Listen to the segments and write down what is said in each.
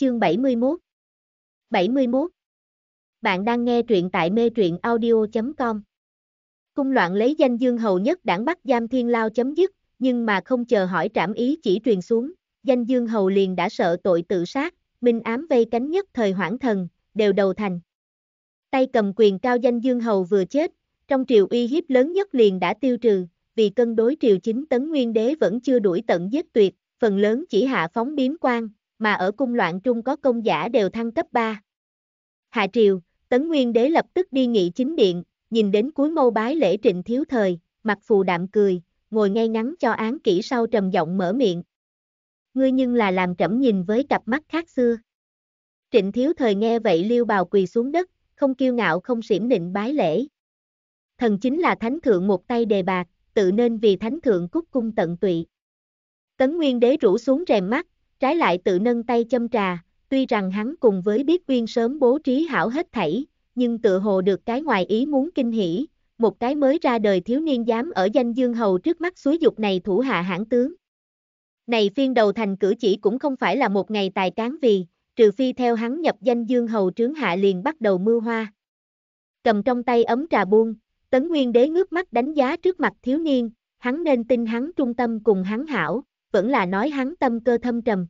Chương 71 71 Bạn đang nghe truyện tại mê truyện audio.com Cung loạn lấy danh dương hầu nhất đảng bắt giam thiên lao chấm dứt, nhưng mà không chờ hỏi trảm ý chỉ truyền xuống, danh dương hầu liền đã sợ tội tự sát, minh ám vây cánh nhất thời hoảng thần, đều đầu thành. Tay cầm quyền cao danh dương hầu vừa chết, trong triều uy hiếp lớn nhất liền đã tiêu trừ, vì cân đối triều chính tấn nguyên đế vẫn chưa đuổi tận giết tuyệt, phần lớn chỉ hạ phóng biếm quan, mà ở cung loạn trung có công giả đều thăng cấp 3. Hạ triều, Tấn Nguyên đế lập tức đi nghị chính điện, nhìn đến cuối mâu bái lễ trịnh thiếu thời, mặt phù đạm cười, ngồi ngay ngắn cho án kỹ sau trầm giọng mở miệng. Ngươi nhưng là làm trẫm nhìn với cặp mắt khác xưa. Trịnh thiếu thời nghe vậy liêu bào quỳ xuống đất, không kiêu ngạo không xỉm nịnh bái lễ. Thần chính là thánh thượng một tay đề bạc, tự nên vì thánh thượng cúc cung tận tụy. Tấn Nguyên đế rủ xuống rèm mắt, trái lại tự nâng tay châm trà, tuy rằng hắn cùng với biết uyên sớm bố trí hảo hết thảy, nhưng tự hồ được cái ngoài ý muốn kinh hỉ, một cái mới ra đời thiếu niên dám ở danh dương hầu trước mắt suối dục này thủ hạ hãn tướng. Này phiên đầu thành cử chỉ cũng không phải là một ngày tài cán vì, trừ phi theo hắn nhập danh dương hầu trướng hạ liền bắt đầu mưu hoa. Cầm trong tay ấm trà buông, tấn nguyên đế ngước mắt đánh giá trước mặt thiếu niên, hắn nên tin hắn trung tâm cùng hắn hảo, vẫn là nói hắn tâm cơ thâm trầm.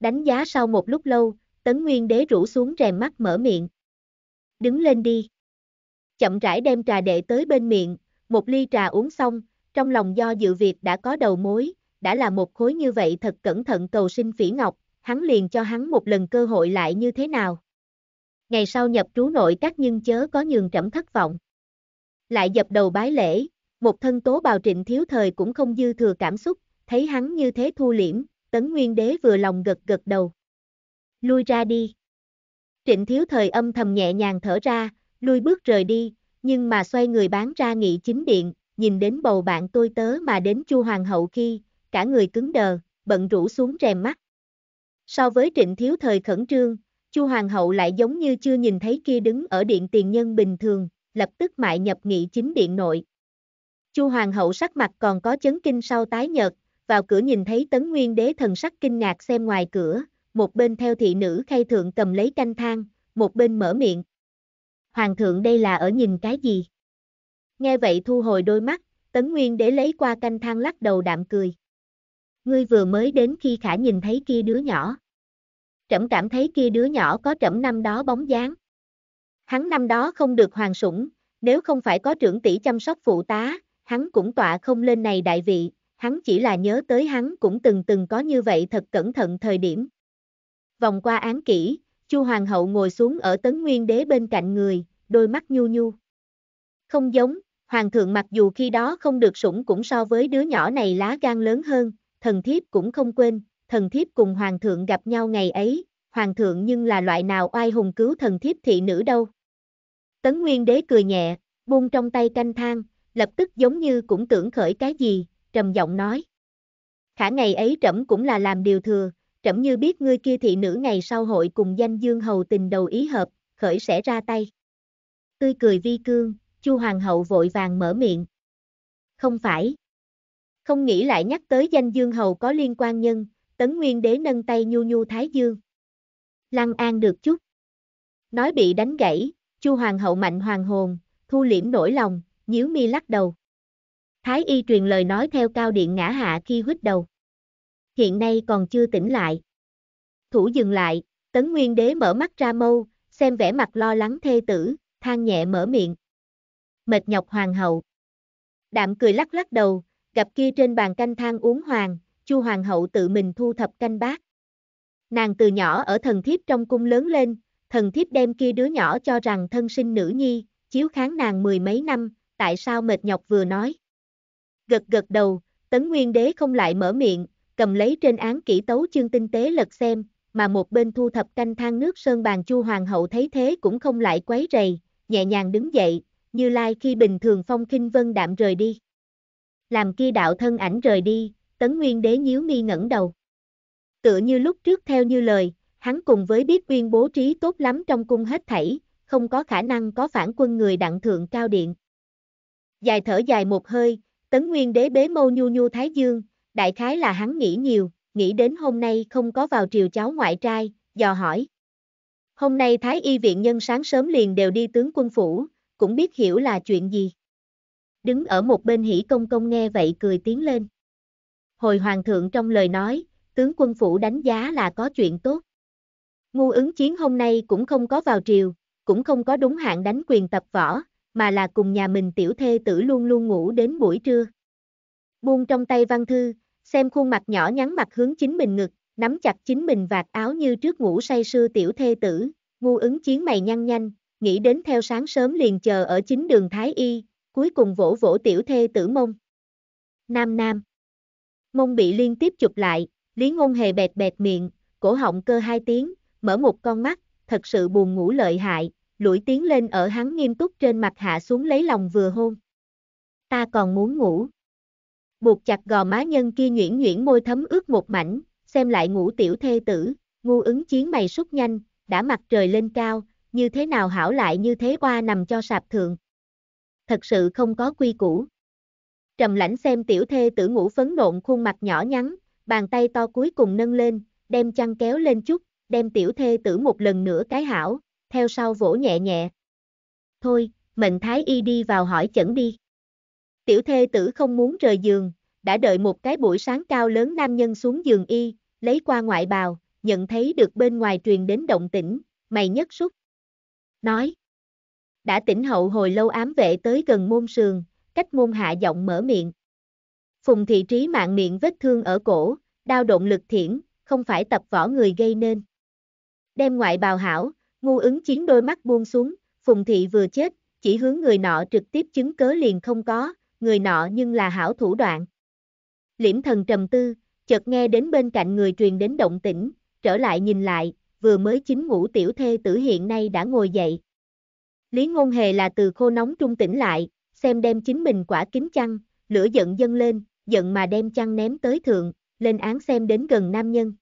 Đánh giá sau một lúc lâu, tấn nguyên đế rủ xuống rèm mắt mở miệng. Đứng lên đi. Chậm rãi đem trà đệ tới bên miệng, một ly trà uống xong, trong lòng do dự việc đã có đầu mối, đã là một khối như vậy thật cẩn thận cầu sinh phỉ ngọc, hắn liền cho hắn một lần cơ hội lại như thế nào. Ngày sau nhập trú nội các nhưng chớ có nhường trẫm thất vọng. Lại dập đầu bái lễ, một thân tố bào trịnh thiếu thời cũng không dư thừa cảm xúc, thấy hắn như thế thu liễm, tấn nguyên đế vừa lòng gật gật đầu. Lui ra đi. Trịnh thiếu thời âm thầm nhẹ nhàng thở ra, lui bước rời đi, nhưng mà xoay người bán ra nghị chính điện, nhìn đến bầu bạn tôi tớ mà đến chu hoàng hậu khi, cả người cứng đờ, bận rũ xuống rèm mắt. So với trịnh thiếu thời khẩn trương, chu hoàng hậu lại giống như chưa nhìn thấy kia đứng ở điện tiền nhân bình thường, lập tức mại nhập nghị chính điện nội. chu hoàng hậu sắc mặt còn có chấn kinh sau tái nhợt, vào cửa nhìn thấy tấn nguyên đế thần sắc kinh ngạc xem ngoài cửa, một bên theo thị nữ khay thượng cầm lấy canh thang, một bên mở miệng. Hoàng thượng đây là ở nhìn cái gì? Nghe vậy thu hồi đôi mắt, tấn nguyên đế lấy qua canh thang lắc đầu đạm cười. Ngươi vừa mới đến khi khả nhìn thấy kia đứa nhỏ. Trẫm cảm thấy kia đứa nhỏ có trẫm năm đó bóng dáng. Hắn năm đó không được hoàng sủng, nếu không phải có trưởng tỷ chăm sóc phụ tá, hắn cũng tọa không lên này đại vị, hắn chỉ là nhớ tới hắn cũng từng từng có như vậy thật cẩn thận thời điểm. Vòng qua án kỹ, Chu Hoàng hậu ngồi xuống ở tấn nguyên đế bên cạnh người, đôi mắt nhu nhu. Không giống, Hoàng thượng mặc dù khi đó không được sủng cũng so với đứa nhỏ này lá gan lớn hơn, thần thiếp cũng không quên, thần thiếp cùng Hoàng thượng gặp nhau ngày ấy, Hoàng thượng nhưng là loại nào oai hùng cứu thần thiếp thị nữ đâu. Tấn Nguyên đế cười nhẹ, buông trong tay canh thang, lập tức giống như cũng tưởng khởi cái gì, trầm giọng nói. Khả ngày ấy trẫm cũng là làm điều thừa, trẫm như biết ngươi kia thị nữ ngày sau hội cùng danh dương hầu tình đầu ý hợp, khởi sẽ ra tay. Tươi cười vi cương, chu hoàng hậu vội vàng mở miệng. Không phải. Không nghĩ lại nhắc tới danh dương hầu có liên quan nhân, tấn nguyên đế nâng tay nhu nhu thái dương. Lăng an được chút. Nói bị đánh gãy, chu hoàng hậu mạnh hoàng hồn, thu liễm nổi lòng, nhíu mi lắc đầu. Thái y truyền lời nói theo cao điện ngã hạ khi huyết đầu. Hiện nay còn chưa tỉnh lại. Thủ dừng lại, tấn nguyên đế mở mắt ra mâu, xem vẻ mặt lo lắng thê tử, than nhẹ mở miệng. Mệt nhọc hoàng hậu. Đạm cười lắc lắc đầu, gặp kia trên bàn canh thang uống hoàng, chu hoàng hậu tự mình thu thập canh bát. Nàng từ nhỏ ở thần thiếp trong cung lớn lên, thần thiếp đem kia đứa nhỏ cho rằng thân sinh nữ nhi, chiếu kháng nàng mười mấy năm, tại sao mệt nhọc vừa nói gật gật đầu, tấn nguyên đế không lại mở miệng, cầm lấy trên án kỹ tấu chương tinh tế lật xem, mà một bên thu thập canh thang nước sơn bàn chu hoàng hậu thấy thế cũng không lại quấy rầy, nhẹ nhàng đứng dậy, như lai khi bình thường phong khinh vân đạm rời đi. Làm kia đạo thân ảnh rời đi, tấn nguyên đế nhíu mi ngẩng đầu. Tựa như lúc trước theo như lời, hắn cùng với biết uyên bố trí tốt lắm trong cung hết thảy, không có khả năng có phản quân người đặng thượng cao điện. Dài thở dài một hơi, Tấn Nguyên đế bế mâu nhu nhu Thái Dương, đại khái là hắn nghĩ nhiều, nghĩ đến hôm nay không có vào triều cháu ngoại trai, dò hỏi. Hôm nay Thái Y viện nhân sáng sớm liền đều đi tướng quân phủ, cũng biết hiểu là chuyện gì. Đứng ở một bên hỉ công công nghe vậy cười tiến lên. Hồi hoàng thượng trong lời nói, tướng quân phủ đánh giá là có chuyện tốt. Ngu ứng chiến hôm nay cũng không có vào triều, cũng không có đúng hạn đánh quyền tập võ, mà là cùng nhà mình tiểu thê tử luôn luôn ngủ đến buổi trưa. Buông trong tay văn thư, xem khuôn mặt nhỏ nhắn mặt hướng chính mình ngực, nắm chặt chính mình vạt áo như trước ngủ say sưa tiểu thê tử, ngu ứng chiến mày nhăn nhanh, nghĩ đến theo sáng sớm liền chờ ở chính đường Thái Y, cuối cùng vỗ vỗ tiểu thê tử mông. Nam Nam Mông bị liên tiếp chụp lại, Lý Ngôn Hề bẹt bẹt miệng, cổ họng cơ hai tiếng, mở một con mắt, thật sự buồn ngủ lợi hại, lũi tiến lên ở hắn nghiêm túc trên mặt hạ xuống lấy lòng vừa hôn. Ta còn muốn ngủ. Buộc chặt gò má nhân kia nhuyễn nhuyễn môi thấm ướt một mảnh, xem lại ngủ tiểu thê tử, ngu ứng chiến mày sút nhanh, đã mặt trời lên cao, như thế nào hảo lại như thế qua nằm cho sạp thường, Thật sự không có quy củ. Trầm lãnh xem tiểu thê tử ngủ phấn nộn khuôn mặt nhỏ nhắn, bàn tay to cuối cùng nâng lên, đem chăn kéo lên chút, đem tiểu thê tử một lần nữa cái hảo, theo sau vỗ nhẹ nhẹ. Thôi, mệnh thái y đi vào hỏi chẩn đi. Tiểu thê tử không muốn rời giường, đã đợi một cái buổi sáng cao lớn nam nhân xuống giường y, lấy qua ngoại bào, nhận thấy được bên ngoài truyền đến động tĩnh, mày nhất súc. Nói. Đã tỉnh hậu hồi lâu ám vệ tới gần môn sườn, cách môn hạ giọng mở miệng. Phùng thị trí mạng miệng vết thương ở cổ, đau động lực thiển, không phải tập võ người gây nên. Đem ngoại bào hảo, Ngu ứng chiến đôi mắt buông xuống, Phùng Thị vừa chết, chỉ hướng người nọ trực tiếp chứng cớ liền không có, người nọ nhưng là hảo thủ đoạn. Liễm thần trầm tư, chợt nghe đến bên cạnh người truyền đến động tĩnh, trở lại nhìn lại, vừa mới chính ngủ tiểu thê tử hiện nay đã ngồi dậy. Lý ngôn hề là từ khô nóng trung tỉnh lại, xem đem chính mình quả kính chăng, lửa giận dâng lên, giận mà đem chăng ném tới thượng, lên án xem đến gần nam nhân.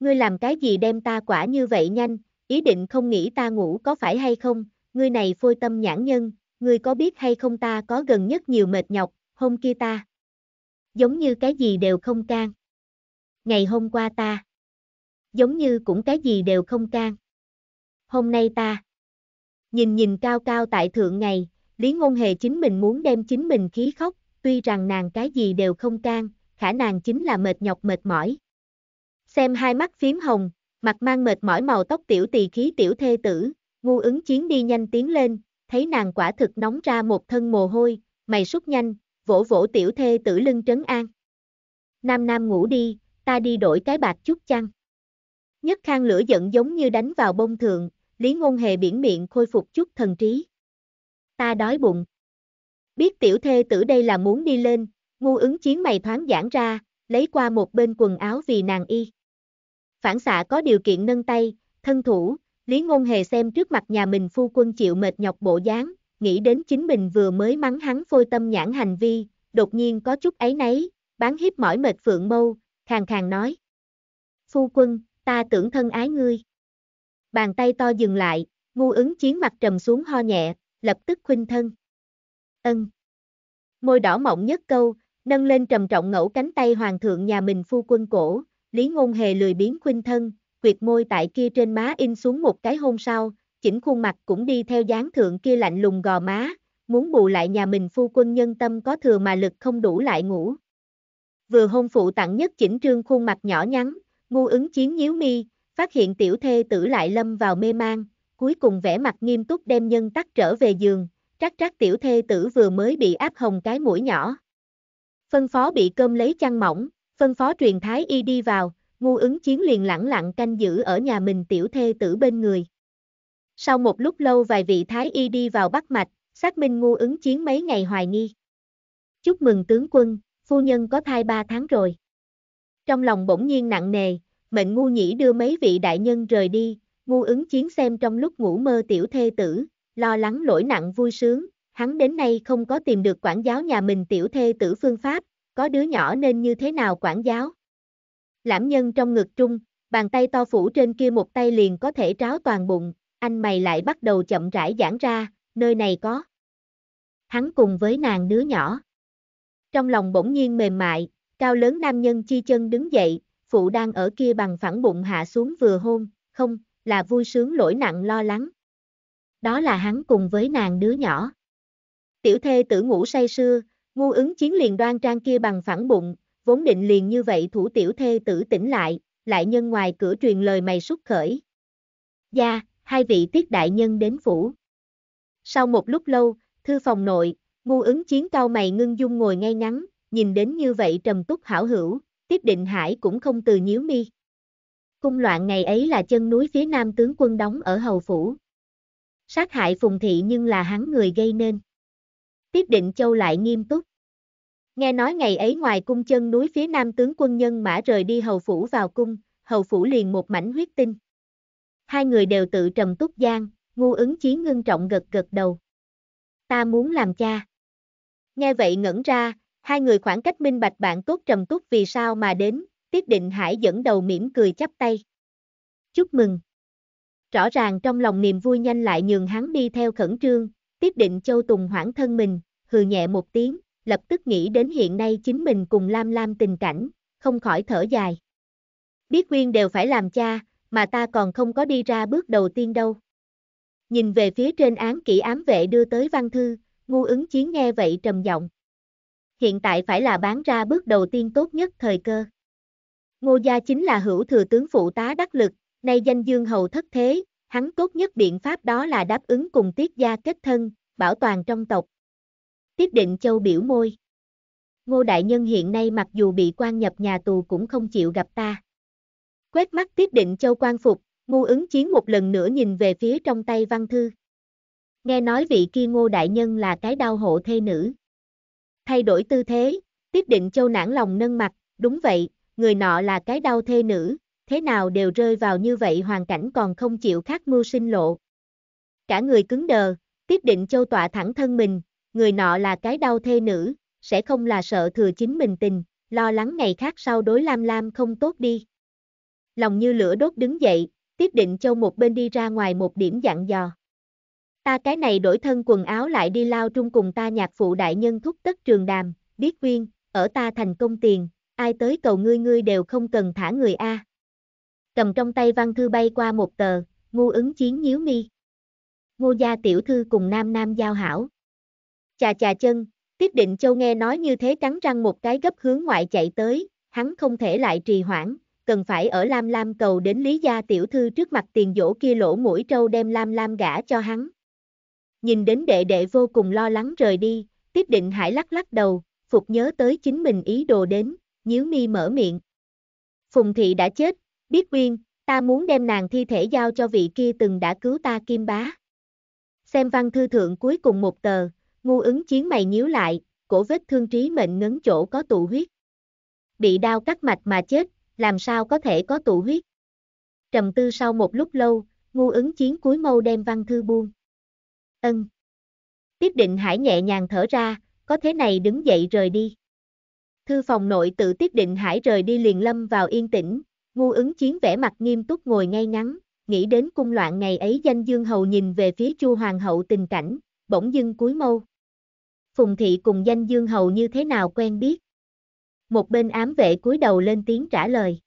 Ngươi làm cái gì đem ta quả như vậy nhanh, ý định không nghĩ ta ngủ có phải hay không, ngươi này phôi tâm nhãn nhân, ngươi có biết hay không ta có gần nhất nhiều mệt nhọc, hôm kia ta. Giống như cái gì đều không can. Ngày hôm qua ta. Giống như cũng cái gì đều không can. Hôm nay ta. Nhìn nhìn cao cao tại thượng ngày, Lý Ngôn Hề chính mình muốn đem chính mình khí khóc, tuy rằng nàng cái gì đều không can, khả nàng chính là mệt nhọc mệt mỏi. Xem hai mắt phím hồng, mặt mang mệt mỏi màu tóc tiểu tỳ khí tiểu thê tử, ngu ứng chiến đi nhanh tiến lên, thấy nàng quả thực nóng ra một thân mồ hôi, mày rút nhanh, vỗ vỗ tiểu thê tử lưng trấn an. Nam Nam ngủ đi, ta đi đổi cái bạc chút chăng. Nhất khang lửa giận giống như đánh vào bông thượng, Lý Ngôn Hề biển miệng khôi phục chút thần trí. Ta đói bụng. Biết tiểu thê tử đây là muốn đi lên, ngu ứng chiến mày thoáng giãn ra, lấy qua một bên quần áo vì nàng y phản xạ có điều kiện nâng tay, thân thủ, Lý Ngôn Hề xem trước mặt nhà mình phu quân chịu mệt nhọc bộ dáng, nghĩ đến chính mình vừa mới mắng hắn phôi tâm nhãn hành vi, đột nhiên có chút ấy nấy, bán hiếp mỏi mệt phượng mâu, khàng khàng nói. Phu quân, ta tưởng thân ái ngươi. Bàn tay to dừng lại, ngu ứng chiến mặt trầm xuống ho nhẹ, lập tức khuynh thân. Ân. Môi đỏ mọng nhất câu, nâng lên trầm trọng ngẫu cánh tay hoàng thượng nhà mình phu quân cổ, Lý Ngôn Hề lười biến khuynh thân, quyệt môi tại kia trên má in xuống một cái hôn sau, chỉnh khuôn mặt cũng đi theo dáng thượng kia lạnh lùng gò má, muốn bù lại nhà mình phu quân nhân tâm có thừa mà lực không đủ lại ngủ. Vừa hôn phụ tặng nhất chỉnh trương khuôn mặt nhỏ nhắn, ngu ứng chiến nhíu mi, phát hiện tiểu thê tử lại lâm vào mê mang, cuối cùng vẻ mặt nghiêm túc đem nhân tắt trở về giường, trắc trắc tiểu thê tử vừa mới bị áp hồng cái mũi nhỏ. Phân phó bị cơm lấy chăn mỏng, Phân phó truyền thái y đi vào, ngu ứng chiến liền lẳng lặng canh giữ ở nhà mình tiểu thê tử bên người. Sau một lúc lâu vài vị thái y đi vào bắt mạch, xác minh ngu ứng chiến mấy ngày hoài nghi. Chúc mừng tướng quân, phu nhân có thai 3 tháng rồi. Trong lòng bỗng nhiên nặng nề, mệnh ngu nhĩ đưa mấy vị đại nhân rời đi, ngu ứng chiến xem trong lúc ngủ mơ tiểu thê tử, lo lắng lỗi nặng vui sướng, hắn đến nay không có tìm được quản giáo nhà mình tiểu thê tử phương pháp, có đứa nhỏ nên như thế nào quản giáo. Lãm nhân trong ngực trung, bàn tay to phủ trên kia một tay liền có thể tráo toàn bụng, anh mày lại bắt đầu chậm rãi giãn ra, nơi này có. Hắn cùng với nàng đứa nhỏ. Trong lòng bỗng nhiên mềm mại, cao lớn nam nhân chi chân đứng dậy, phụ đang ở kia bằng phẳng bụng hạ xuống vừa hôn, không, là vui sướng lỗi nặng lo lắng. Đó là hắn cùng với nàng đứa nhỏ. Tiểu thê tử ngủ say sưa, Ngu ứng chiến liền đoan trang kia bằng phẳng bụng, vốn định liền như vậy thủ tiểu thê tử tỉnh lại, lại nhân ngoài cửa truyền lời mày xuất khởi. Gia, hai vị tiết đại nhân đến phủ. Sau một lúc lâu, thư phòng nội, ngu ứng chiến cao mày ngưng dung ngồi ngay ngắn, nhìn đến như vậy trầm túc hảo hữu, tiếp định hải cũng không từ nhíu mi. Cung loạn ngày ấy là chân núi phía nam tướng quân đóng ở hầu phủ. Sát hại phùng thị nhưng là hắn người gây nên. Tiếp định châu lại nghiêm túc. Nghe nói ngày ấy ngoài cung chân núi phía nam tướng quân nhân mã rời đi hầu phủ vào cung, hầu phủ liền một mảnh huyết tinh. Hai người đều tự trầm túc gian, ngu ứng chí ngưng trọng gật gật đầu. Ta muốn làm cha. Nghe vậy ngẩn ra, hai người khoảng cách minh bạch bạn tốt trầm túc vì sao mà đến, Tiếp định hải dẫn đầu mỉm cười chắp tay. Chúc mừng. Rõ ràng trong lòng niềm vui nhanh lại nhường hắn đi theo khẩn trương, Tiếp định Châu Tùng hoảng thân mình, hừ nhẹ một tiếng, lập tức nghĩ đến hiện nay chính mình cùng Lam Lam tình cảnh, không khỏi thở dài. Biết Nguyên đều phải làm cha, mà ta còn không có đi ra bước đầu tiên đâu. Nhìn về phía trên án kỹ ám vệ đưa tới văn thư, ngu ứng chiến nghe vậy trầm giọng. Hiện tại phải là bán ra bước đầu tiên tốt nhất thời cơ. Ngô gia chính là hữu thừa tướng phụ tá đắc lực, nay danh dương hầu thất thế, hắn tốt nhất biện pháp đó là đáp ứng cùng tiết gia kết thân, bảo toàn trong tộc. Tiết định châu biểu môi. Ngô Đại Nhân hiện nay mặc dù bị quan nhập nhà tù cũng không chịu gặp ta. Quét mắt tiết định châu quan phục, ngu ứng chiến một lần nữa nhìn về phía trong tay văn thư. Nghe nói vị kia ngô đại nhân là cái đau hộ thê nữ. Thay đổi tư thế, tiết định châu nản lòng nâng mặt, đúng vậy, người nọ là cái đau thê nữ, thế nào đều rơi vào như vậy hoàn cảnh còn không chịu khắc mưu sinh lộ. Cả người cứng đờ, tiếp định châu tọa thẳng thân mình, người nọ là cái đau thê nữ, sẽ không là sợ thừa chính mình tình, lo lắng ngày khác sau đối Lam Lam không tốt đi. Lòng như lửa đốt đứng dậy, tiếp định châu một bên đi ra ngoài một điểm dặn dò. Ta cái này đổi thân quần áo lại đi lao trung cùng ta nhạc phụ đại nhân thúc tất trường đàm, biết quyên, ở ta thành công tiền, ai tới cầu ngươi ngươi đều không cần thả người A cầm trong tay văn thư bay qua một tờ, ngu ứng chiến nhíu mi. Ngô gia tiểu thư cùng nam nam giao hảo. Chà chà chân, tiết định châu nghe nói như thế cắn răng một cái gấp hướng ngoại chạy tới, hắn không thể lại trì hoãn, cần phải ở Lam Lam cầu đến Lý Gia Tiểu Thư trước mặt tiền dỗ kia lỗ mũi trâu đem Lam Lam gã cho hắn. Nhìn đến đệ đệ vô cùng lo lắng rời đi, tiếp định hải lắc lắc đầu, phục nhớ tới chính mình ý đồ đến, nhíu mi mở miệng. Phùng thị đã chết, Biết quyên, ta muốn đem nàng thi thể giao cho vị kia từng đã cứu ta kim bá. Xem văn thư thượng cuối cùng một tờ, ngu ứng chiến mày nhíu lại, cổ vết thương trí mệnh ngấn chỗ có tụ huyết. Bị đau cắt mạch mà chết, làm sao có thể có tụ huyết. Trầm tư sau một lúc lâu, ngu ứng chiến cuối mâu đem văn thư buông. Ân. Tiếp định hải nhẹ nhàng thở ra, có thế này đứng dậy rời đi. Thư phòng nội tự tiết định hải rời đi liền lâm vào yên tĩnh, Ngu ứng chiến vẻ mặt nghiêm túc ngồi ngay ngắn, nghĩ đến cung loạn ngày ấy danh dương hầu nhìn về phía chu hoàng hậu tình cảnh, bỗng dưng cúi mâu. Phùng thị cùng danh dương hầu như thế nào quen biết? Một bên ám vệ cúi đầu lên tiếng trả lời.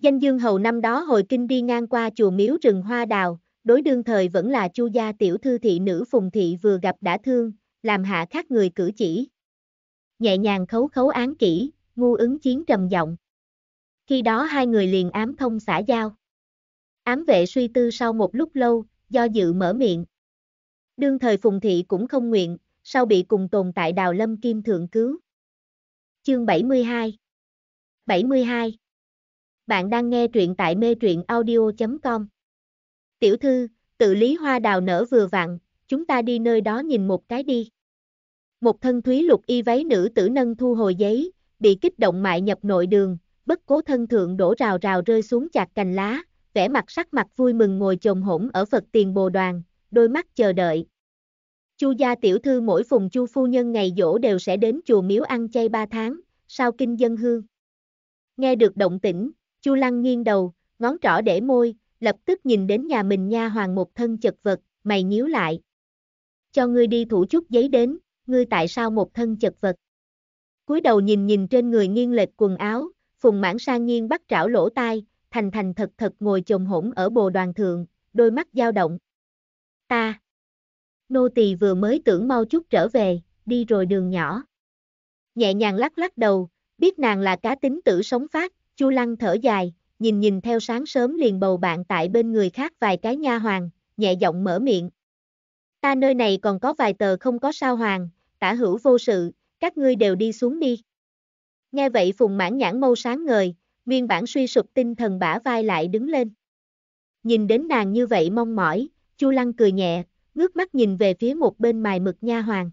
Danh dương hầu năm đó hồi kinh đi ngang qua chùa miếu rừng hoa đào, đối đương thời vẫn là chu gia tiểu thư thị nữ phùng thị vừa gặp đã thương, làm hạ khác người cử chỉ. Nhẹ nhàng khấu khấu án kỹ, ngu ứng chiến trầm giọng khi đó hai người liền ám thông xã giao. Ám vệ suy tư sau một lúc lâu, do dự mở miệng. Đương thời Phùng Thị cũng không nguyện, sau bị cùng tồn tại Đào Lâm Kim thượng cứu. Chương 72 72 Bạn đang nghe truyện tại mê truyện audio.com Tiểu thư, tự lý hoa đào nở vừa vặn, chúng ta đi nơi đó nhìn một cái đi. Một thân thúy lục y váy nữ tử nâng thu hồi giấy, bị kích động mại nhập nội đường, bất cố thân thượng đổ rào rào rơi xuống chặt cành lá, vẻ mặt sắc mặt vui mừng ngồi chồng hổm ở Phật tiền bồ đoàn, đôi mắt chờ đợi. Chu gia tiểu thư mỗi phùng chu phu nhân ngày dỗ đều sẽ đến chùa miếu ăn chay ba tháng, sau kinh dân hương. Nghe được động tĩnh, chu lăng nghiêng đầu, ngón trỏ để môi, lập tức nhìn đến nhà mình nha hoàng một thân chật vật, mày nhíu lại. Cho ngươi đi thủ chút giấy đến, ngươi tại sao một thân chật vật? cúi đầu nhìn nhìn trên người nghiêng lệch quần áo, Phùng mãn sang nhiên bắt trảo lỗ tai, thành thành thật thật ngồi chồng hỗn ở bồ đoàn thượng, đôi mắt dao động. Ta! Nô tỳ vừa mới tưởng mau chút trở về, đi rồi đường nhỏ. Nhẹ nhàng lắc lắc đầu, biết nàng là cá tính tử sống phát, chu lăng thở dài, nhìn nhìn theo sáng sớm liền bầu bạn tại bên người khác vài cái nha hoàng, nhẹ giọng mở miệng. Ta nơi này còn có vài tờ không có sao hoàng, tả hữu vô sự, các ngươi đều đi xuống đi. Nghe vậy Phùng mãn nhãn mâu sáng ngời, nguyên bản suy sụp tinh thần bả vai lại đứng lên. Nhìn đến nàng như vậy mong mỏi, Chu Lăng cười nhẹ, ngước mắt nhìn về phía một bên mài mực nha hoàng.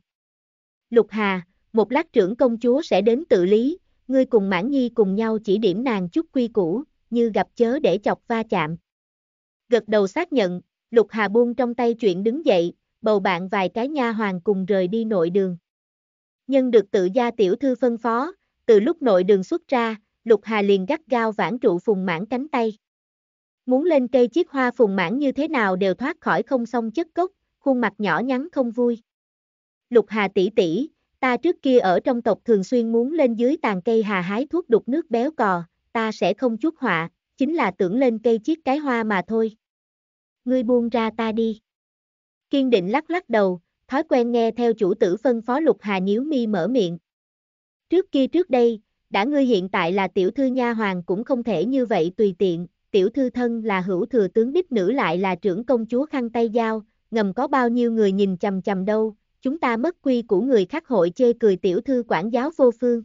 Lục Hà, một lát trưởng công chúa sẽ đến tự lý, ngươi cùng mãn nhi cùng nhau chỉ điểm nàng chút quy củ, như gặp chớ để chọc va chạm. Gật đầu xác nhận, Lục Hà buông trong tay chuyện đứng dậy, bầu bạn vài cái nha hoàng cùng rời đi nội đường. Nhân được tự gia tiểu thư phân phó, từ lúc nội đường xuất ra, Lục Hà liền gắt gao vãn trụ phùng mãn cánh tay. Muốn lên cây chiếc hoa phùng mãn như thế nào đều thoát khỏi không xong chất cốc, khuôn mặt nhỏ nhắn không vui. Lục Hà tỷ tỷ, ta trước kia ở trong tộc thường xuyên muốn lên dưới tàn cây hà hái thuốc đục nước béo cò, ta sẽ không chút họa, chính là tưởng lên cây chiếc cái hoa mà thôi. Ngươi buông ra ta đi. Kiên định lắc lắc đầu, thói quen nghe theo chủ tử phân phó Lục Hà nhíu mi mở miệng, Trước kia trước đây, đã ngươi hiện tại là tiểu thư nha hoàng cũng không thể như vậy tùy tiện, tiểu thư thân là hữu thừa tướng đích nữ lại là trưởng công chúa khăn tay dao, ngầm có bao nhiêu người nhìn chầm chầm đâu, chúng ta mất quy của người khác hội chê cười tiểu thư quản giáo vô phương.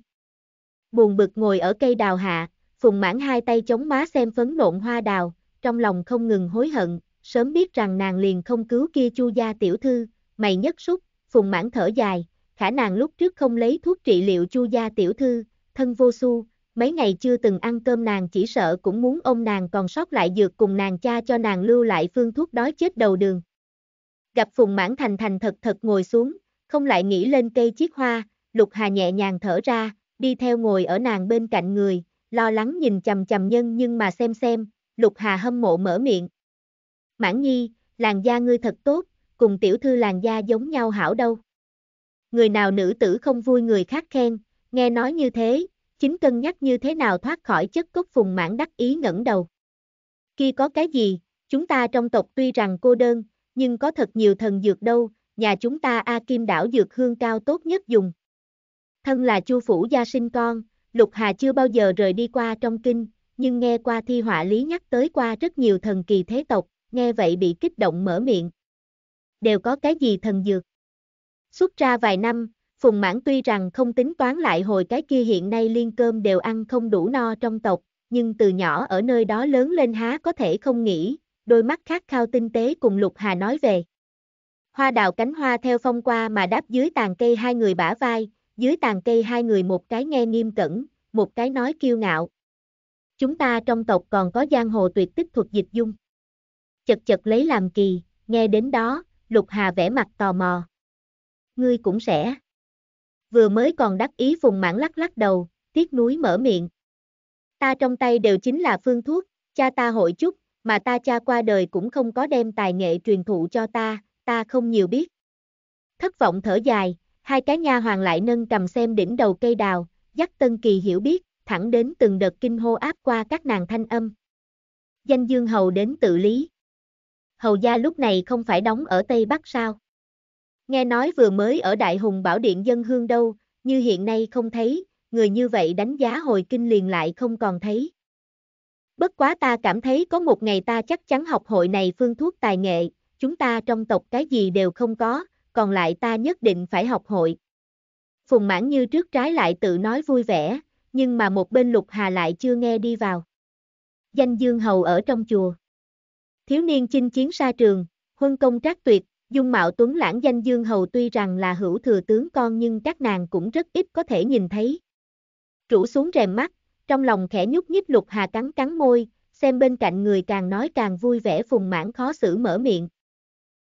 Buồn bực ngồi ở cây đào hạ, phùng mãn hai tay chống má xem phấn nộn hoa đào, trong lòng không ngừng hối hận, sớm biết rằng nàng liền không cứu kia chu gia tiểu thư, mày nhất xúc, phùng mãn thở dài, khả nàng lúc trước không lấy thuốc trị liệu chu gia tiểu thư, thân vô su, mấy ngày chưa từng ăn cơm nàng chỉ sợ cũng muốn ông nàng còn sót lại dược cùng nàng cha cho nàng lưu lại phương thuốc đói chết đầu đường. Gặp Phùng Mãn Thành thành thật thật ngồi xuống, không lại nghĩ lên cây chiếc hoa, Lục Hà nhẹ nhàng thở ra, đi theo ngồi ở nàng bên cạnh người, lo lắng nhìn chầm chầm nhân nhưng mà xem xem, Lục Hà hâm mộ mở miệng. Mãn Nhi, làn da ngươi thật tốt, cùng tiểu thư làn da giống nhau hảo đâu người nào nữ tử không vui người khác khen, nghe nói như thế, chính cân nhắc như thế nào thoát khỏi chất cốt phùng mãn đắc ý ngẩng đầu. Khi có cái gì, chúng ta trong tộc tuy rằng cô đơn, nhưng có thật nhiều thần dược đâu, nhà chúng ta A Kim đảo dược hương cao tốt nhất dùng. Thân là Chu phủ gia sinh con, Lục Hà chưa bao giờ rời đi qua trong kinh, nhưng nghe qua thi họa lý nhắc tới qua rất nhiều thần kỳ thế tộc, nghe vậy bị kích động mở miệng. Đều có cái gì thần dược? Xuất ra vài năm, Phùng Mãn tuy rằng không tính toán lại hồi cái kia hiện nay liên cơm đều ăn không đủ no trong tộc, nhưng từ nhỏ ở nơi đó lớn lên há có thể không nghĩ, đôi mắt khát khao tinh tế cùng Lục Hà nói về. Hoa đào cánh hoa theo phong qua mà đáp dưới tàn cây hai người bả vai, dưới tàn cây hai người một cái nghe nghiêm cẩn, một cái nói kiêu ngạo. Chúng ta trong tộc còn có giang hồ tuyệt tích Thuật dịch dung. Chật chật lấy làm kỳ, nghe đến đó, Lục Hà vẽ mặt tò mò ngươi cũng sẽ. Vừa mới còn đắc ý phùng mãn lắc lắc đầu, tiếc núi mở miệng. Ta trong tay đều chính là phương thuốc, cha ta hội chút, mà ta cha qua đời cũng không có đem tài nghệ truyền thụ cho ta, ta không nhiều biết. Thất vọng thở dài, hai cái nha hoàng lại nâng cầm xem đỉnh đầu cây đào, dắt Tân Kỳ hiểu biết, thẳng đến từng đợt kinh hô áp qua các nàng thanh âm. Danh Dương Hầu đến tự lý. Hầu gia lúc này không phải đóng ở Tây Bắc sao? Nghe nói vừa mới ở Đại Hùng Bảo Điện Dân Hương đâu, như hiện nay không thấy, người như vậy đánh giá hồi kinh liền lại không còn thấy. Bất quá ta cảm thấy có một ngày ta chắc chắn học hội này phương thuốc tài nghệ, chúng ta trong tộc cái gì đều không có, còn lại ta nhất định phải học hội. Phùng mãn như trước trái lại tự nói vui vẻ, nhưng mà một bên lục hà lại chưa nghe đi vào. Danh dương hầu ở trong chùa. Thiếu niên chinh chiến xa trường, huân công trác tuyệt, Dung mạo tuấn lãng danh Dương Hầu tuy rằng là hữu thừa tướng con nhưng các nàng cũng rất ít có thể nhìn thấy. Rủ xuống rèm mắt, trong lòng khẽ nhúc nhích lục hà cắn cắn môi, xem bên cạnh người càng nói càng vui vẻ phùng mãn khó xử mở miệng.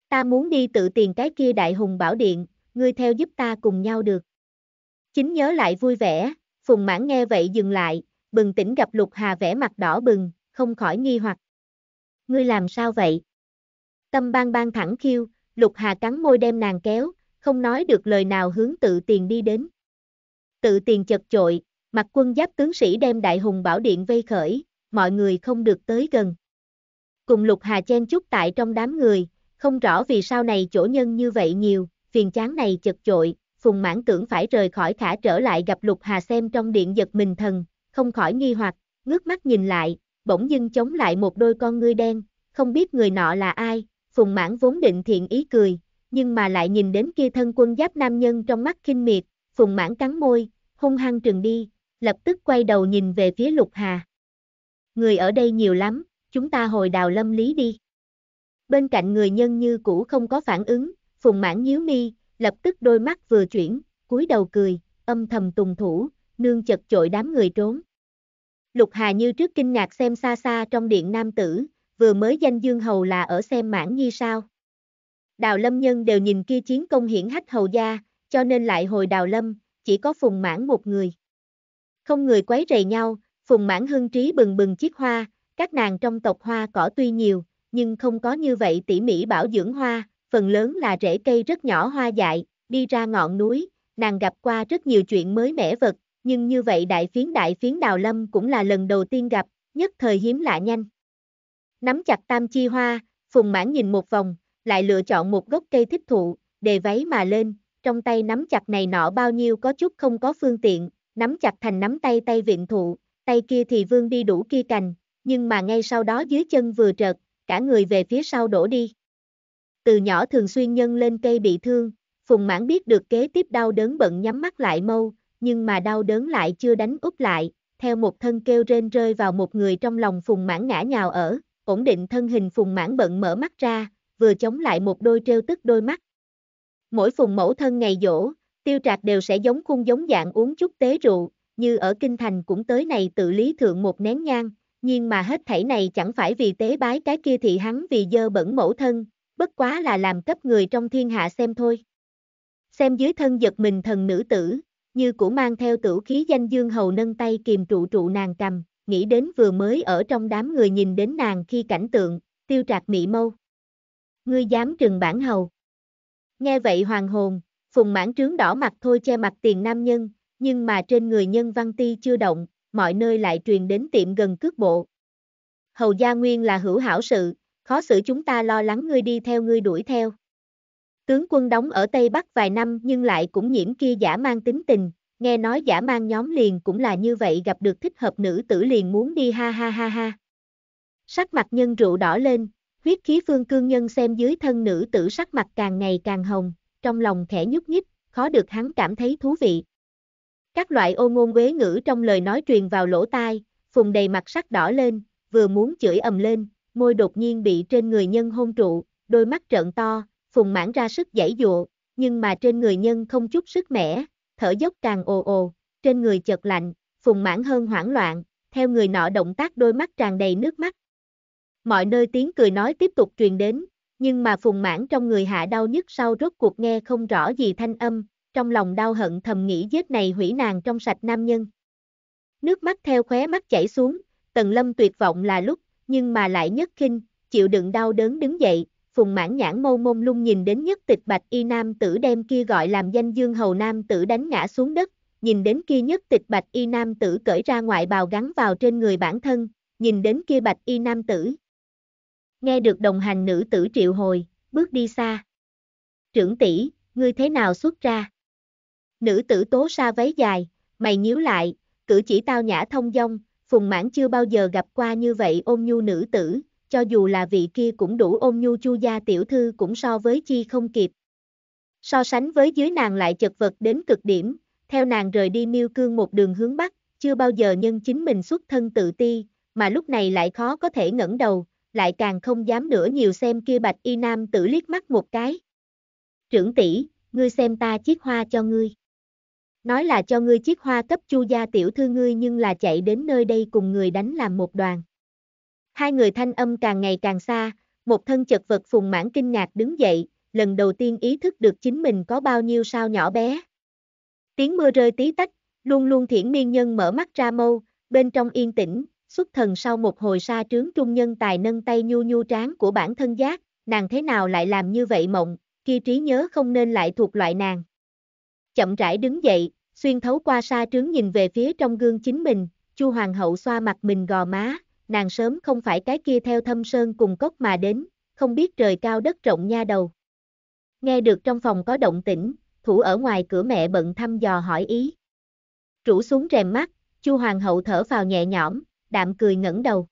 Ta muốn đi tự tiền cái kia đại hùng bảo điện, ngươi theo giúp ta cùng nhau được. Chính nhớ lại vui vẻ, phùng mãn nghe vậy dừng lại, bừng tỉnh gặp lục hà vẻ mặt đỏ bừng, không khỏi nghi hoặc. Ngươi làm sao vậy? Tâm bang bang thẳng khiêu, Lục Hà cắn môi đem nàng kéo, không nói được lời nào hướng tự tiền đi đến. Tự tiền chật chội, mặt quân giáp tướng sĩ đem đại hùng bảo điện vây khởi, mọi người không được tới gần. Cùng Lục Hà chen chút tại trong đám người, không rõ vì sao này chỗ nhân như vậy nhiều, phiền chán này chật chội, phùng mãn tưởng phải rời khỏi khả trở lại gặp Lục Hà xem trong điện giật mình thần, không khỏi nghi hoặc, ngước mắt nhìn lại, bỗng dưng chống lại một đôi con ngươi đen, không biết người nọ là ai, Phùng mãn vốn định thiện ý cười, nhưng mà lại nhìn đến kia thân quân giáp nam nhân trong mắt khinh miệt, phùng mãn cắn môi, hung hăng trừng đi, lập tức quay đầu nhìn về phía lục hà. Người ở đây nhiều lắm, chúng ta hồi đào lâm lý đi. Bên cạnh người nhân như cũ không có phản ứng, phùng mãn nhíu mi, lập tức đôi mắt vừa chuyển, cúi đầu cười, âm thầm tùng thủ, nương chật chội đám người trốn. Lục Hà như trước kinh ngạc xem xa xa trong điện nam tử, vừa mới danh dương hầu là ở xem mãn nhi sao. Đào lâm nhân đều nhìn kia chiến công hiển hách hầu gia, cho nên lại hồi đào lâm, chỉ có phùng mãn một người. Không người quấy rầy nhau, phùng mãn hưng trí bừng bừng chiếc hoa, các nàng trong tộc hoa cỏ tuy nhiều, nhưng không có như vậy tỉ mỉ bảo dưỡng hoa, phần lớn là rễ cây rất nhỏ hoa dại, đi ra ngọn núi, nàng gặp qua rất nhiều chuyện mới mẻ vật, nhưng như vậy đại phiến đại phiến đào lâm cũng là lần đầu tiên gặp, nhất thời hiếm lạ nhanh. Nắm chặt tam chi hoa, Phùng Mãn nhìn một vòng, lại lựa chọn một gốc cây thích thụ, đề váy mà lên, trong tay nắm chặt này nọ bao nhiêu có chút không có phương tiện, nắm chặt thành nắm tay tay viện thụ, tay kia thì vương đi đủ kia cành, nhưng mà ngay sau đó dưới chân vừa trợt, cả người về phía sau đổ đi. Từ nhỏ thường xuyên nhân lên cây bị thương, Phùng Mãn biết được kế tiếp đau đớn bận nhắm mắt lại mâu, nhưng mà đau đớn lại chưa đánh úp lại, theo một thân kêu rên rơi vào một người trong lòng Phùng Mãn ngã nhào ở, ổn định thân hình Phùng Mãn Bận mở mắt ra, vừa chống lại một đôi trêu tức đôi mắt. Mỗi Phùng mẫu thân ngày dỗ, tiêu trạc đều sẽ giống khung giống dạng uống chút tế rượu, như ở Kinh Thành cũng tới này tự lý thượng một nén nhang, nhưng mà hết thảy này chẳng phải vì tế bái cái kia thì hắn vì dơ bẩn mẫu thân, bất quá là làm cấp người trong thiên hạ xem thôi. Xem dưới thân giật mình thần nữ tử, như cũng mang theo tử khí danh dương hầu nâng tay kìm trụ trụ nàng cầm, nghĩ đến vừa mới ở trong đám người nhìn đến nàng khi cảnh tượng, tiêu trạc mị mâu. Ngươi dám trừng bản hầu. Nghe vậy hoàng hồn, phùng mãn trướng đỏ mặt thôi che mặt tiền nam nhân, nhưng mà trên người nhân văn ti chưa động, mọi nơi lại truyền đến tiệm gần cước bộ. Hầu gia nguyên là hữu hảo sự, khó xử chúng ta lo lắng ngươi đi theo ngươi đuổi theo. Tướng quân đóng ở Tây Bắc vài năm nhưng lại cũng nhiễm kia giả mang tính tình, nghe nói giả mang nhóm liền cũng là như vậy gặp được thích hợp nữ tử liền muốn đi ha ha ha ha. Sắc mặt nhân rượu đỏ lên, huyết khí phương cương nhân xem dưới thân nữ tử sắc mặt càng ngày càng hồng, trong lòng khẽ nhúc nhích, khó được hắn cảm thấy thú vị. Các loại ô ngôn quế ngữ trong lời nói truyền vào lỗ tai, phùng đầy mặt sắc đỏ lên, vừa muốn chửi ầm lên, môi đột nhiên bị trên người nhân hôn trụ, đôi mắt trợn to, phùng mãn ra sức giải dụa, nhưng mà trên người nhân không chút sức mẻ, thở dốc càng ồ ồ, trên người chợt lạnh, phùng mãn hơn hoảng loạn, theo người nọ động tác đôi mắt tràn đầy nước mắt. Mọi nơi tiếng cười nói tiếp tục truyền đến, nhưng mà phùng mãn trong người hạ đau nhất sau rốt cuộc nghe không rõ gì thanh âm, trong lòng đau hận thầm nghĩ giết này hủy nàng trong sạch nam nhân. Nước mắt theo khóe mắt chảy xuống, tần lâm tuyệt vọng là lúc, nhưng mà lại nhất kinh, chịu đựng đau đớn đứng dậy, phùng mãn nhãn mâu mông lung nhìn đến nhất tịch bạch y nam tử đem kia gọi làm danh dương hầu nam tử đánh ngã xuống đất, nhìn đến kia nhất tịch bạch y nam tử cởi ra ngoại bào gắn vào trên người bản thân, nhìn đến kia bạch y nam tử. Nghe được đồng hành nữ tử triệu hồi, bước đi xa. Trưởng tỷ, ngươi thế nào xuất ra? Nữ tử tố xa váy dài, mày nhíu lại, cử chỉ tao nhã thông dong, phùng mãn chưa bao giờ gặp qua như vậy ôm nhu nữ tử, cho dù là vị kia cũng đủ ôm nhu chu gia tiểu thư cũng so với chi không kịp. So sánh với dưới nàng lại chật vật đến cực điểm, theo nàng rời đi miêu cương một đường hướng bắc, chưa bao giờ nhân chính mình xuất thân tự ti, mà lúc này lại khó có thể ngẩng đầu, lại càng không dám nữa nhiều xem kia bạch y nam tử liếc mắt một cái. Trưởng tỷ, ngươi xem ta chiếc hoa cho ngươi. Nói là cho ngươi chiếc hoa cấp chu gia tiểu thư ngươi nhưng là chạy đến nơi đây cùng người đánh làm một đoàn. Hai người thanh âm càng ngày càng xa, một thân chật vật phùng mãn kinh ngạc đứng dậy, lần đầu tiên ý thức được chính mình có bao nhiêu sao nhỏ bé. Tiếng mưa rơi tí tách, luôn luôn thiển miên nhân mở mắt ra mâu, bên trong yên tĩnh, xuất thần sau một hồi sa trướng trung nhân tài nâng tay nhu nhu tráng của bản thân giác, nàng thế nào lại làm như vậy mộng, kia trí nhớ không nên lại thuộc loại nàng. Chậm rãi đứng dậy, xuyên thấu qua sa trướng nhìn về phía trong gương chính mình, Chu hoàng hậu xoa mặt mình gò má, nàng sớm không phải cái kia theo thâm sơn cùng cốc mà đến, không biết trời cao đất rộng nha đầu. Nghe được trong phòng có động tĩnh, thủ ở ngoài cửa mẹ bận thăm dò hỏi ý. Rủ xuống rèm mắt, Chu hoàng hậu thở vào nhẹ nhõm, đạm cười ngẩng đầu.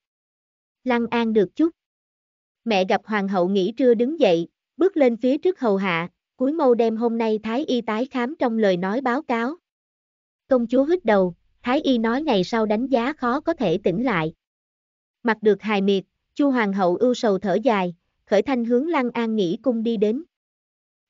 Lăng An được chút. Mẹ gặp hoàng hậu nghỉ trưa đứng dậy, bước lên phía trước hầu hạ, cuối mâu đêm hôm nay thái y tái khám trong lời nói báo cáo. Công chúa hít đầu, thái y nói ngày sau đánh giá khó có thể tỉnh lại mặc được hài miệt, Chu hoàng hậu ưu sầu thở dài, khởi thanh hướng Lăng An nghỉ cung đi đến.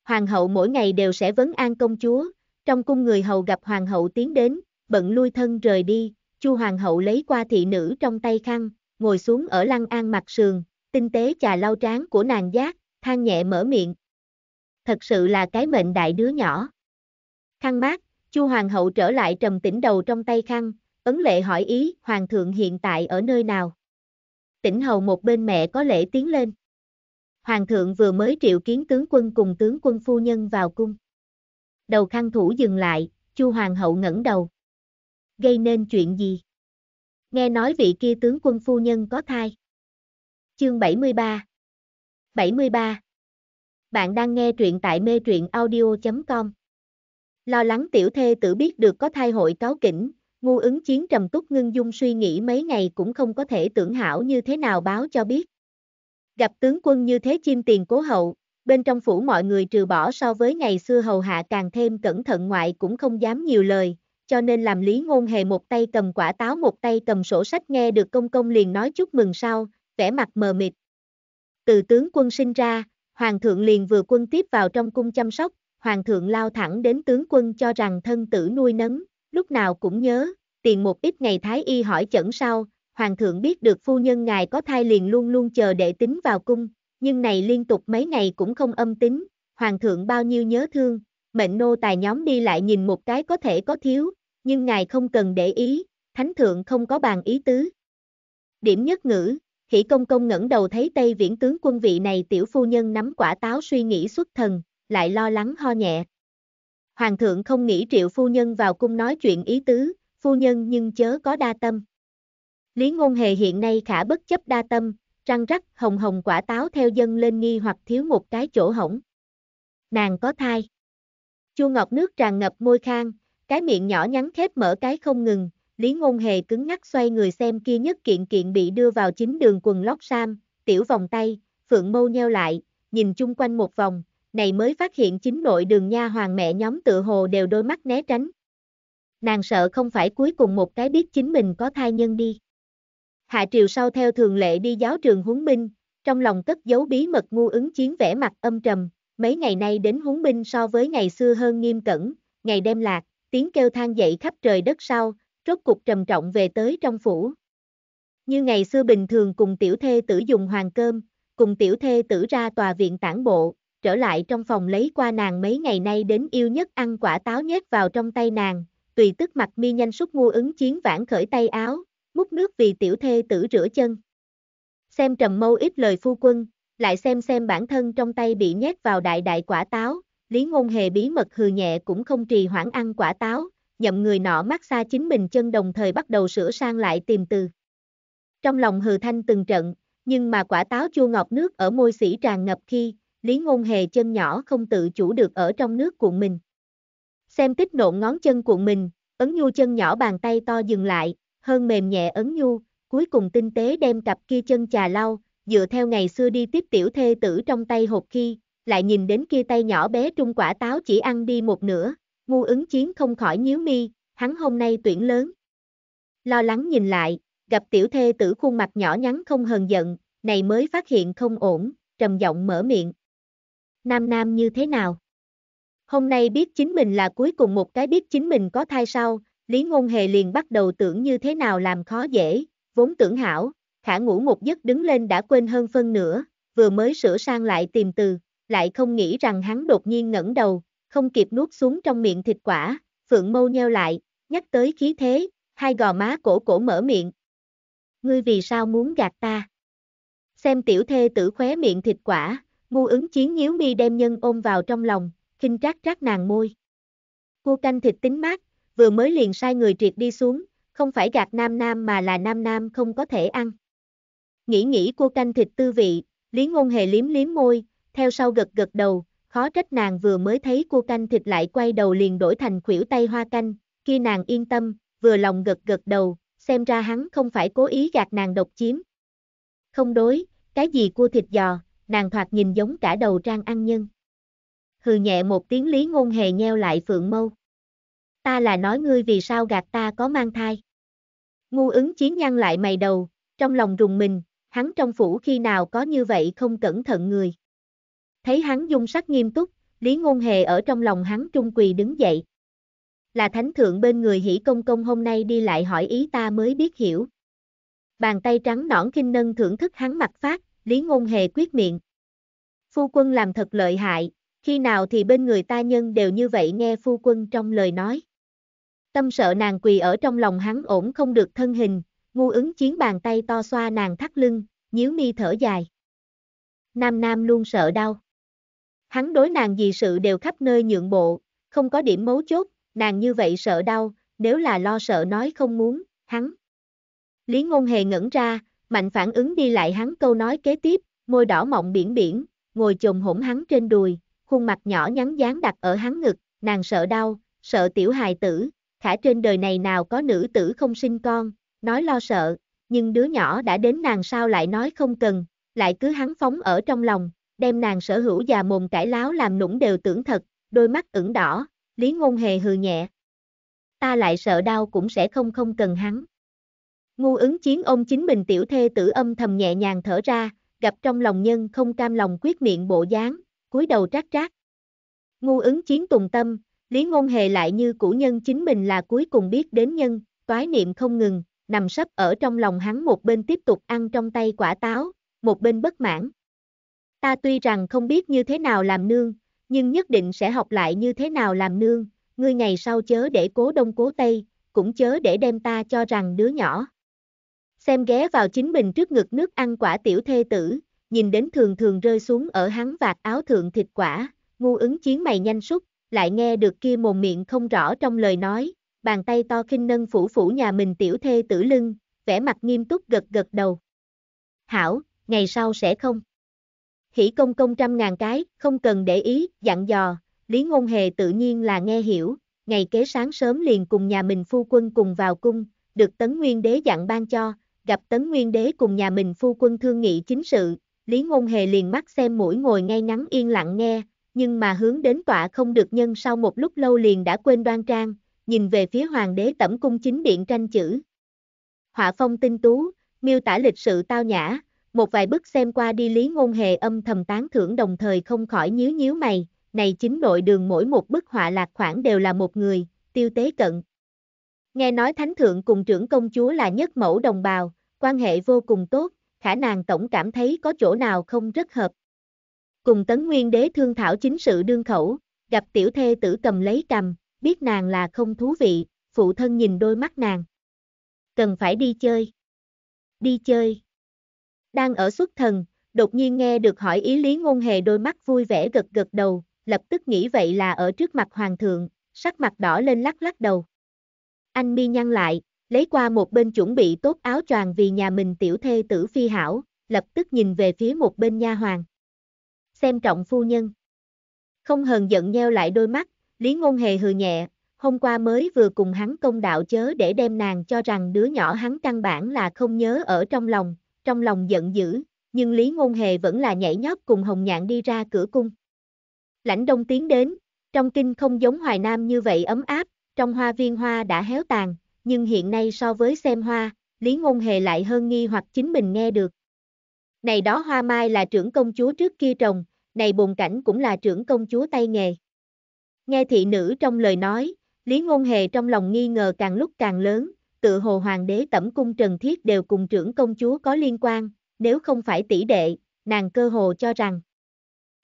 Hoàng hậu mỗi ngày đều sẽ vấn an công chúa, trong cung người hầu gặp hoàng hậu tiến đến, bận lui thân rời đi, Chu hoàng hậu lấy qua thị nữ trong tay khăn, ngồi xuống ở Lăng An mặt sườn, tinh tế chà lau trán của nàng giác, than nhẹ mở miệng. Thật sự là cái mệnh đại đứa nhỏ. Khăn mát, Chu hoàng hậu trở lại trầm tĩnh đầu trong tay khăn, ấn lệ hỏi ý, hoàng thượng hiện tại ở nơi nào? tỉnh hầu một bên mẹ có lễ tiến lên. Hoàng thượng vừa mới triệu kiến tướng quân cùng tướng quân phu nhân vào cung. Đầu khăn thủ dừng lại, chu hoàng hậu ngẩng đầu. Gây nên chuyện gì? Nghe nói vị kia tướng quân phu nhân có thai. Chương 73 73 Bạn đang nghe truyện tại mê truyện audio.com Lo lắng tiểu thê tử biết được có thai hội cáo kỉnh, Ngu ứng chiến trầm túc ngưng dung suy nghĩ mấy ngày cũng không có thể tưởng hảo như thế nào báo cho biết. Gặp tướng quân như thế chim tiền cố hậu, bên trong phủ mọi người trừ bỏ so với ngày xưa hầu hạ càng thêm cẩn thận ngoại cũng không dám nhiều lời, cho nên làm lý ngôn hề một tay cầm quả táo một tay cầm sổ sách nghe được công công liền nói chúc mừng sau, vẻ mặt mờ mịt. Từ tướng quân sinh ra, hoàng thượng liền vừa quân tiếp vào trong cung chăm sóc, hoàng thượng lao thẳng đến tướng quân cho rằng thân tử nuôi nấng, lúc nào cũng nhớ, tiền một ít ngày Thái Y hỏi chẩn sau, Hoàng thượng biết được phu nhân ngài có thai liền luôn luôn chờ đệ tính vào cung, nhưng này liên tục mấy ngày cũng không âm tính, Hoàng thượng bao nhiêu nhớ thương, mệnh nô tài nhóm đi lại nhìn một cái có thể có thiếu, nhưng ngài không cần để ý, thánh thượng không có bàn ý tứ. Điểm nhất ngữ, Hỷ công công ngẩng đầu thấy Tây Viễn tướng quân vị này tiểu phu nhân nắm quả táo suy nghĩ xuất thần, lại lo lắng ho nhẹ hoàng thượng không nghĩ triệu phu nhân vào cung nói chuyện ý tứ, phu nhân nhưng chớ có đa tâm. Lý Ngôn Hề hiện nay khả bất chấp đa tâm, răng rắc hồng hồng quả táo theo dân lên nghi hoặc thiếu một cái chỗ hỏng. Nàng có thai. Chu Ngọc nước tràn ngập môi khang, cái miệng nhỏ nhắn khép mở cái không ngừng, Lý Ngôn Hề cứng ngắc xoay người xem kia nhất kiện kiện bị đưa vào chính đường quần lót sam, tiểu vòng tay, phượng mâu nheo lại, nhìn chung quanh một vòng, này mới phát hiện chính nội đường nha hoàng mẹ nhóm tự hồ đều đôi mắt né tránh. Nàng sợ không phải cuối cùng một cái biết chính mình có thai nhân đi. Hạ triều sau theo thường lệ đi giáo trường huấn binh, trong lòng cất giấu bí mật ngu ứng chiến vẻ mặt âm trầm, mấy ngày nay đến huấn binh so với ngày xưa hơn nghiêm cẩn, ngày đêm lạc, tiếng kêu than dậy khắp trời đất sau, rốt cục trầm trọng về tới trong phủ. Như ngày xưa bình thường cùng tiểu thê tử dùng hoàng cơm, cùng tiểu thê tử ra tòa viện tản bộ, trở lại trong phòng lấy qua nàng mấy ngày nay đến yêu nhất ăn quả táo nhét vào trong tay nàng, tùy tức mặt mi nhanh súc ngu ứng chiến vãn khởi tay áo, múc nước vì tiểu thê tử rửa chân. Xem trầm mâu ít lời phu quân, lại xem xem bản thân trong tay bị nhét vào đại đại quả táo, lý ngôn hề bí mật hừ nhẹ cũng không trì hoãn ăn quả táo, nhậm người nọ mát xa chính mình chân đồng thời bắt đầu sửa sang lại tìm từ. Trong lòng hừ thanh từng trận, nhưng mà quả táo chua ngọt nước ở môi sĩ tràn ngập khi, Lý Ngôn Hề chân nhỏ không tự chủ được ở trong nước cuộn mình. Xem kích nộn ngón chân cuộn mình, ấn nhu chân nhỏ bàn tay to dừng lại, hơn mềm nhẹ ấn nhu, cuối cùng tinh tế đem cặp kia chân trà lau, dựa theo ngày xưa đi tiếp tiểu thê tử trong tay hộp khi, lại nhìn đến kia tay nhỏ bé trung quả táo chỉ ăn đi một nửa, ngu ứng chiến không khỏi nhíu mi, hắn hôm nay tuyển lớn. Lo lắng nhìn lại, gặp tiểu thê tử khuôn mặt nhỏ nhắn không hờn giận, này mới phát hiện không ổn, trầm giọng mở miệng, nam nam như thế nào. Hôm nay biết chính mình là cuối cùng một cái biết chính mình có thai sau, Lý Ngôn Hề liền bắt đầu tưởng như thế nào làm khó dễ, vốn tưởng hảo, khả ngủ một giấc đứng lên đã quên hơn phân nửa, vừa mới sửa sang lại tìm từ, lại không nghĩ rằng hắn đột nhiên ngẩng đầu, không kịp nuốt xuống trong miệng thịt quả, phượng mâu nheo lại, nhắc tới khí thế, hai gò má cổ cổ mở miệng. Ngươi vì sao muốn gạt ta? Xem tiểu thê tử khóe miệng thịt quả, Ngu ứng chiến nhíu mi đem nhân ôm vào trong lòng, khinh trác trác nàng môi. Cua canh thịt tính mát, vừa mới liền sai người triệt đi xuống, không phải gạt nam nam mà là nam nam không có thể ăn. Nghĩ nghĩ cua canh thịt tư vị, lý ngôn hề liếm liếm môi, theo sau gật gật đầu, khó trách nàng vừa mới thấy cua canh thịt lại quay đầu liền đổi thành khuỷu tay hoa canh, khi nàng yên tâm, vừa lòng gật gật đầu, xem ra hắn không phải cố ý gạt nàng độc chiếm. Không đối, cái gì cua thịt giò, nàng thoạt nhìn giống cả đầu trang ăn nhân. Hừ nhẹ một tiếng lý ngôn hề nheo lại phượng mâu. Ta là nói ngươi vì sao gạt ta có mang thai. Ngu ứng chiến nhăn lại mày đầu, trong lòng rùng mình, hắn trong phủ khi nào có như vậy không cẩn thận người. Thấy hắn dung sắc nghiêm túc, lý ngôn hề ở trong lòng hắn trung quỳ đứng dậy. Là thánh thượng bên người hỷ công công hôm nay đi lại hỏi ý ta mới biết hiểu. Bàn tay trắng nõn kinh nâng thưởng thức hắn mặt phát, Lý Ngôn Hề quyết miệng. Phu quân làm thật lợi hại, khi nào thì bên người ta nhân đều như vậy nghe phu quân trong lời nói. Tâm sợ nàng quỳ ở trong lòng hắn ổn không được thân hình, ngu ứng chiến bàn tay to xoa nàng thắt lưng, nhíu mi thở dài. Nam Nam luôn sợ đau. Hắn đối nàng gì sự đều khắp nơi nhượng bộ, không có điểm mấu chốt, nàng như vậy sợ đau, nếu là lo sợ nói không muốn, hắn. Lý Ngôn Hề ngẩn ra, Mạnh phản ứng đi lại hắn câu nói kế tiếp, môi đỏ mọng biển biển, ngồi chồm hổm hắn trên đùi, khuôn mặt nhỏ nhắn dán đặt ở hắn ngực, nàng sợ đau, sợ tiểu hài tử, khả trên đời này nào có nữ tử không sinh con, nói lo sợ, nhưng đứa nhỏ đã đến nàng sao lại nói không cần, lại cứ hắn phóng ở trong lòng, đem nàng sở hữu già mồm cải láo làm nũng đều tưởng thật, đôi mắt ửng đỏ, Lý Ngôn Hề hừ nhẹ. Ta lại sợ đau cũng sẽ không không cần hắn. Ngu ứng chiến ôm chính mình tiểu thê tử âm thầm nhẹ nhàng thở ra, gặp trong lòng nhân không cam lòng quyết miệng bộ dáng, cúi đầu trác trác. Ngu ứng chiến tùng tâm, lý ngôn hề lại như cũ nhân chính mình là cuối cùng biết đến nhân, toái niệm không ngừng, nằm sấp ở trong lòng hắn một bên tiếp tục ăn trong tay quả táo, một bên bất mãn. Ta tuy rằng không biết như thế nào làm nương, nhưng nhất định sẽ học lại như thế nào làm nương, ngươi ngày sau chớ để cố đông cố tây, cũng chớ để đem ta cho rằng đứa nhỏ xem ghé vào chính mình trước ngực nước ăn quả tiểu thê tử, nhìn đến thường thường rơi xuống ở hắn vạt áo thượng thịt quả, ngu ứng chiến mày nhanh súc, lại nghe được kia mồm miệng không rõ trong lời nói, bàn tay to khinh nâng phủ phủ nhà mình tiểu thê tử lưng, vẻ mặt nghiêm túc gật gật đầu. Hảo, ngày sau sẽ không. Hỷ công công trăm ngàn cái, không cần để ý, dặn dò, Lý Ngôn Hề tự nhiên là nghe hiểu, ngày kế sáng sớm liền cùng nhà mình phu quân cùng vào cung, được Tấn Nguyên Đế dặn ban cho, gặp tấn nguyên đế cùng nhà mình phu quân thương nghị chính sự, Lý Ngôn Hề liền mắt xem mũi ngồi ngay ngắn yên lặng nghe, nhưng mà hướng đến tọa không được nhân sau một lúc lâu liền đã quên đoan trang, nhìn về phía hoàng đế tẩm cung chính điện tranh chữ. Họa phong tinh tú, miêu tả lịch sự tao nhã, một vài bức xem qua đi Lý Ngôn Hề âm thầm tán thưởng đồng thời không khỏi nhíu nhíu mày, này chính nội đường mỗi một bức họa lạc khoảng đều là một người, tiêu tế cận, Nghe nói thánh thượng cùng trưởng công chúa là nhất mẫu đồng bào, quan hệ vô cùng tốt, khả nàng tổng cảm thấy có chỗ nào không rất hợp. Cùng tấn nguyên đế thương thảo chính sự đương khẩu, gặp tiểu thê tử cầm lấy cầm, biết nàng là không thú vị, phụ thân nhìn đôi mắt nàng. Cần phải đi chơi. Đi chơi. Đang ở xuất thần, đột nhiên nghe được hỏi ý lý ngôn hề đôi mắt vui vẻ gật gật đầu, lập tức nghĩ vậy là ở trước mặt hoàng thượng, sắc mặt đỏ lên lắc lắc đầu. Anh mi nhăn lại, lấy qua một bên chuẩn bị tốt áo choàng vì nhà mình tiểu thê tử phi hảo, lập tức nhìn về phía một bên nha hoàng. Xem trọng phu nhân. Không hờn giận nheo lại đôi mắt, Lý Ngôn Hề hừ nhẹ, hôm qua mới vừa cùng hắn công đạo chớ để đem nàng cho rằng đứa nhỏ hắn căn bản là không nhớ ở trong lòng, trong lòng giận dữ, nhưng Lý Ngôn Hề vẫn là nhảy nhót cùng Hồng Nhạn đi ra cửa cung. Lãnh đông tiến đến, trong kinh không giống Hoài Nam như vậy ấm áp, trong hoa viên hoa đã héo tàn, nhưng hiện nay so với xem hoa, Lý Ngôn Hề lại hơn nghi hoặc chính mình nghe được. Này đó hoa mai là trưởng công chúa trước kia trồng, này bồn cảnh cũng là trưởng công chúa tay nghề. Nghe thị nữ trong lời nói, Lý Ngôn Hề trong lòng nghi ngờ càng lúc càng lớn, tự hồ hoàng đế tẩm cung Trần Thiết đều cùng trưởng công chúa có liên quan, nếu không phải tỷ đệ, nàng cơ hồ cho rằng.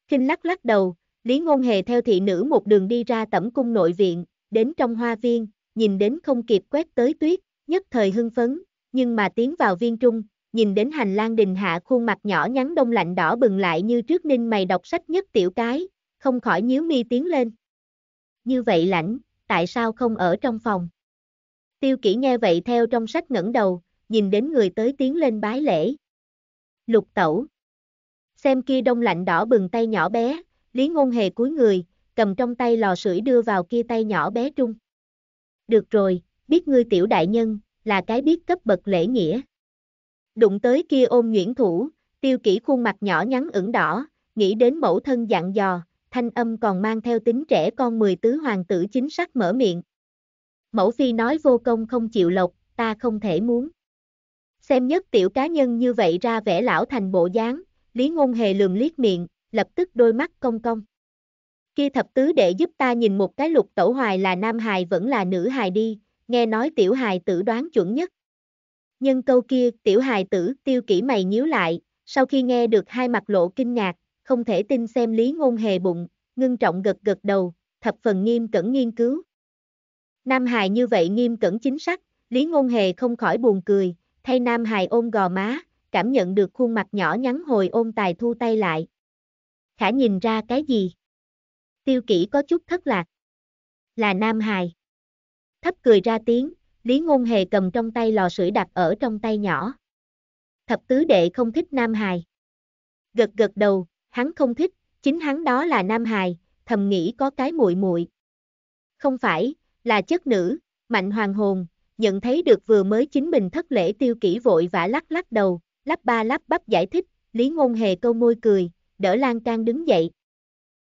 Kinh lắc lắc đầu, Lý Ngôn Hề theo thị nữ một đường đi ra tẩm cung nội viện, đến trong hoa viên, nhìn đến không kịp quét tới tuyết, nhất thời hưng phấn, nhưng mà tiến vào viên trung, nhìn đến hành lang đình hạ khuôn mặt nhỏ nhắn đông lạnh đỏ bừng lại như trước ninh mày đọc sách nhất tiểu cái, không khỏi nhíu mi tiến lên. Như vậy lãnh, tại sao không ở trong phòng? Tiêu Kỷ nghe vậy theo trong sách ngẩng đầu, nhìn đến người tới tiến lên bái lễ. Lục tẩu. Xem kia đông lạnh đỏ bừng tay nhỏ bé, Lý Ngôn Hề cúi người, cầm trong tay lò sưởi đưa vào kia tay nhỏ bé trung. Được rồi, biết ngươi tiểu đại nhân, là cái biết cấp bậc lễ nghĩa. Đụng tới kia ôm nhuyễn Thủ, tiêu kỷ khuôn mặt nhỏ nhắn ửng đỏ, nghĩ đến mẫu thân dặn dò, thanh âm còn mang theo tính trẻ con mười tứ hoàng tử chính sắc mở miệng. Mẫu phi nói vô công không chịu lộc, ta không thể muốn. Xem nhất tiểu cá nhân như vậy ra vẻ lão thành bộ dáng, Lý Ngôn Hề lườm liếc miệng, lập tức đôi mắt cong cong kia thập tứ đệ giúp ta nhìn một cái lục tẩu hoài là nam hài vẫn là nữ hài đi, nghe nói tiểu hài tử đoán chuẩn nhất. Nhân câu kia, tiểu hài tử, tiêu kỹ mày nhíu lại, sau khi nghe được hai mặt lộ kinh ngạc, không thể tin xem lý ngôn hề bụng, ngưng trọng gật gật đầu, thập phần nghiêm cẩn nghiên cứu. Nam hài như vậy nghiêm cẩn chính xác, lý ngôn hề không khỏi buồn cười, thay nam hài ôm gò má, cảm nhận được khuôn mặt nhỏ nhắn hồi ôm tài thu tay lại. Khả nhìn ra cái gì? tiêu kỷ có chút thất lạc. Là nam hài. Thấp cười ra tiếng, Lý Ngôn Hề cầm trong tay lò sưởi đặt ở trong tay nhỏ. Thập tứ đệ không thích nam hài. Gật gật đầu, hắn không thích, chính hắn đó là nam hài, thầm nghĩ có cái muội muội. Không phải, là chất nữ, mạnh hoàng hồn, nhận thấy được vừa mới chính mình thất lễ tiêu kỷ vội vã lắc lắc đầu, lắp ba lắp bắp giải thích, Lý Ngôn Hề câu môi cười, đỡ lan can đứng dậy.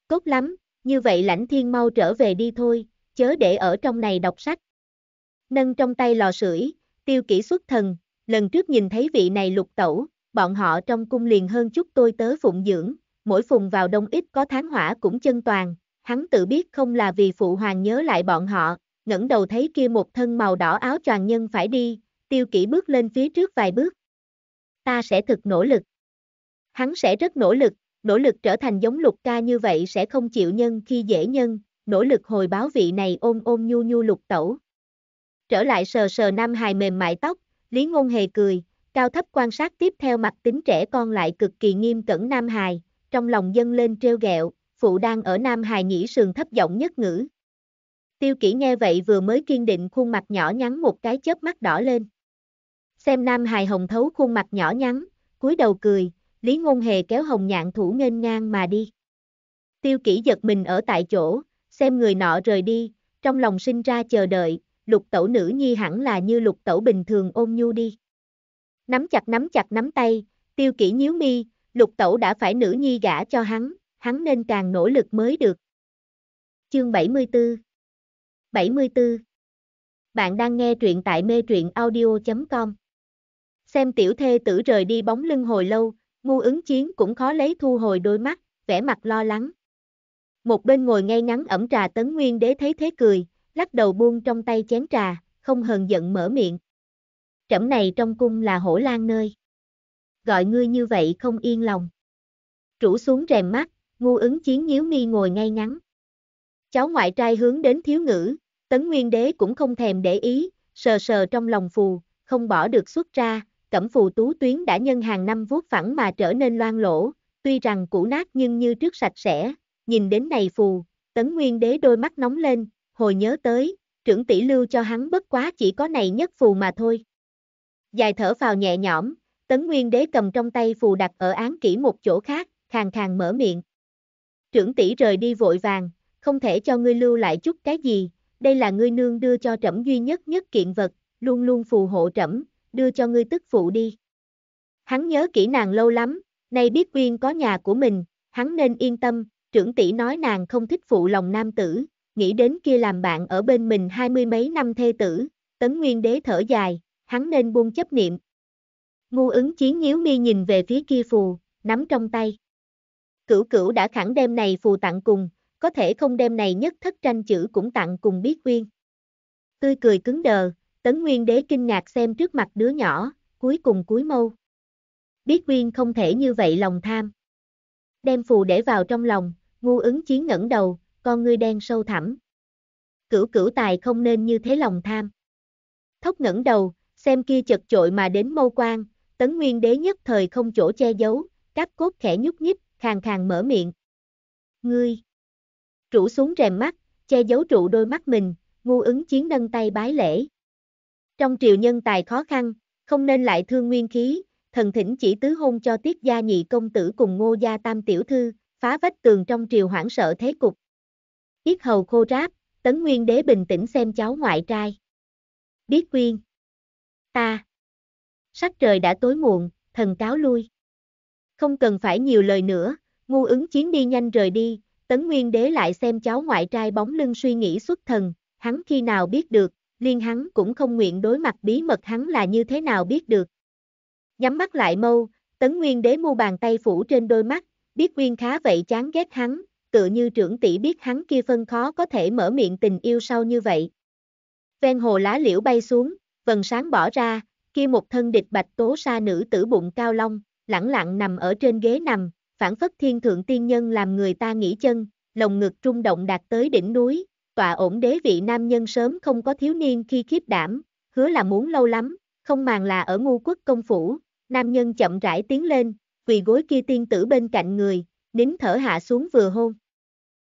cốt lắm, như vậy lãnh thiên mau trở về đi thôi, chớ để ở trong này đọc sách. Nâng trong tay lò sưởi, tiêu kỹ xuất thần, lần trước nhìn thấy vị này lục tẩu, bọn họ trong cung liền hơn chút tôi tớ phụng dưỡng, mỗi phùng vào đông ít có tháng hỏa cũng chân toàn, hắn tự biết không là vì phụ hoàng nhớ lại bọn họ, ngẩng đầu thấy kia một thân màu đỏ áo choàng nhân phải đi, tiêu kỹ bước lên phía trước vài bước. Ta sẽ thực nỗ lực. Hắn sẽ rất nỗ lực, nỗ lực trở thành giống lục ca như vậy sẽ không chịu nhân khi dễ nhân, nỗ lực hồi báo vị này ôm ôm nhu nhu lục tẩu. Trở lại sờ sờ nam hài mềm mại tóc, Lý Ngôn hề cười, cao thấp quan sát tiếp theo mặt tính trẻ con lại cực kỳ nghiêm cẩn nam hài, trong lòng dâng lên treo gẹo, phụ đang ở nam hài nhĩ sườn thấp giọng nhất ngữ. Tiêu kỷ nghe vậy vừa mới kiên định khuôn mặt nhỏ nhắn một cái chớp mắt đỏ lên. Xem nam hài hồng thấu khuôn mặt nhỏ nhắn, cúi đầu cười, Lý Ngôn Hề kéo hồng nhạn thủ nghênh ngang mà đi. Tiêu kỷ giật mình ở tại chỗ, xem người nọ rời đi, trong lòng sinh ra chờ đợi, lục tẩu nữ nhi hẳn là như lục tẩu bình thường ôm nhu đi. Nắm chặt nắm chặt nắm tay, tiêu kỷ nhíu mi, lục tẩu đã phải nữ nhi gả cho hắn, hắn nên càng nỗ lực mới được. Chương 74 74 Bạn đang nghe truyện tại mê truyện audio.com Xem tiểu thê tử rời đi bóng lưng hồi lâu, Ngu ứng chiến cũng khó lấy thu hồi đôi mắt, vẻ mặt lo lắng. Một bên ngồi ngay ngắn ẩm trà tấn nguyên đế thấy thế cười, lắc đầu buông trong tay chén trà, không hờn giận mở miệng. Trẫm này trong cung là hổ lan nơi. Gọi ngươi như vậy không yên lòng. Rủ xuống rèm mắt, ngu ứng chiến nhíu mi ngồi ngay ngắn. Cháu ngoại trai hướng đến thiếu ngữ, tấn nguyên đế cũng không thèm để ý, sờ sờ trong lòng phù, không bỏ được xuất ra, cẩm phù tú tuyến đã nhân hàng năm vuốt phẳng mà trở nên loang lỗ, tuy rằng cũ nát nhưng như trước sạch sẽ, nhìn đến này phù, tấn nguyên đế đôi mắt nóng lên, hồi nhớ tới, trưởng tỷ lưu cho hắn bất quá chỉ có này nhất phù mà thôi. Dài thở vào nhẹ nhõm, tấn nguyên đế cầm trong tay phù đặt ở án kỹ một chỗ khác, khàng khàng mở miệng. Trưởng tỷ rời đi vội vàng, không thể cho ngươi lưu lại chút cái gì, đây là ngươi nương đưa cho trẫm duy nhất nhất kiện vật, luôn luôn phù hộ trẫm, đưa cho ngươi tức phụ đi. Hắn nhớ kỹ nàng lâu lắm, nay biết Uyên có nhà của mình, hắn nên yên tâm, trưởng tỷ nói nàng không thích phụ lòng nam tử, nghĩ đến kia làm bạn ở bên mình hai mươi mấy năm thê tử, tấn nguyên đế thở dài, hắn nên buông chấp niệm. Ngu ứng chiến nhíu mi nhìn về phía kia phù, nắm trong tay. Cửu cửu đã khẳng đem này phù tặng cùng, có thể không đem này nhất thất tranh chữ cũng tặng cùng biết quyên. Tươi cười cứng đờ, Tấn Nguyên Đế kinh ngạc xem trước mặt đứa nhỏ, cuối cùng cúi mâu. Biết Nguyên không thể như vậy lòng tham. Đem phù để vào trong lòng, ngu ứng chiến ngẩng đầu, con ngươi đen sâu thẳm. Cửu cửu tài không nên như thế lòng tham. Thốc ngẩng đầu, xem kia chật chội mà đến mâu quan, tấn nguyên đế nhất thời không chỗ che giấu, cáp cốt khẽ nhúc nhích, khàn khàn mở miệng. Ngươi! Trụ xuống rèm mắt, che giấu trụ đôi mắt mình, ngu ứng chiến nâng tay bái lễ. Trong triều nhân tài khó khăn, không nên lại thương nguyên khí, thần thỉnh chỉ tứ hôn cho tiết gia nhị công tử cùng ngô gia tam tiểu thư, phá vách tường trong triều hoảng sợ thế cục. Yết hầu khô ráp, tấn nguyên đế bình tĩnh xem cháu ngoại trai. Biết quyên. Ta. Sắc trời đã tối muộn, thần cáo lui. Không cần phải nhiều lời nữa, ngu ứng chiến đi nhanh rời đi, tấn nguyên đế lại xem cháu ngoại trai bóng lưng suy nghĩ xuất thần, hắn khi nào biết được, liên hắn cũng không nguyện đối mặt bí mật hắn là như thế nào biết được. Nhắm mắt lại mâu, tấn nguyên đế mu bàn tay phủ trên đôi mắt, biết nguyên khá vậy chán ghét hắn, tựa như trưởng tỷ biết hắn kia phân khó có thể mở miệng tình yêu sau như vậy. Ven hồ lá liễu bay xuống, vần sáng bỏ ra, kia một thân địch bạch tố sa nữ tử bụng cao long, lẳng lặng nằm ở trên ghế nằm, phản phất thiên thượng tiên nhân làm người ta nghỉ chân, lồng ngực trung động đạt tới đỉnh núi, tọa ổn đế vị nam nhân sớm không có thiếu niên khi khiếp đảm, hứa là muốn lâu lắm, không màng là ở ngu quốc công phủ, nam nhân chậm rãi tiến lên, quỳ gối kia tiên tử bên cạnh người, nín thở hạ xuống vừa hôn.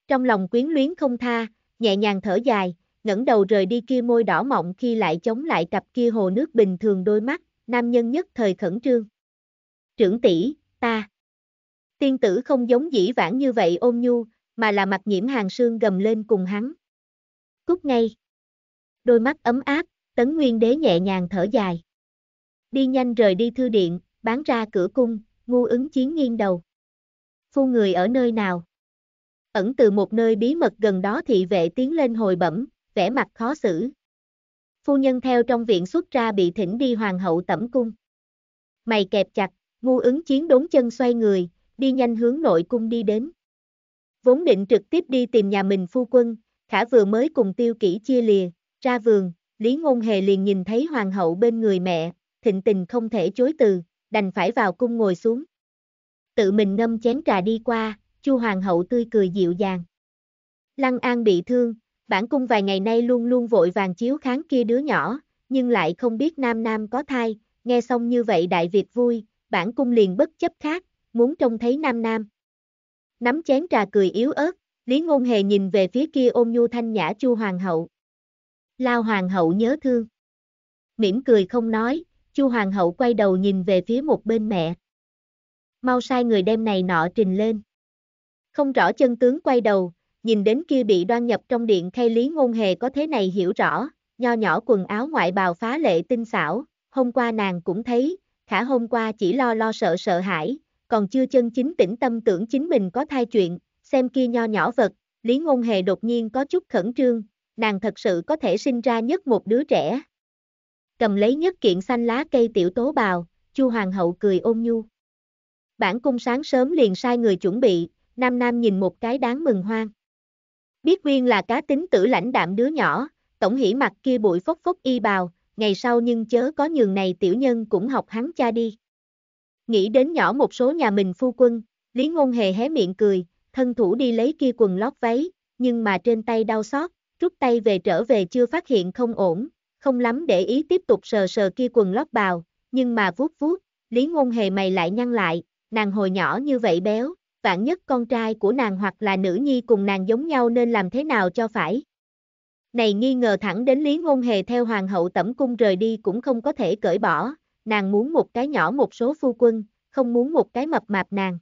Trong lòng quyến luyến không tha, nhẹ nhàng thở dài, ngẩng đầu rời đi kia môi đỏ mọng khi lại chống lại cặp kia hồ nước bình thường đôi mắt, nam nhân nhất thời khẩn trương. Trưởng tỷ, ta. Tiên tử không giống dĩ vãng như vậy ôm nhu, mà là mặt nhiễm hàng sương gầm lên cùng hắn cút ngay. Đôi mắt ấm áp, tấn nguyên đế nhẹ nhàng thở dài. Đi nhanh rời đi thư điện, bán ra cửa cung, ngu ứng chiến nghiêng đầu. Phu người ở nơi nào? Ẩn từ một nơi bí mật gần đó thị vệ tiến lên hồi bẩm, vẻ mặt khó xử. Phu nhân theo trong viện xuất ra bị thỉnh đi hoàng hậu tẩm cung. Mày kẹp chặt, ngu ứng chiến đốn chân xoay người, đi nhanh hướng nội cung đi đến. Vốn định trực tiếp đi tìm nhà mình phu quân, Khả vừa mới cùng tiêu Kỷ chia lìa, ra vườn, Lý Ngôn Hề liền nhìn thấy hoàng hậu bên người mẹ, thịnh tình không thể chối từ, đành phải vào cung ngồi xuống. Tự mình ngâm chén trà đi qua, chu hoàng hậu tươi cười dịu dàng. Lăng An bị thương, bản cung vài ngày nay luôn luôn vội vàng chiếu kháng kia đứa nhỏ, nhưng lại không biết nam nam có thai, nghe xong như vậy đại việt vui, bản cung liền bất chấp khác, muốn trông thấy nam nam. Nắm chén trà cười yếu ớt, Lý Ngôn Hề nhìn về phía kia ôm nhu thanh nhã Chu Hoàng hậu. La Hoàng hậu nhớ thương. Mỉm cười không nói, Chu Hoàng hậu quay đầu nhìn về phía một bên mẹ. Mau sai người đem này nọ trình lên. Không rõ chân tướng quay đầu, nhìn đến kia bị đoan nhập trong điện thay Lý Ngôn Hề có thế này hiểu rõ, nho nhỏ quần áo ngoại bào phá lệ tinh xảo, hôm qua nàng cũng thấy, khả hôm qua chỉ lo lo sợ sợ hãi, còn chưa chân chính tĩnh tâm tưởng chính mình có thai chuyện, xem kia nho nhỏ vật, Lý Ngôn Hề đột nhiên có chút khẩn trương, nàng thật sự có thể sinh ra nhất một đứa trẻ. Cầm lấy nhất kiện xanh lá cây tiểu tố bào, Chu Hoàng hậu cười ôm nhu. Bản cung sáng sớm liền sai người chuẩn bị, Nam Nam nhìn một cái đáng mừng hoang. Biết Nguyên là cá tính tử lãnh đạm đứa nhỏ, tổng hỉ mặt kia bụi phốc phốc y bào, ngày sau nhưng chớ có nhường này tiểu nhân cũng học hắn cha đi. Nghĩ đến nhỏ một số nhà mình phu quân, Lý Ngôn Hề hé miệng cười, thân thủ đi lấy kia quần lót váy, nhưng mà trên tay đau xót, rút tay về trở về chưa phát hiện không ổn, không lắm để ý tiếp tục sờ sờ kia quần lót bào, nhưng mà vuốt vuốt, Lý Ngôn Hề mày lại nhăn lại, nàng hồi nhỏ như vậy béo, vạn nhất con trai của nàng hoặc là nữ nhi cùng nàng giống nhau nên làm thế nào cho phải. Này nghi ngờ thẳng đến Lý Ngôn Hề theo hoàng hậu tẩm cung rời đi cũng không có thể cởi bỏ, nàng muốn một cái nhỏ một số phu quân, không muốn một cái mập mạp nàng.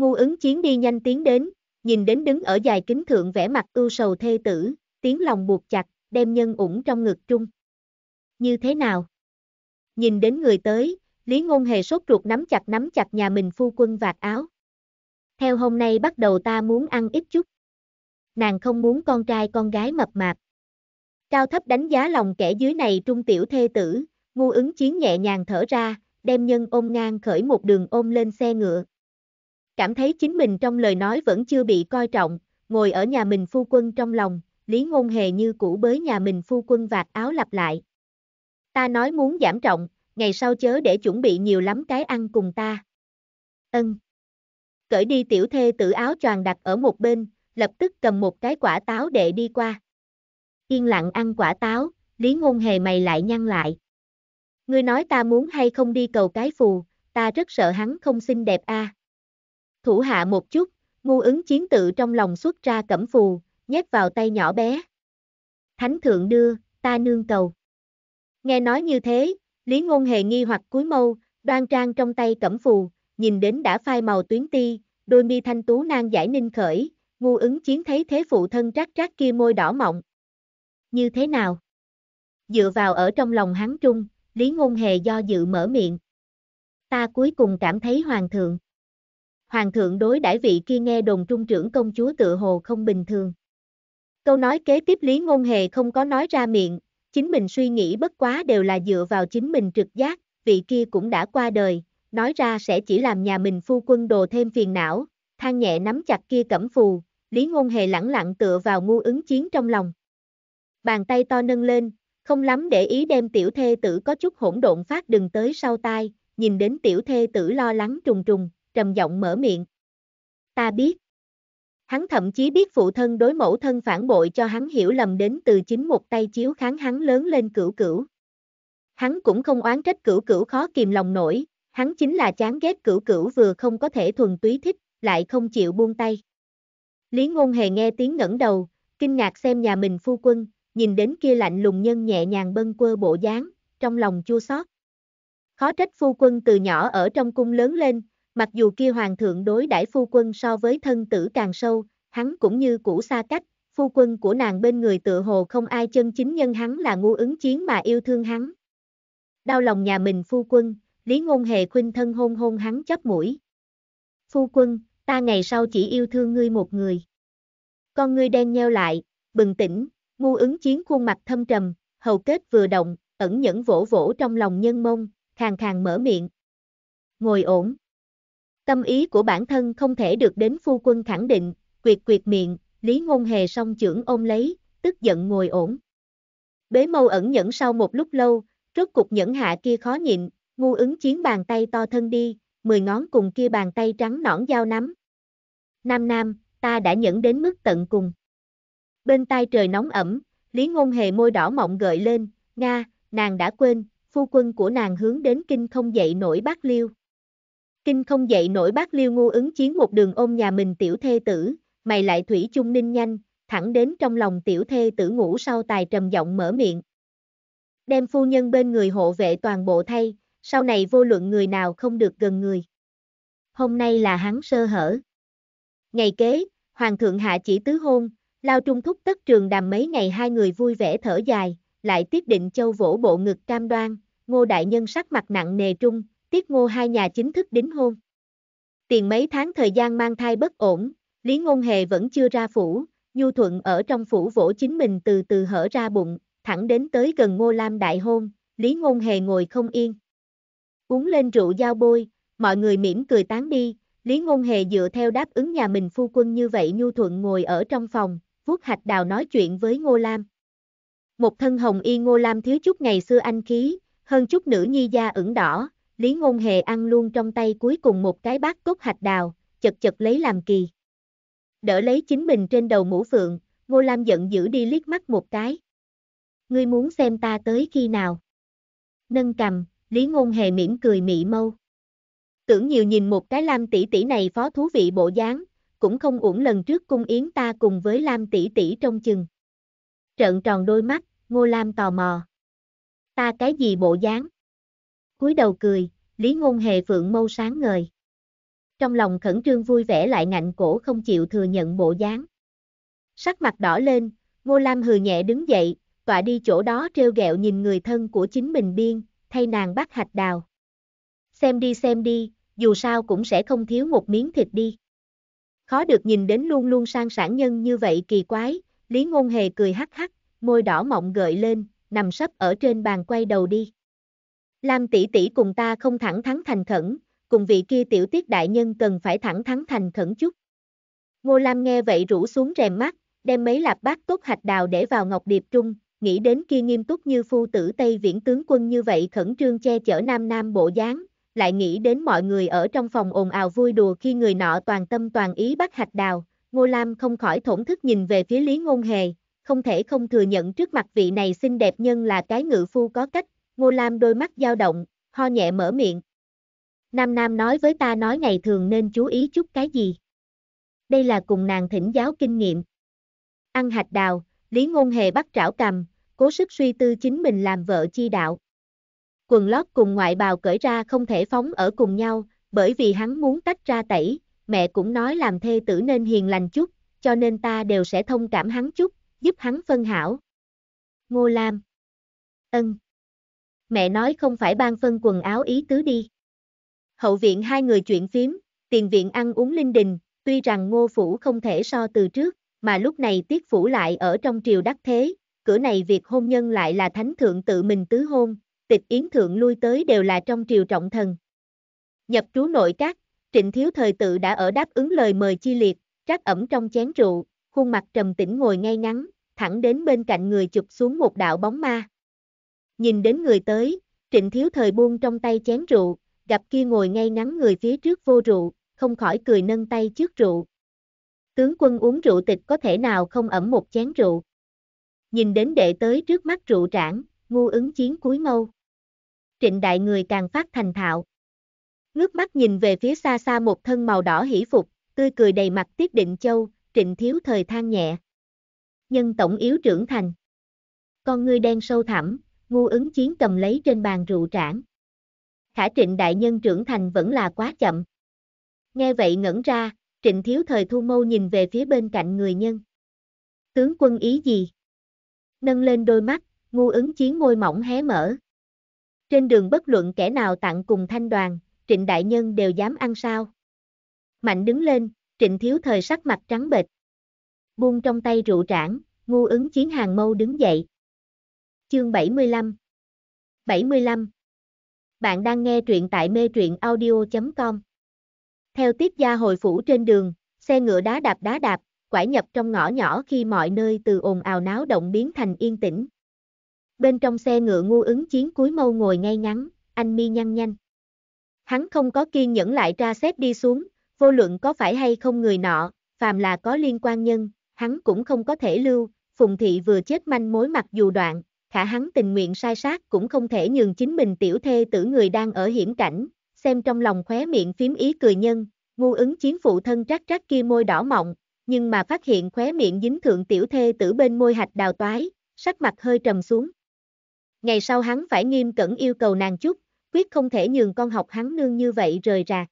Ngu ứng chiến đi nhanh tiến đến, nhìn đến đứng ở dài kính thượng vẻ mặt ưu sầu thê tử, tiếng lòng buộc chặt, đem nhân ủng trong ngực trung. Như thế nào? Nhìn đến người tới, Lý Ngôn Hề sốt ruột nắm chặt nắm chặt nhà mình phu quân vạt áo. Theo hôm nay bắt đầu ta muốn ăn ít chút. Nàng không muốn con trai con gái mập mạp. Cao thấp đánh giá lòng kẻ dưới này trung tiểu thê tử, ngu ứng chiến nhẹ nhàng thở ra, đem nhân ôm ngang khởi một đường ôm lên xe ngựa cảm thấy chính mình trong lời nói vẫn chưa bị coi trọng, ngồi ở nhà mình phu quân trong lòng, Lý Ngôn Hề như cũ bới nhà mình phu quân vạt áo lặp lại. Ta nói muốn giảm trọng, ngày sau chớ để chuẩn bị nhiều lắm cái ăn cùng ta. Ân. Cởi đi tiểu thê tử áo choàng đặt ở một bên, lập tức cầm một cái quả táo để đi qua. Yên lặng ăn quả táo, Lý Ngôn Hề mày lại nhăn lại. Ngươi nói ta muốn hay không đi cầu cái phù, ta rất sợ hắn không xinh đẹp a. À. Thủ hạ một chút, ngu ứng chiến tự trong lòng xuất ra cẩm phù, nhét vào tay nhỏ bé. Thánh thượng đưa, ta nương cầu. Nghe nói như thế, Lý Ngôn Hề nghi hoặc cúi mâu, đoan trang trong tay cẩm phù, nhìn đến đã phai màu tuyến ti, đôi mi thanh tú nan giải ninh khởi, ngu ứng chiến thấy thế phụ thân trác trác kia môi đỏ mọng. Như thế nào? Dựa vào ở trong lòng hắn trung, Lý Ngôn Hề do dự mở miệng. Ta cuối cùng cảm thấy hoàng thượng hoàng thượng đối đãi vị kia nghe đồn trung trưởng công chúa tự hồ không bình thường. Câu nói kế tiếp Lý Ngôn Hề không có nói ra miệng, chính mình suy nghĩ bất quá đều là dựa vào chính mình trực giác, vị kia cũng đã qua đời, nói ra sẽ chỉ làm nhà mình phu quân đồ thêm phiền não, than nhẹ nắm chặt kia cẩm phù, Lý Ngôn Hề lẳng lặng tựa vào ngu ứng chiến trong lòng. Bàn tay to nâng lên, không lắm để ý đem tiểu thê tử có chút hỗn độn phát đừng tới sau tai, nhìn đến tiểu thê tử lo lắng trùng trùng, trầm giọng mở miệng. Ta biết. Hắn thậm chí biết phụ thân đối mẫu thân phản bội cho hắn hiểu lầm đến từ chính một tay chiếu kháng hắn lớn lên cửu cửu. Hắn cũng không oán trách cửu cửu khó kìm lòng nổi, hắn chính là chán ghét cửu cửu vừa không có thể thuần túy thích, lại không chịu buông tay. Lý ngôn hề nghe tiếng ngẩng đầu, kinh ngạc xem nhà mình phu quân, nhìn đến kia lạnh lùng nhân nhẹ nhàng bâng quơ bộ dáng, trong lòng chua xót. Khó trách phu quân từ nhỏ ở trong cung lớn lên, Mặc dù kia hoàng thượng đối đãi phu quân so với thân tử càng sâu, hắn cũng như cũ xa cách, phu quân của nàng bên người tựa hồ không ai chân chính nhân hắn là ngu ứng chiến mà yêu thương hắn. Đau lòng nhà mình phu quân, Lý Ngôn Hề khuynh thân hôn hôn hắn chắp mũi. Phu quân, ta ngày sau chỉ yêu thương ngươi một người. Con ngươi đen nheo lại, bừng tỉnh, ngu ứng chiến khuôn mặt thâm trầm, hầu kết vừa động, ẩn nhẫn vỗ vỗ trong lòng nhân mông, khàn khàn mở miệng. Ngồi ổn. Tâm ý của bản thân không thể được đến phu quân khẳng định, quyệt quyệt miệng, Lý Ngôn Hề song trưởng ôm lấy, tức giận ngồi ổn. Bế mâu ẩn nhẫn sau một lúc lâu, rốt cục nhẫn hạ kia khó nhịn, ngu ứng chiến bàn tay to thân đi, mười ngón cùng kia bàn tay trắng nõn dao nắm. Nam Nam, ta đã nhẫn đến mức tận cùng. Bên tai trời nóng ẩm, Lý Ngôn Hề môi đỏ mọng gợi lên, Nga, nàng đã quên, phu quân của nàng hướng đến kinh không dậy nổi bác liêu. Kinh không dậy nổi bác liêu ngu ứng chiến một đường ôm nhà mình tiểu thê tử, mày lại thủy chung ninh nhanh, thẳng đến trong lòng tiểu thê tử ngủ sau tài trầm giọng mở miệng. Đem phu nhân bên người hộ vệ toàn bộ thay, sau này vô luận người nào không được gần người. Hôm nay là hắn sơ hở. Ngày kế, Hoàng thượng hạ chỉ tứ hôn, lao trung thúc tất trường đàm mấy ngày hai người vui vẻ thở dài, lại tiếp định châu vỗ bộ ngực cam đoan, ngô đại nhân sắc mặt nặng nề trung, Tiết Ngô hai nhà chính thức đính hôn. Tiền mấy tháng thời gian mang thai bất ổn, Lý Ngôn Hề vẫn chưa ra phủ, Nhu Thuận ở trong phủ vỗ chính mình từ từ hở ra bụng, thẳng đến tới gần Ngô Lam đại hôn, Lý Ngôn Hề ngồi không yên. Uống lên rượu giao bôi, mọi người mỉm cười tán đi, Lý Ngôn Hề dựa theo đáp ứng nhà mình phu quân như vậy Nhu Thuận ngồi ở trong phòng, vuốt hạch đào nói chuyện với Ngô Lam. Một thân hồng y Ngô Lam thiếu chút ngày xưa anh khí, hơn chút nữ nhi da ửng đỏ, Lý Ngôn Hề ăn luôn trong tay cuối cùng một cái bát cốt hạch đào, chật chật lấy làm kỳ. Đỡ lấy chính mình trên đầu mũ phượng, Ngô Lam giận dữ đi liếc mắt một cái. Ngươi muốn xem ta tới khi nào? Nâng cầm, Lý Ngôn Hề mỉm cười mị mâu. Tưởng nhiều nhìn một cái Lam tỷ tỷ này phó thú vị bộ dáng, cũng không uổng lần trước cung yến ta cùng với Lam tỷ tỷ trong chừng. Trợn tròn đôi mắt, Ngô Lam tò mò. Ta cái gì bộ dáng? cúi đầu cười, Lý Ngôn Hề phượng mâu sáng ngời. Trong lòng khẩn trương vui vẻ lại ngạnh cổ không chịu thừa nhận bộ dáng. Sắc mặt đỏ lên, Ngô Lam hừ nhẹ đứng dậy, tọa đi chỗ đó treo gẹo nhìn người thân của chính mình biên, thay nàng bắt hạch đào. Xem đi xem đi, dù sao cũng sẽ không thiếu một miếng thịt đi. Khó được nhìn đến luôn luôn sang sản nhân như vậy kỳ quái, Lý Ngôn Hề cười hắc hắc, môi đỏ mọng gợi lên, nằm sấp ở trên bàn quay đầu đi. Lam tỷ tỷ cùng ta không thẳng thắn thành khẩn, cùng vị kia tiểu tiết đại nhân cần phải thẳng thắn thành khẩn chút. Ngô Lam nghe vậy rủ xuống rèm mắt, đem mấy lạp bát tốt hạch đào để vào ngọc điệp trung, nghĩ đến kia nghiêm túc như phu tử Tây Viễn tướng quân như vậy khẩn trương che chở nam nam bộ dáng, lại nghĩ đến mọi người ở trong phòng ồn ào vui đùa khi người nọ toàn tâm toàn ý bắt hạch đào, Ngô Lam không khỏi thổn thức nhìn về phía Lý Ngôn Hề, không thể không thừa nhận trước mặt vị này xinh đẹp nhân là cái ngự phu có cách, Ngô Lam đôi mắt dao động, ho nhẹ mở miệng. Nam Nam nói với ta nói ngày thường nên chú ý chút cái gì. Đây là cùng nàng thỉnh giáo kinh nghiệm. Ăn hạch đào, Lý Ngôn Hề bắt trảo cầm, cố sức suy tư chính mình làm vợ chi đạo. Quần lót cùng ngoại bào cởi ra không thể phóng ở cùng nhau, bởi vì hắn muốn tách ra tẩy, mẹ cũng nói làm thê tử nên hiền lành chút, cho nên ta đều sẽ thông cảm hắn chút, giúp hắn phân hảo. Ngô Lam Ân mẹ nói không phải ban phân quần áo ý tứ đi. Hậu viện hai người chuyện phím, tiền viện ăn uống linh đình, tuy rằng ngô phủ không thể so từ trước, mà lúc này tiết phủ lại ở trong triều đắc thế, cửa này việc hôn nhân lại là thánh thượng tự mình tứ hôn, tịch yến thượng lui tới đều là trong triều trọng thần. Nhập trú nội các, trịnh thiếu thời tự đã ở đáp ứng lời mời chi liệt, rác ẩm trong chén rượu, khuôn mặt trầm tĩnh ngồi ngay ngắn, thẳng đến bên cạnh người chụp xuống một đạo bóng ma. Nhìn đến người tới, trịnh thiếu thời buông trong tay chén rượu, gặp kia ngồi ngay ngắn người phía trước vô rượu, không khỏi cười nâng tay trước rượu. Tướng quân uống rượu tịch có thể nào không ẩm một chén rượu. Nhìn đến đệ tới trước mắt rượu trảng, ngu ứng chiến cuối mâu. Trịnh đại người càng phát thành thạo. Ngước mắt nhìn về phía xa xa một thân màu đỏ hỉ phục, tươi cười đầy mặt tiết định châu, trịnh thiếu thời than nhẹ. Nhân tổng yếu trưởng thành. Con ngươi đen sâu thẳm, ngu ứng chiến cầm lấy trên bàn rượu trảng. Khả trịnh đại nhân trưởng thành vẫn là quá chậm. Nghe vậy ngẩn ra, trịnh thiếu thời thu mâu nhìn về phía bên cạnh người nhân. Tướng quân ý gì? Nâng lên đôi mắt, ngu ứng chiến môi mỏng hé mở. Trên đường bất luận kẻ nào tặng cùng thanh đoàn, trịnh đại nhân đều dám ăn sao. Mạnh đứng lên, trịnh thiếu thời sắc mặt trắng bệch. Buông trong tay rượu trảng, ngu ứng chiến hàng mâu đứng dậy. Chương 75 75 Bạn đang nghe truyện tại mê truyện audio.com Theo tiếp gia hồi phủ trên đường, xe ngựa đá đạp đá đạp, quải nhập trong ngõ nhỏ khi mọi nơi từ ồn ào náo động biến thành yên tĩnh. Bên trong xe ngựa ngu ứng chiến cuối mâu ngồi ngay ngắn, anh mi nhăn nhanh. Hắn không có kiên nhẫn lại ra xếp đi xuống, vô luận có phải hay không người nọ, phàm là có liên quan nhân, hắn cũng không có thể lưu, phùng thị vừa chết manh mối mặc dù đoạn, khả hắn tình nguyện sai sát cũng không thể nhường chính mình tiểu thê tử người đang ở hiểm cảnh, xem trong lòng khóe miệng phím ý cười nhân, ngu ứng chiến phụ thân trắc trắc kia môi đỏ mọng, nhưng mà phát hiện khóe miệng dính thượng tiểu thê tử bên môi hạch đào toái, sắc mặt hơi trầm xuống. Ngày sau hắn phải nghiêm cẩn yêu cầu nàng chút, quyết không thể nhường con học hắn nương như vậy rời ra.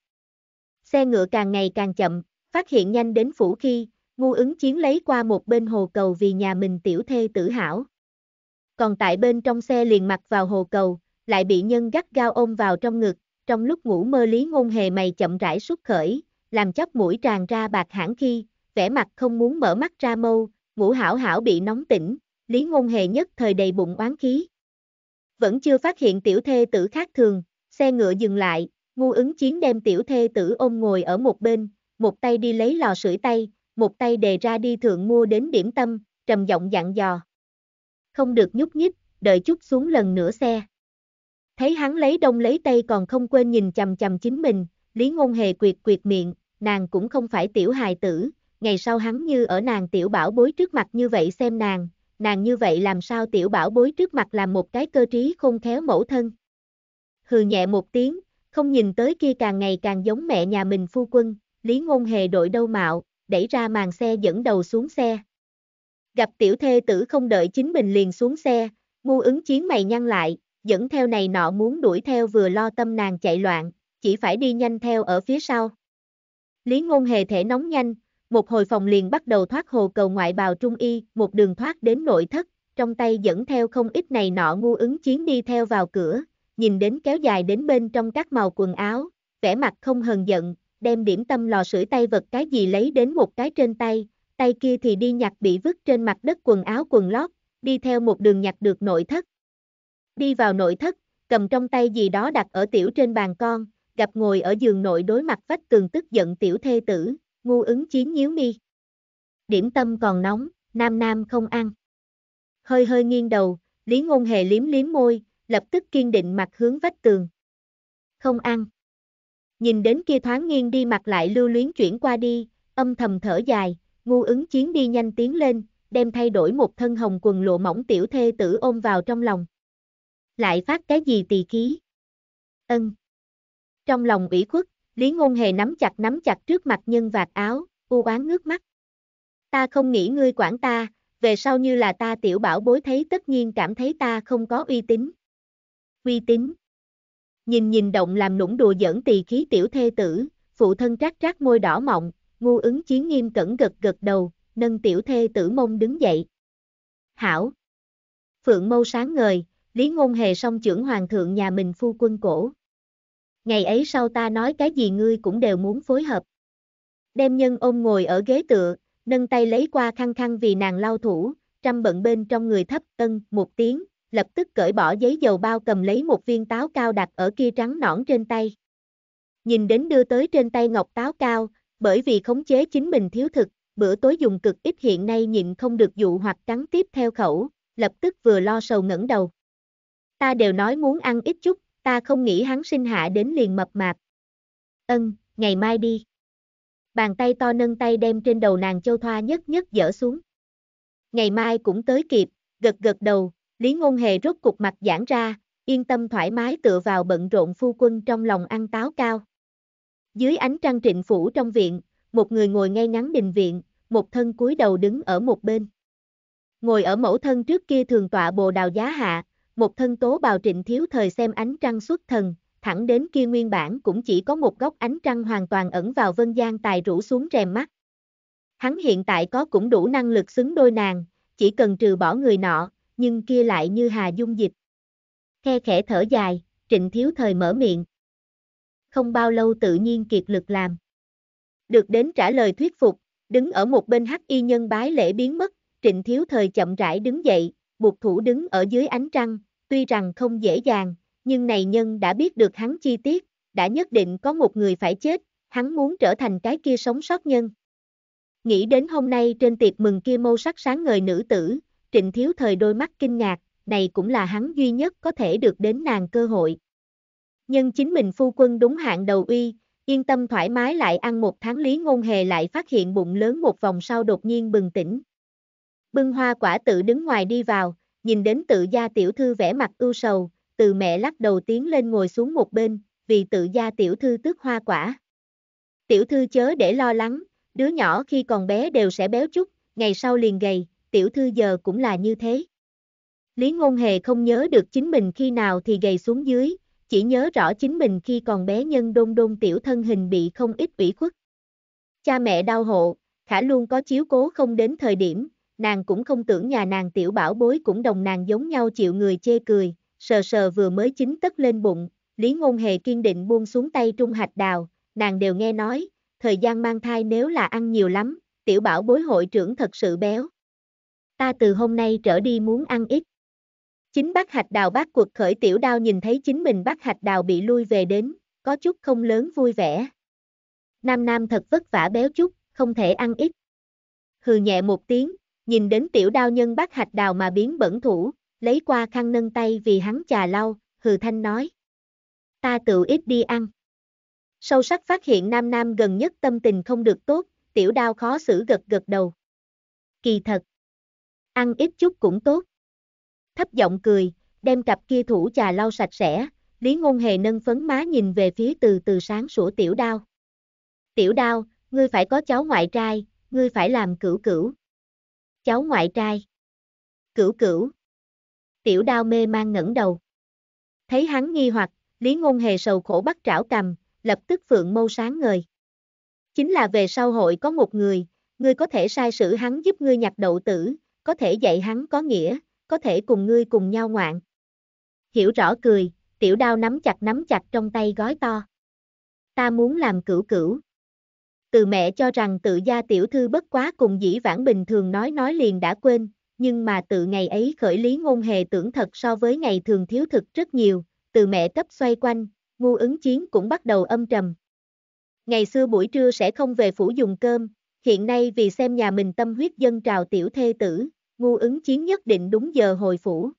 Xe ngựa càng ngày càng chậm, phát hiện nhanh đến phủ khi, ngu ứng chiến lấy qua một bên hồ cầu vì nhà mình tiểu thê tử hảo, còn tại bên trong xe liền mặt vào hồ cầu, lại bị nhân gắt gao ôm vào trong ngực, trong lúc ngủ mơ lý ngôn hề mày chậm rãi xuất khởi, làm chóp mũi tràn ra bạc hãng khi, vẻ mặt không muốn mở mắt ra mâu, ngủ hảo hảo bị nóng tỉnh, lý ngôn hề nhất thời đầy bụng oán khí. Vẫn chưa phát hiện tiểu thê tử khác thường, xe ngựa dừng lại, ngu ứng chiến đem tiểu thê tử ôm ngồi ở một bên, một tay đi lấy lò sưởi tay, một tay đề ra đi thượng mua đến điểm tâm, trầm giọng dặn dò không được nhúc nhích, đợi chút xuống lần nữa xe. Thấy hắn lấy đông lấy tây còn không quên nhìn chầm chầm chính mình, Lý Ngôn Hề quyệt quyệt miệng, nàng cũng không phải tiểu hài tử, ngày sau hắn như ở nàng tiểu bảo bối trước mặt như vậy xem nàng, nàng như vậy làm sao tiểu bảo bối trước mặt làm một cái cơ trí không khéo mẫu thân. Hừ nhẹ một tiếng, không nhìn tới kia càng ngày càng giống mẹ nhà mình phu quân, Lý Ngôn Hề đội đâu mạo, đẩy ra màn xe dẫn đầu xuống xe, gặp tiểu thê tử không đợi chính mình liền xuống xe, ngu ứng chiến mày nhăn lại, dẫn theo này nọ muốn đuổi theo vừa lo tâm nàng chạy loạn, chỉ phải đi nhanh theo ở phía sau. Lý ngôn hề thể nóng nhanh, một hồi phòng liền bắt đầu thoát hồ cầu ngoại bào trung y, một đường thoát đến nội thất, trong tay dẫn theo không ít này nọ ngu ứng chiến đi theo vào cửa, nhìn đến kéo dài đến bên trong các màu quần áo, vẻ mặt không hờn giận, đem điểm tâm lò sưởi tay vật cái gì lấy đến một cái trên tay, tay kia thì đi nhặt bị vứt trên mặt đất quần áo quần lót, đi theo một đường nhặt được nội thất. Đi vào nội thất, cầm trong tay gì đó đặt ở tiểu trên bàn con, gặp ngồi ở giường nội đối mặt vách tường tức giận tiểu thê tử, ngu ứng chiến nhíu mi. Điểm tâm còn nóng, nam nam không ăn. Hơi hơi nghiêng đầu, Lý Ngôn Hề liếm liếm môi, lập tức kiên định mặt hướng vách tường. Không ăn. Nhìn đến kia thoáng nghiêng đi mặt lại lưu luyến chuyển qua đi, âm thầm thở dài, Ngu ứng chiến đi nhanh tiến lên, đem thay đổi một thân hồng quần lộ mỏng tiểu thê tử ôm vào trong lòng. Lại phát cái gì tỳ khí? Ân. Trong lòng ủy khuất, Lý Ngôn Hề nắm chặt nắm chặt trước mặt nhân vạt áo, u oán ngước mắt. Ta không nghĩ ngươi quản ta, về sau như là ta tiểu bảo bối thấy tất nhiên cảm thấy ta không có uy tín. Uy tín. Nhìn nhìn động làm nũng đùa giỡn tỳ khí tiểu thê tử, phụ thân trát trát môi đỏ mọng, ngu ứng chiến nghiêm cẩn gật gật đầu, nâng tiểu thê tử mông đứng dậy. Hảo! Phượng mâu sáng ngời, lý ngôn hề song trưởng hoàng thượng nhà mình phu quân cổ. Ngày ấy sau ta nói cái gì ngươi cũng đều muốn phối hợp. Đem nhân ôm ngồi ở ghế tựa, nâng tay lấy qua khăn khăn vì nàng lau thủ, trăm bận bên trong người thấp tân một tiếng, lập tức cởi bỏ giấy dầu bao cầm lấy một viên táo cao đặt ở kia trắng nõn trên tay. Nhìn đến đưa tới trên tay ngọc táo cao, bởi vì khống chế chính mình thiếu thực, bữa tối dùng cực ít hiện nay nhịn không được dụ hoặc cắn tiếp theo khẩu, lập tức vừa lo sầu ngẩng đầu. Ta đều nói muốn ăn ít chút, ta không nghĩ hắn sinh hạ đến liền mập mạp. Ân, ngày mai đi. Bàn tay to nâng tay đem trên đầu nàng châu thoa nhất nhất dở xuống. Ngày mai cũng tới kịp, gật gật đầu, Lý Ngôn Hề rốt cục mặt giãn ra, yên tâm thoải mái tựa vào bận rộn phu quân trong lòng ăn táo cao. Dưới ánh trăng trịnh phủ trong viện, một người ngồi ngay ngắn đình viện, một thân cúi đầu đứng ở một bên. Ngồi ở mẫu thân trước kia thường tọa bồ đào giá hạ, một thân tố bào trịnh thiếu thời xem ánh trăng xuất thần, thẳng đến kia nguyên bản cũng chỉ có một góc ánh trăng hoàn toàn ẩn vào vân gian tài rủ xuống rèm mắt. Hắn hiện tại có cũng đủ năng lực xứng đôi nàng, chỉ cần trừ bỏ người nọ, nhưng kia lại như hà dung dịch. Khe khẽ thở dài, trịnh thiếu thời mở miệng không bao lâu tự nhiên kiệt lực làm. Được đến trả lời thuyết phục, đứng ở một bên hắc y nhân bái lễ biến mất, trịnh thiếu thời chậm rãi đứng dậy, buộc thủ đứng ở dưới ánh trăng, tuy rằng không dễ dàng, nhưng này nhân đã biết được hắn chi tiết, đã nhất định có một người phải chết, hắn muốn trở thành cái kia sống sót nhân. Nghĩ đến hôm nay trên tiệc mừng kia mâu sắc sáng ngời nữ tử, trịnh thiếu thời đôi mắt kinh ngạc, này cũng là hắn duy nhất có thể được đến nàng cơ hội. Nhưng chính mình phu quân đúng hạn đầu uy, yên tâm thoải mái lại ăn một tháng lý ngôn hề lại phát hiện bụng lớn một vòng sau đột nhiên bừng tỉnh. Bưng hoa quả tự đứng ngoài đi vào, nhìn đến tự gia tiểu thư vẻ mặt ưu sầu, từ mẹ lắc đầu tiến lên ngồi xuống một bên, vì tự gia tiểu thư tước hoa quả. Tiểu thư chớ để lo lắng, đứa nhỏ khi còn bé đều sẽ béo chút, ngày sau liền gầy, tiểu thư giờ cũng là như thế. Lý Ngôn Hề không nhớ được chính mình khi nào thì gầy xuống dưới, chỉ nhớ rõ chính mình khi còn bé nhân đôn đôn tiểu thân hình bị không ít ủy khuất. Cha mẹ đau hộ, khả luôn có chiếu cố không đến thời điểm, nàng cũng không tưởng nhà nàng tiểu bảo bối cũng đồng nàng giống nhau chịu người chê cười, sờ sờ vừa mới chính tất lên bụng, Lý Ngôn Hề kiên định buông xuống tay trung hạch đào, nàng đều nghe nói, thời gian mang thai nếu là ăn nhiều lắm, tiểu bảo bối hội trưởng thật sự béo. Ta từ hôm nay trở đi muốn ăn ít. Chính bác hạch đào bác cuộc khởi tiểu đao nhìn thấy chính mình bác hạch đào bị lui về đến, có chút không lớn vui vẻ. Nam Nam thật vất vả béo chút, không thể ăn ít. Hừ nhẹ một tiếng, nhìn đến tiểu đao nhân bác hạch đào mà biến bẩn thủ, lấy qua khăn nâng tay vì hắn trà lau, hừ thanh nói. Ta tự ít đi ăn. Sâu sắc phát hiện Nam Nam gần nhất tâm tình không được tốt, tiểu đao khó xử gật gật đầu. Kỳ thật. Ăn ít chút cũng tốt thấp giọng cười, đem cặp kia thủ trà lau sạch sẽ, Lý Ngôn Hề nâng phấn má nhìn về phía từ từ sáng sủa tiểu đao. Tiểu đao, ngươi phải có cháu ngoại trai, ngươi phải làm cửu cửu. Cháu ngoại trai. Cửu cửu. Tiểu đao mê mang ngẩng đầu. Thấy hắn nghi hoặc, Lý Ngôn Hề sầu khổ bắt trảo cầm, lập tức phượng mâu sáng ngời. Chính là về sau hội có một người, ngươi có thể sai sử hắn giúp ngươi nhặt đậu tử, có thể dạy hắn có nghĩa, có thể cùng ngươi cùng nhau ngoạn. Hiểu rõ cười, tiểu đao nắm chặt nắm chặt trong tay gói to. Ta muốn làm cửu cửu. Từ mẹ cho rằng tự gia tiểu thư bất quá cùng dĩ vãng bình thường nói nói liền đã quên, nhưng mà từ ngày ấy khởi lý ngôn hề tưởng thật so với ngày thường thiếu thực rất nhiều, từ mẹ cấp xoay quanh, ngu ứng chiến cũng bắt đầu âm trầm. Ngày xưa buổi trưa sẽ không về phủ dùng cơm, hiện nay vì xem nhà mình tâm huyết dân trào tiểu thê tử, ngu ứng chiến nhất định đúng giờ hồi phủ.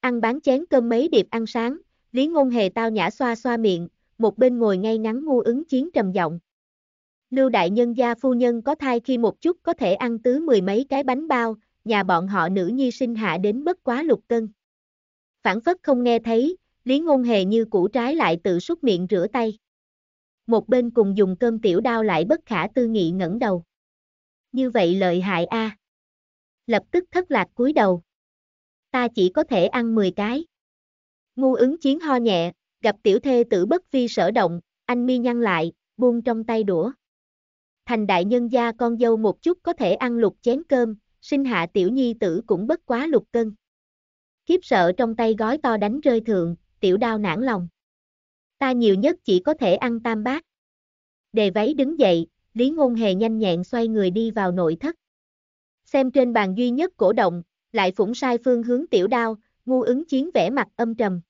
Ăn bán chén cơm mấy điệp ăn sáng, Lý Ngôn Hề tao nhã xoa xoa miệng, một bên ngồi ngay ngắn ngu ứng chiến trầm giọng. Lưu đại nhân gia phu nhân có thai khi một chút có thể ăn tứ mười mấy cái bánh bao, nhà bọn họ nữ nhi sinh hạ đến bất quá lục cân. Phản phất không nghe thấy, Lý Ngôn Hề như củ trái lại tự xúc miệng rửa tay. Một bên cùng dùng cơm tiểu đao lại bất khả tư nghị ngẩng đầu. Như vậy lợi hại a. À lập tức thất lạc cúi đầu. Ta chỉ có thể ăn 10 cái. Ngu ứng chiến ho nhẹ, gặp tiểu thê tử bất vi sở động, anh mi nhăn lại, buông trong tay đũa. Thành đại nhân gia con dâu một chút có thể ăn lục chén cơm, sinh hạ tiểu nhi tử cũng bất quá lục cân. Khiếp sợ trong tay gói to đánh rơi thượng, tiểu đao nản lòng. Ta nhiều nhất chỉ có thể ăn tam bát. Đề váy đứng dậy, Lý Ngôn Hề nhanh nhẹn xoay người đi vào nội thất xem trên bàn duy nhất cổ động, lại phủng sai phương hướng tiểu đao, ngu ứng chiến vẻ mặt âm trầm.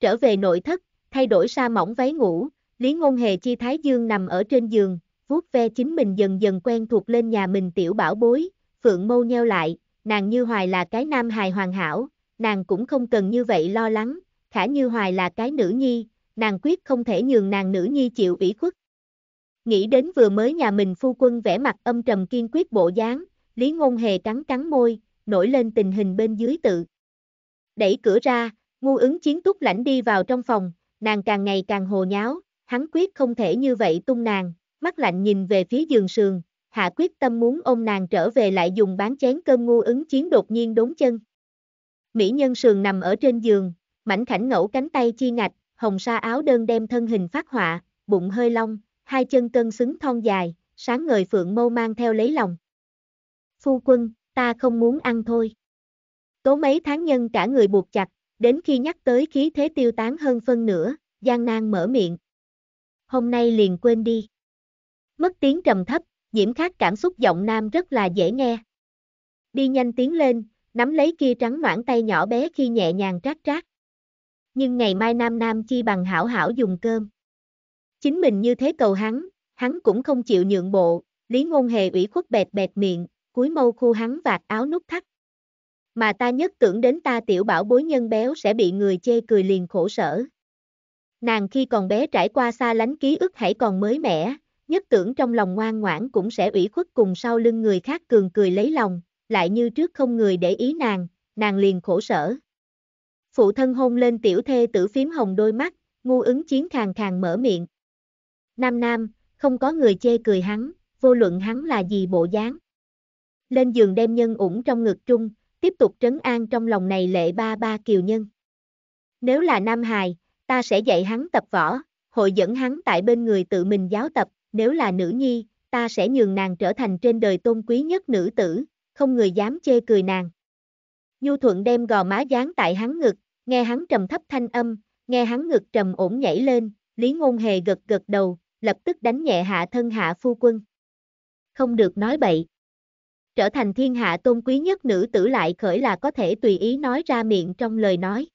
Trở về nội thất, thay đổi sa mỏng váy ngủ, Lý Ngôn Hề chi Thái Dương nằm ở trên giường, vuốt ve chính mình dần dần quen thuộc lên nhà mình tiểu bảo bối, phượng mâu nheo lại, nàng Như Hoài là cái nam hài hoàn hảo, nàng cũng không cần như vậy lo lắng, khả Như Hoài là cái nữ nhi, nàng quyết không thể nhường nàng nữ nhi chịu ủy khuất. Nghĩ đến vừa mới nhà mình phu quân vẻ mặt âm trầm kiên quyết bộ dáng, Lý Ngôn Hề trắng cắn môi, nổi lên tình hình bên dưới tự. Đẩy cửa ra, ngu ứng chiến túc lãnh đi vào trong phòng, nàng càng ngày càng hồ nháo, hắn quyết không thể như vậy tung nàng, mắt lạnh nhìn về phía giường sườn, hạ quyết tâm muốn ôm nàng trở về lại dùng bán chén cơm ngu ứng chiến đột nhiên đốn chân. Mỹ nhân sườn nằm ở trên giường, mảnh khảnh ngẫu cánh tay chi ngạch, hồng sa áo đơn đem thân hình phát họa, bụng hơi long, hai chân cân xứng thon dài, sáng ngời phượng mâu mang theo lấy lòng phu quân, ta không muốn ăn thôi. Tố mấy tháng nhân cả người buộc chặt, đến khi nhắc tới khí thế tiêu tán hơn phân nửa, Giang Nan mở miệng. Hôm nay liền quên đi. Mất tiếng trầm thấp, Diễm Khắc cảm xúc giọng nam rất là dễ nghe. Đi nhanh tiến lên, nắm lấy kia trắng noãn tay nhỏ bé khi nhẹ nhàng trát trát. Nhưng ngày mai nam nam chi bằng hảo hảo dùng cơm. Chính mình như thế cầu hắn, hắn cũng không chịu nhượng bộ, Lý Ngôn Hề ủy khuất bẹt bẹt miệng, Cuối mâu khu hắn vạt áo nút thắt. Mà ta nhất tưởng đến ta tiểu bảo bối nhân béo sẽ bị người chê cười liền khổ sở. Nàng khi còn bé trải qua xa lánh ký ức hãy còn mới mẻ, nhất tưởng trong lòng ngoan ngoãn cũng sẽ ủy khuất cùng sau lưng người khác cường cười lấy lòng, lại như trước không người để ý nàng, nàng liền khổ sở. Phụ thân hôn lên tiểu thê tử phím hồng đôi mắt, ngu ứng chiến khàng khàng mở miệng. Nam nam, không có người chê cười hắn, vô luận hắn là gì bộ dáng lên giường đem nhân ủng trong ngực trung, tiếp tục trấn an trong lòng này lệ ba ba kiều nhân. Nếu là nam hài, ta sẽ dạy hắn tập võ, hội dẫn hắn tại bên người tự mình giáo tập, nếu là nữ nhi, ta sẽ nhường nàng trở thành trên đời tôn quý nhất nữ tử, không người dám chê cười nàng. Nhu thuận đem gò má dán tại hắn ngực, nghe hắn trầm thấp thanh âm, nghe hắn ngực trầm ổn nhảy lên, lý ngôn hề gật gật đầu, lập tức đánh nhẹ hạ thân hạ phu quân. Không được nói bậy trở thành thiên hạ tôn quý nhất nữ tử lại khởi là có thể tùy ý nói ra miệng trong lời nói.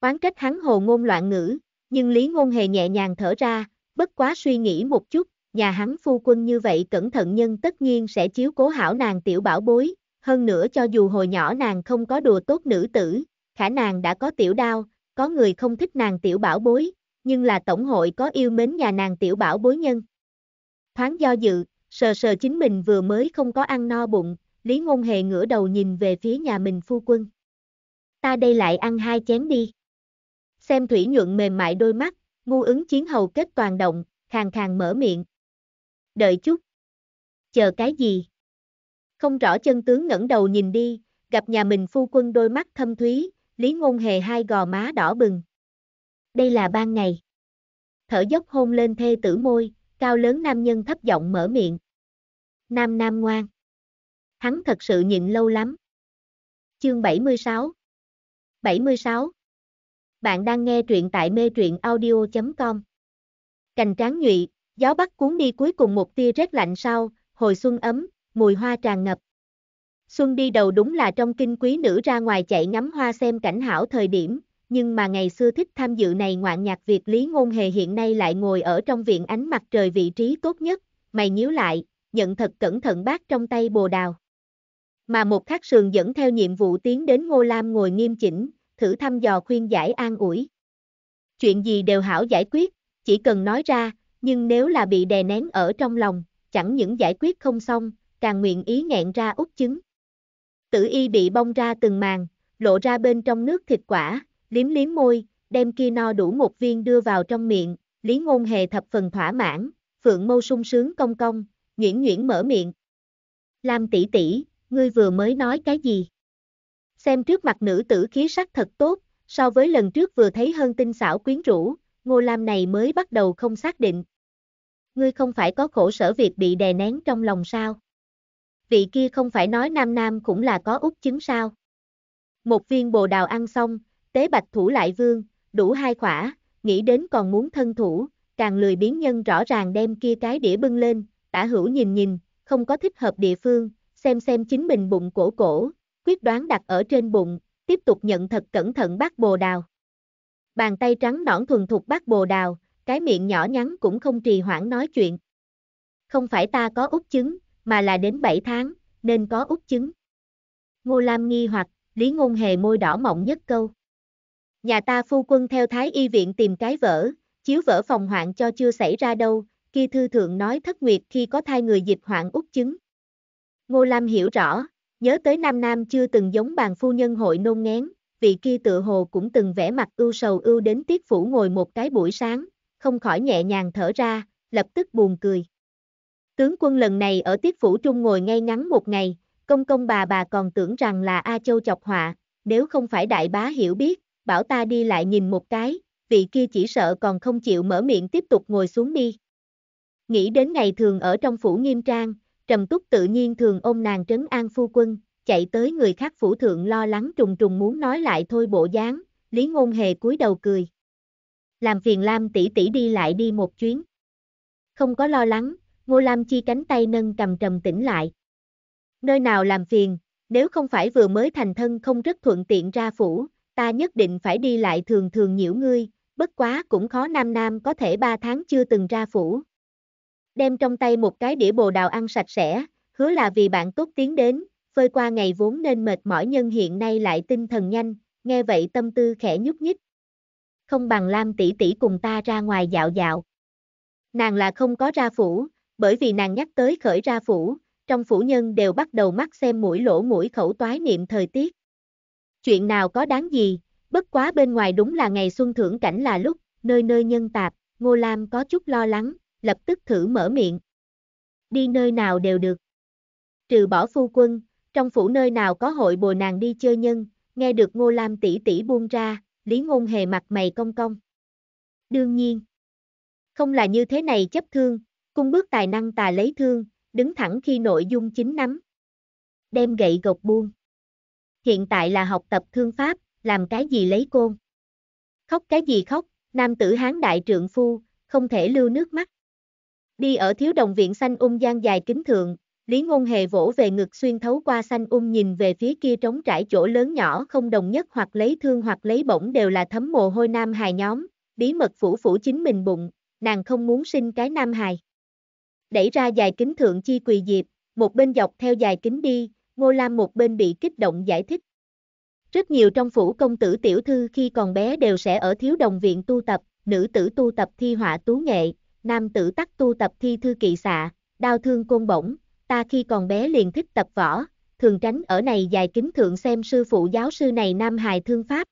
quán trách hắn hồ ngôn loạn ngữ, nhưng Lý Ngôn Hề nhẹ nhàng thở ra, bất quá suy nghĩ một chút, nhà hắn phu quân như vậy cẩn thận nhân tất nhiên sẽ chiếu cố hảo nàng tiểu bảo bối, hơn nữa cho dù hồi nhỏ nàng không có đùa tốt nữ tử, khả nàng đã có tiểu đao, có người không thích nàng tiểu bảo bối, nhưng là tổng hội có yêu mến nhà nàng tiểu bảo bối nhân. Thoáng do dự, sờ sờ chính mình vừa mới không có ăn no bụng, Lý Ngôn Hề ngửa đầu nhìn về phía nhà mình phu quân. Ta đây lại ăn hai chén đi. Xem thủy nhuận mềm mại đôi mắt, ngu ứng chiến hầu kết toàn động, khàn khàn mở miệng. Đợi chút. Chờ cái gì? Không rõ chân tướng ngẩng đầu nhìn đi, gặp nhà mình phu quân đôi mắt thâm thúy, Lý Ngôn Hề hai gò má đỏ bừng. Đây là ban ngày. Thở dốc hôn lên thê tử môi, Cao lớn nam nhân thấp giọng mở miệng. Nam nam ngoan. Hắn thật sự nhịn lâu lắm. Chương 76 76 Bạn đang nghe truyện tại mê truyện audio.com Cành tráng nhụy, gió bắc cuốn đi cuối cùng một tia rét lạnh sau, hồi xuân ấm, mùi hoa tràn ngập. Xuân đi đầu đúng là trong kinh quý nữ ra ngoài chạy ngắm hoa xem cảnh hảo thời điểm, nhưng mà ngày xưa thích tham dự này ngoạn nhạc Việt Lý Ngôn Hề hiện nay lại ngồi ở trong viện ánh mặt trời vị trí tốt nhất, mày nhíu lại, nhận thật cẩn thận bác trong tay bồ đào. Mà một khắc sườn dẫn theo nhiệm vụ tiến đến Ngô Lam ngồi nghiêm chỉnh, thử thăm dò khuyên giải an ủi. Chuyện gì đều hảo giải quyết, chỉ cần nói ra, nhưng nếu là bị đè nén ở trong lòng, chẳng những giải quyết không xong, càng nguyện ý nghẹn ra út chứng. Tử y bị bong ra từng màn, lộ ra bên trong nước thịt quả, liếm liếm môi, đem kia no đủ một viên đưa vào trong miệng, lý ngôn hề thập phần thỏa mãn, phượng mâu sung sướng công công, nhuyễn nhuyễn mở miệng. Lam tỷ tỷ, ngươi vừa mới nói cái gì? Xem trước mặt nữ tử khí sắc thật tốt, so với lần trước vừa thấy hơn tinh xảo quyến rũ, ngô lam này mới bắt đầu không xác định. Ngươi không phải có khổ sở việc bị đè nén trong lòng sao? Vị kia không phải nói nam nam cũng là có út chứng sao? Một viên bồ đào ăn xong, tế bạch thủ lại vương, đủ hai khỏa, nghĩ đến còn muốn thân thủ, càng lười biến nhân rõ ràng đem kia cái đĩa bưng lên, tả hữu nhìn nhìn, không có thích hợp địa phương, xem xem chính mình bụng cổ cổ, quyết đoán đặt ở trên bụng, tiếp tục nhận thật cẩn thận bắt bồ đào. Bàn tay trắng nõn thuần thục bắt bồ đào, cái miệng nhỏ nhắn cũng không trì hoãn nói chuyện. Không phải ta có út chứng, mà là đến 7 tháng, nên có út chứng. Ngô Lam nghi hoặc, Lý Ngôn Hề môi đỏ mọng nhất câu nhà ta phu quân theo thái y viện tìm cái vỡ, chiếu vỡ phòng hoạn cho chưa xảy ra đâu, kia thư thượng nói thất nguyệt khi có thai người dịch hoạn út chứng. Ngô Lam hiểu rõ, nhớ tới Nam Nam chưa từng giống bàn phu nhân hội nôn ngén, vị kia tự hồ cũng từng vẽ mặt ưu sầu ưu đến tiết phủ ngồi một cái buổi sáng, không khỏi nhẹ nhàng thở ra, lập tức buồn cười. Tướng quân lần này ở tiết phủ trung ngồi ngay ngắn một ngày, công công bà bà còn tưởng rằng là A Châu chọc họa, nếu không phải đại bá hiểu biết, bảo ta đi lại nhìn một cái, vị kia chỉ sợ còn không chịu mở miệng tiếp tục ngồi xuống đi. Nghĩ đến ngày thường ở trong phủ nghiêm trang, trầm túc tự nhiên thường ôm nàng trấn an phu quân, chạy tới người khác phủ thượng lo lắng trùng trùng muốn nói lại thôi bộ dáng, lý ngôn hề cúi đầu cười. Làm phiền Lam tỷ tỷ đi lại đi một chuyến. Không có lo lắng, Ngô Lam chi cánh tay nâng cầm trầm tĩnh lại. Nơi nào làm phiền, nếu không phải vừa mới thành thân không rất thuận tiện ra phủ, ta nhất định phải đi lại thường thường nhiễu ngươi, bất quá cũng khó nam nam có thể ba tháng chưa từng ra phủ. Đem trong tay một cái đĩa bồ đào ăn sạch sẽ, hứa là vì bạn tốt tiến đến, phơi qua ngày vốn nên mệt mỏi nhân hiện nay lại tinh thần nhanh, nghe vậy tâm tư khẽ nhúc nhích. Không bằng Lam tỷ tỷ cùng ta ra ngoài dạo dạo. Nàng là không có ra phủ, bởi vì nàng nhắc tới khởi ra phủ, trong phủ nhân đều bắt đầu mắt xem mũi lỗ mũi khẩu toái niệm thời tiết chuyện nào có đáng gì, bất quá bên ngoài đúng là ngày xuân thưởng cảnh là lúc, nơi nơi nhân tạp, Ngô Lam có chút lo lắng, lập tức thử mở miệng. Đi nơi nào đều được. Trừ bỏ phu quân, trong phủ nơi nào có hội bồi nàng đi chơi nhân, nghe được Ngô Lam tỷ tỷ buông ra, Lý Ngôn hề mặt mày cong cong. Đương nhiên, không là như thế này chấp thương, cung bước tài năng tà lấy thương, đứng thẳng khi nội dung chính nắm. Đem gậy gộc buông hiện tại là học tập thương pháp, làm cái gì lấy côn. Khóc cái gì khóc, nam tử hán đại trượng phu, không thể lưu nước mắt. Đi ở thiếu đồng viện xanh ung gian dài kính thượng, Lý Ngôn Hề vỗ về ngực xuyên thấu qua xanh ung nhìn về phía kia trống trải chỗ lớn nhỏ không đồng nhất hoặc lấy thương hoặc lấy bổng đều là thấm mồ hôi nam hài nhóm, bí mật phủ phủ chính mình bụng, nàng không muốn sinh cái nam hài. Đẩy ra dài kính thượng chi quỳ diệp, một bên dọc theo dài kính đi, Ngô Lam một bên bị kích động giải thích. Rất nhiều trong phủ công tử tiểu thư khi còn bé đều sẽ ở thiếu đồng viện tu tập, nữ tử tu tập thi họa tú nghệ, nam tử tắc tu tập thi thư kỵ xạ, đau thương côn bổng, ta khi còn bé liền thích tập võ, thường tránh ở này dài kính thượng xem sư phụ giáo sư này nam hài thương pháp.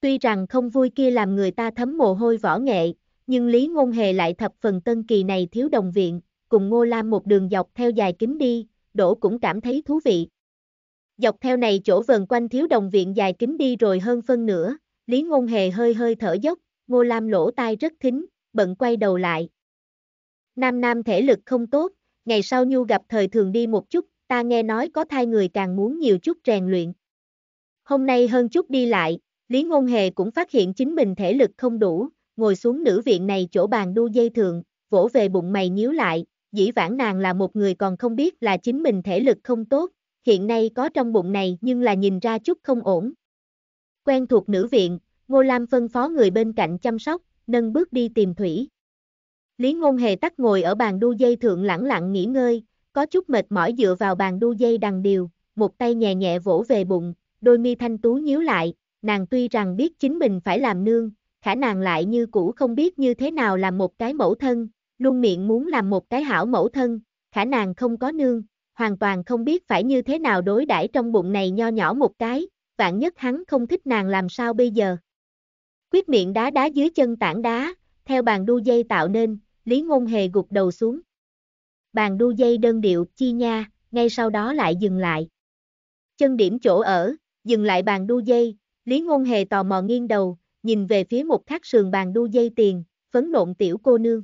Tuy rằng không vui kia làm người ta thấm mồ hôi võ nghệ, nhưng Lý Ngôn Hề lại thập phần tân kỳ này thiếu đồng viện, cùng Ngô Lam một đường dọc theo dài kính đi, Đỗ cũng cảm thấy thú vị. Dọc theo này chỗ vần quanh thiếu đồng viện dài kính đi rồi hơn phân nửa, Lý Ngôn Hề hơi hơi thở dốc, Ngô Lam lỗ tai rất thính, bận quay đầu lại. Nam Nam thể lực không tốt, ngày sau Nhu gặp thời thường đi một chút, ta nghe nói có thai người càng muốn nhiều chút rèn luyện. Hôm nay hơn chút đi lại, Lý Ngôn Hề cũng phát hiện chính mình thể lực không đủ, ngồi xuống nữ viện này chỗ bàn đu dây thường, vỗ về bụng mày nhíu lại, dĩ vãng nàng là một người còn không biết là chính mình thể lực không tốt, hiện nay có trong bụng này nhưng là nhìn ra chút không ổn. Quen thuộc nữ viện, Ngô Lam phân phó người bên cạnh chăm sóc, nâng bước đi tìm thủy. Lý Ngôn Hề tắt ngồi ở bàn đu dây thượng lẳng lặng nghỉ ngơi, có chút mệt mỏi dựa vào bàn đu dây đằng điều, một tay nhẹ nhẹ vỗ về bụng, đôi mi thanh tú nhíu lại, nàng tuy rằng biết chính mình phải làm nương, khả nàng lại như cũ không biết như thế nào làm một cái mẫu thân, luôn miệng muốn làm một cái hảo mẫu thân, khả nàng không có nương, hoàn toàn không biết phải như thế nào đối đãi trong bụng này nho nhỏ một cái, vạn nhất hắn không thích nàng làm sao bây giờ. Quyết miệng đá đá dưới chân tảng đá, theo bàn đu dây tạo nên, Lý Ngôn Hề gục đầu xuống. Bàn đu dây đơn điệu, chi nha, ngay sau đó lại dừng lại. Chân điểm chỗ ở, dừng lại bàn đu dây, Lý Ngôn Hề tò mò nghiêng đầu, nhìn về phía một thác sườn bàn đu dây tiền, phấn nộn tiểu cô nương.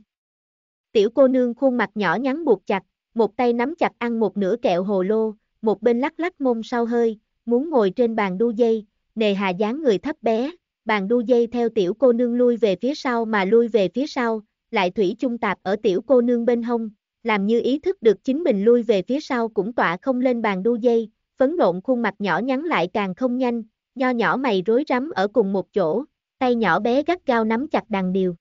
Tiểu cô nương khuôn mặt nhỏ nhắn buộc chặt, một tay nắm chặt ăn một nửa kẹo hồ lô, một bên lắc lắc mông sau hơi, muốn ngồi trên bàn đu dây, nề hà dáng người thấp bé, bàn đu dây theo tiểu cô nương lui về phía sau mà lui về phía sau, lại thủy chung tạp ở tiểu cô nương bên hông, làm như ý thức được chính mình lui về phía sau cũng tọa không lên bàn đu dây, phấn nộn khuôn mặt nhỏ nhắn lại càng không nhanh, nho nhỏ mày rối rắm ở cùng một chỗ, tay nhỏ bé gắt gao nắm chặt đằng điều.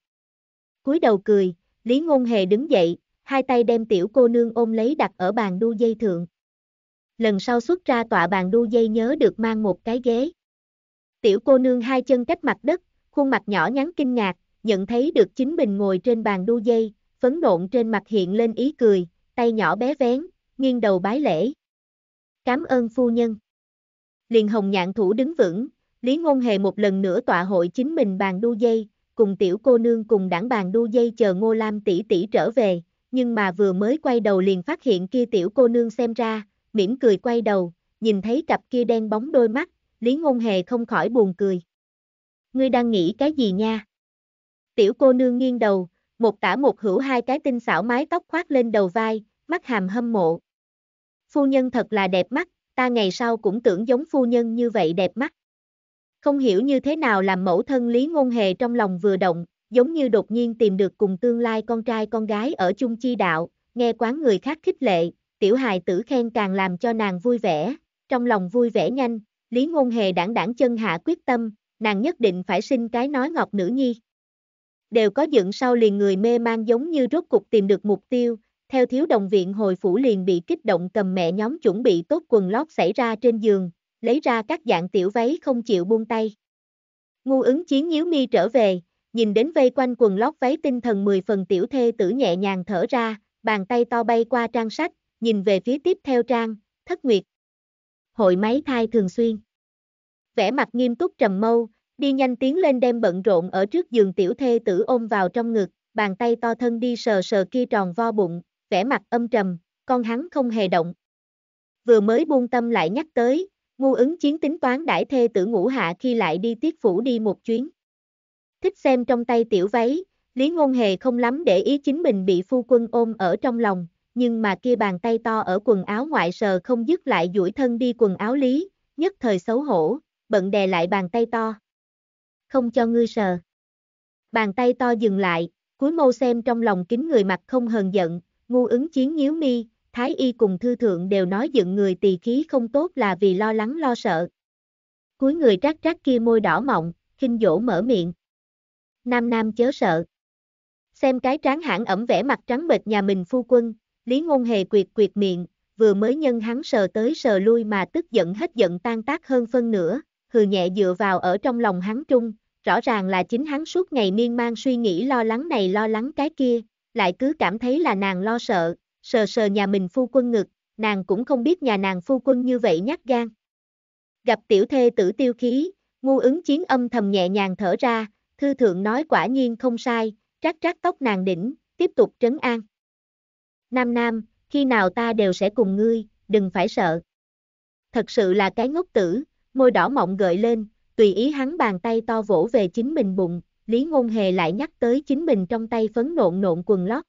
cúi đầu cười, Lý Ngôn Hề đứng dậy, hai tay đem tiểu cô nương ôm lấy đặt ở bàn đu dây thượng. Lần sau xuất ra tọa bàn đu dây nhớ được mang một cái ghế. Tiểu cô nương hai chân cách mặt đất, khuôn mặt nhỏ nhắn kinh ngạc, nhận thấy được chính mình ngồi trên bàn đu dây, phấn nộn trên mặt hiện lên ý cười, tay nhỏ bé vén, nghiêng đầu bái lễ. Cám ơn phu nhân. Liền hồng nhạn thủ đứng vững, Lý Ngôn Hề một lần nữa tọa hội chính mình bàn đu dây, cùng tiểu cô nương cùng đảng bàn đu dây chờ Ngô Lam tỷ tỷ trở về, nhưng mà vừa mới quay đầu liền phát hiện kia tiểu cô nương xem ra, mỉm cười quay đầu, nhìn thấy cặp kia đen bóng đôi mắt, Lý Ngôn Hề không khỏi buồn cười. Ngươi đang nghĩ cái gì nha? Tiểu cô nương nghiêng đầu, một tả một hữu hai cái tinh xảo mái tóc khoác lên đầu vai, mắt hàm hâm mộ. Phu nhân thật là đẹp mắt, ta ngày sau cũng tưởng giống phu nhân như vậy đẹp mắt. Không hiểu như thế nào làm mẫu thân Lý Ngôn Hề trong lòng vừa động, giống như đột nhiên tìm được cùng tương lai con trai con gái ở chung chi đạo, nghe quán người khác khích lệ, tiểu hài tử khen càng làm cho nàng vui vẻ, trong lòng vui vẻ nhanh, Lý Ngôn Hề đảng đảng chân hạ quyết tâm, nàng nhất định phải sinh cái nói ngọt nữ nhi. Đều có dựng sau liền người mê mang giống như rốt cục tìm được mục tiêu, theo thiếu đồng viện hồi phủ liền bị kích động cầm mẹ nhóm chuẩn bị tốt quần lót xảy ra trên giường, lấy ra các dạng tiểu váy không chịu buông tay. Ngu ứng chiến nhíu mi trở về, nhìn đến vây quanh quần lót váy tinh thần 10 phần tiểu thê tử nhẹ nhàng thở ra, bàn tay to bay qua trang sách, nhìn về phía tiếp theo trang, thất nguyệt. Hội máy thai thường xuyên. Vẻ mặt nghiêm túc trầm mâu, đi nhanh tiến lên đem bận rộn ở trước giường tiểu thê tử ôm vào trong ngực, bàn tay to thân đi sờ sờ kia tròn vo bụng, vẻ mặt âm trầm, con hắn không hề động. Vừa mới buông tâm lại nhắc tới, Ngu ứng chiến tính toán đãi thê tử ngũ hạ khi lại đi tiết phủ đi một chuyến. Thích xem trong tay tiểu váy, Lý Ngôn Hề không lắm để ý chính mình bị phu quân ôm ở trong lòng, nhưng mà kia bàn tay to ở quần áo ngoại sờ không dứt lại duỗi thân đi quần áo Lý, nhất thời xấu hổ, bận đè lại bàn tay to. Không cho ngươi sờ. Bàn tay to dừng lại, cuối mâu xem trong lòng kính người mặt không hờn giận, ngu ứng chiến nhíu mi, Thái Y cùng Thư Thượng đều nói dựng người tỳ khí không tốt là vì lo lắng lo sợ. Cuối người trác trác kia môi đỏ mọng, khinh dỗ mở miệng. Nam Nam chớ sợ. Xem cái tráng hãng ẩm vẻ mặt trắng bệch nhà mình phu quân, Lý Ngôn Hề quyệt quyệt miệng, vừa mới nhân hắn sờ tới sờ lui mà tức giận hết giận tan tác hơn phân nữa, hừ nhẹ dựa vào ở trong lòng hắn trung, rõ ràng là chính hắn suốt ngày miên man suy nghĩ lo lắng này lo lắng cái kia, lại cứ cảm thấy là nàng lo sợ, sờ sờ nhà mình phu quân ngực, nàng cũng không biết nhà nàng phu quân như vậy nhát gan. Gặp tiểu thê tử tiêu khí, ngu ứng chiến âm thầm nhẹ nhàng thở ra, thư thượng nói quả nhiên không sai, trát trát tóc nàng đỉnh, tiếp tục trấn an. Nam Nam, khi nào ta đều sẽ cùng ngươi, đừng phải sợ. Thật sự là cái ngốc tử, môi đỏ mọng gợi lên, tùy ý hắn bàn tay to vỗ về chính mình bụng, Lý Ngôn Hề lại nhắc tới chính mình trong tay phấn nộn nộn quần lót.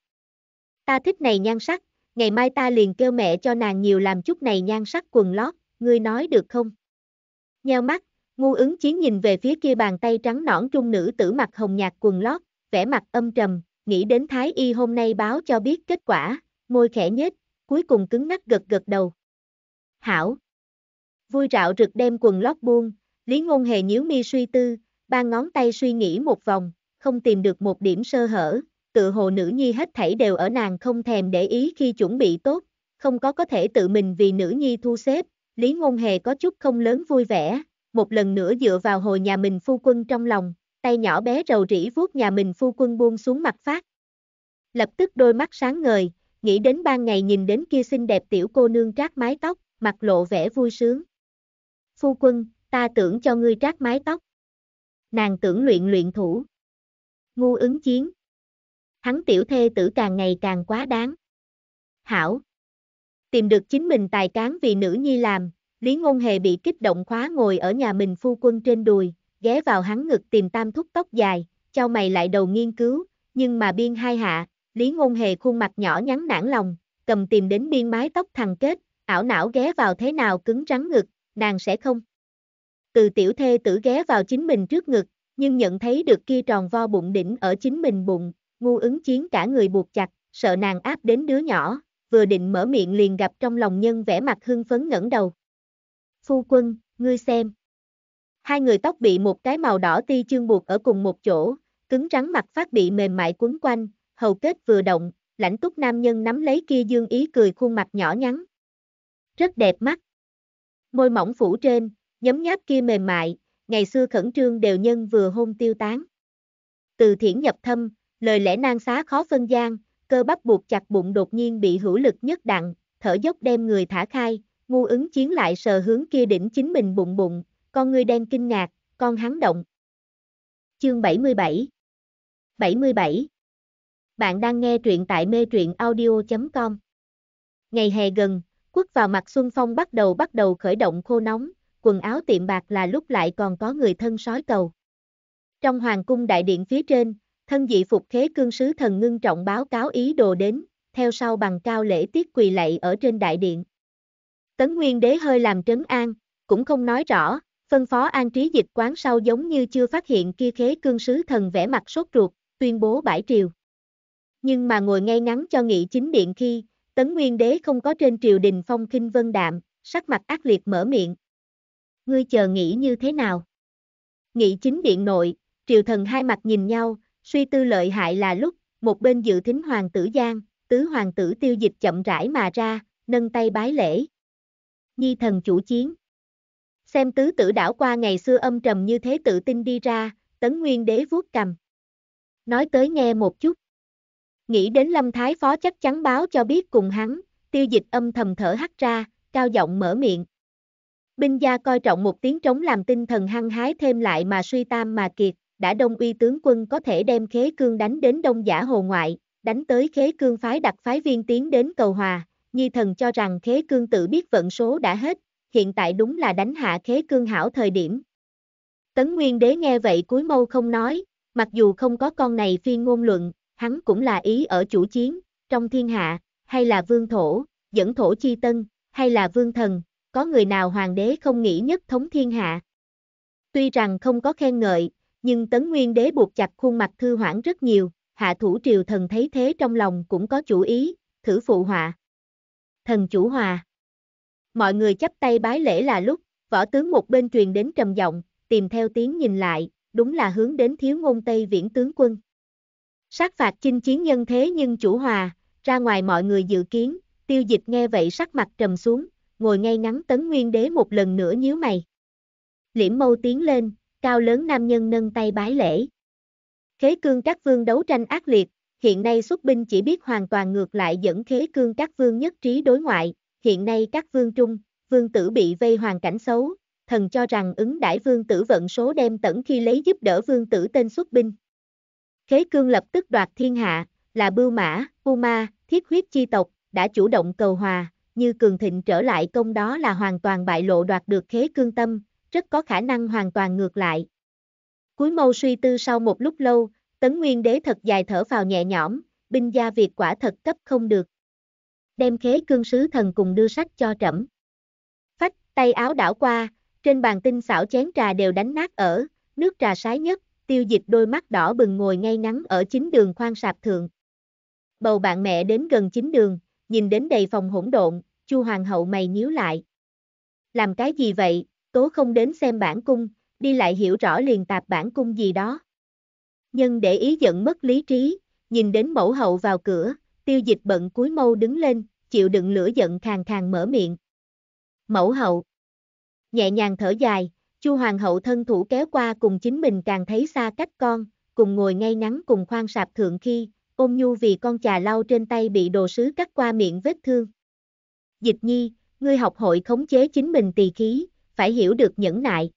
Ta thích này nhan sắc, ngày mai ta liền kêu mẹ cho nàng nhiều làm chút này nhan sắc quần lót, ngươi nói được không? Nheo mắt, ngu ứng chiến nhìn về phía kia bàn tay trắng nõn trung nữ tử mặt hồng nhạt quần lót, vẻ mặt âm trầm, nghĩ đến Thái Y hôm nay báo cho biết kết quả, môi khẽ nhếch, cuối cùng cứng ngắc gật gật đầu. Hảo! Vui rạo rực đem quần lót buông, Lý Ngôn Hề nhíu mi suy tư, ba ngón tay suy nghĩ một vòng, không tìm được một điểm sơ hở, tự hồ nữ nhi hết thảy đều ở nàng không thèm để ý khi chuẩn bị tốt, không có có thể tự mình vì nữ nhi thu xếp, Lý Ngôn Hề có chút không lớn vui vẻ, một lần nữa dựa vào hồi nhà mình phu quân trong lòng, tay nhỏ bé rầu rĩ vuốt nhà mình phu quân buông xuống mặt phát. Lập tức đôi mắt sáng ngời, nghĩ đến ban ngày nhìn đến kia xinh đẹp tiểu cô nương trát mái tóc, mặt lộ vẻ vui sướng. Phu quân, ta tưởng cho ngươi trát mái tóc. Nàng tưởng luyện luyện thủ. Ngu ứng chiến hắn tiểu thê tử càng ngày càng quá đáng. Hảo! Tìm được chính mình tài cán vì nữ nhi làm, Lý Ngôn Hề bị kích động khóa ngồi ở nhà mình phu quân trên đùi, ghé vào hắn ngực tìm tam thúc tóc dài, cho mày lại đầu nghiên cứu, nhưng mà biên hai hạ, Lý Ngôn Hề khuôn mặt nhỏ nhắn nản lòng, cầm tìm đến biên mái tóc thằng kết, ảo não ghé vào thế nào cứng rắn ngực, nàng sẽ không. Từ tiểu thê tử ghé vào chính mình trước ngực, nhưng nhận thấy được kia tròn vo bụng đỉnh ở chính mình bụng, ngu ứng chiến cả người buộc chặt, sợ nàng áp đến đứa nhỏ, vừa định mở miệng liền gặp trong lòng nhân vẻ mặt hưng phấn ngẩng đầu. Phu quân, ngươi xem. Hai người tóc bị một cái màu đỏ ti chương buộc ở cùng một chỗ, cứng rắn mặt phát bị mềm mại quấn quanh, hầu kết vừa động, lãnh túc nam nhân nắm lấy kia dương ý cười khuôn mặt nhỏ nhắn. Rất đẹp mắt. Môi mỏng phủ trên, nhấm nháp kia mềm mại, ngày xưa khẩn trương đều nhân vừa hôn tiêu tán. Từ thiển nhập thâm, Lời lẽ nan xá khó phân gian, cơ bắp buộc chặt bụng đột nhiên bị hữu lực nhất đặng, thở dốc đem người thả khai, ngu ứng chiến lại sờ hướng kia đỉnh chính mình bụng bụng, con người đen kinh ngạc, con hắn động. Chương 77 77 Bạn đang nghe truyện tại mê truyện audio.com Ngày hè gần, quất vào mặt Xuân Phong bắt đầu bắt đầu khởi động khô nóng, quần áo tiệm bạc là lúc lại còn có người thân sói cầu. Trong hoàng cung đại điện phía trên, Thân dị phục khế cương sứ thần ngưng trọng báo cáo ý đồ đến, theo sau bằng cao lễ tiết quỳ lạy ở trên đại điện. Tấn Nguyên đế hơi làm trấn an, cũng không nói rõ, phân phó an trí dịch quán sau giống như chưa phát hiện kia khế cương sứ thần vẽ mặt sốt ruột, tuyên bố bãi triều. Nhưng mà ngồi ngay ngắn cho nghị chính điện khi, Tấn Nguyên đế không có trên triều đình phong kinh vân đạm, sắc mặt ác liệt mở miệng. Ngươi chờ nghĩ như thế nào? Nghị chính điện nội, triều thần hai mặt nhìn nhau, Suy tư lợi hại là lúc, một bên dự thính hoàng tử Giang, tứ hoàng tử tiêu dịch chậm rãi mà ra, nâng tay bái lễ. Nhi thần chủ chiến. Xem tứ tử đảo qua ngày xưa âm trầm như thế tự tin đi ra, tấn nguyên đế vuốt cầm. Nói tới nghe một chút. Nghĩ đến lâm thái phó chắc chắn báo cho biết cùng hắn, tiêu dịch âm thầm thở hắt ra, cao giọng mở miệng. Binh gia coi trọng một tiếng trống làm tinh thần hăng hái thêm lại mà suy tam mà kiệt đã đông uy tướng quân có thể đem khế cương đánh đến đông giả hồ ngoại, đánh tới khế cương phái đặc phái viên tiến đến cầu hòa, nhi thần cho rằng khế cương tự biết vận số đã hết, hiện tại đúng là đánh hạ khế cương hảo thời điểm. Tấn Nguyên Đế nghe vậy cuối mâu không nói, mặc dù không có con này phi ngôn luận, hắn cũng là ý ở chủ chiến, trong thiên hạ, hay là vương thổ, dẫn thổ chi tân, hay là vương thần, có người nào hoàng đế không nghĩ nhất thống thiên hạ. Tuy rằng không có khen ngợi, nhưng Tấn Nguyên Đế buộc chặt khuôn mặt thư hoãn rất nhiều, hạ thủ triều thần thấy thế trong lòng cũng có chủ ý, thử phụ họa. Thần chủ hòa. Mọi người chắp tay bái lễ là lúc, võ tướng một bên truyền đến trầm giọng, tìm theo tiếng nhìn lại, đúng là hướng đến thiếu ngôn Tây viễn tướng quân. Sát phạt chinh chiến nhân thế nhưng chủ hòa, ra ngoài mọi người dự kiến, tiêu dịch nghe vậy sắc mặt trầm xuống, ngồi ngay ngắn tấn nguyên đế một lần nữa nhíu mày. Liễm mâu tiến lên, cao lớn nam nhân nâng tay bái lễ. Khế cương các vương đấu tranh ác liệt, hiện nay xuất binh chỉ biết hoàn toàn ngược lại dẫn khế cương các vương nhất trí đối ngoại, hiện nay các vương trung, vương tử bị vây hoàn cảnh xấu, thần cho rằng ứng đãi vương tử vận số đem tẩn khi lấy giúp đỡ vương tử tên xuất binh. Khế cương lập tức đoạt thiên hạ, là bưu mã, ma, thiết huyết chi tộc, đã chủ động cầu hòa, như cường thịnh trở lại công đó là hoàn toàn bại lộ đoạt được khế cương tâm, rất có khả năng hoàn toàn ngược lại. Cuối mâu suy tư sau một lúc lâu, tấn nguyên đế thật dài thở vào nhẹ nhõm, binh gia Việt quả thật cấp không được. Đem khế cương sứ thần cùng đưa sách cho trẫm. Phách, tay áo đảo qua, trên bàn tinh xảo chén trà đều đánh nát ở, nước trà sái nhất, tiêu dịch đôi mắt đỏ bừng ngồi ngay ngắn ở chính đường khoan sạp thượng. Bầu bạn mẹ đến gần chính đường, nhìn đến đầy phòng hỗn độn, chu hoàng hậu mày nhíu lại. Làm cái gì vậy, tố không đến xem bản cung, đi lại hiểu rõ liền tạp bản cung gì đó. Nhân để ý giận mất lý trí, nhìn đến mẫu hậu vào cửa, tiêu dịch bận cuối mâu đứng lên, chịu đựng lửa giận khàn khàn mở miệng. Mẫu hậu Nhẹ nhàng thở dài, chu hoàng hậu thân thủ kéo qua cùng chính mình càng thấy xa cách con, cùng ngồi ngay ngắn cùng khoan sạp thượng khi, ôm nhu vì con trà lau trên tay bị đồ sứ cắt qua miệng vết thương. Dịch nhi, ngươi học hội khống chế chính mình tỳ khí, phải hiểu được nhẫn nại.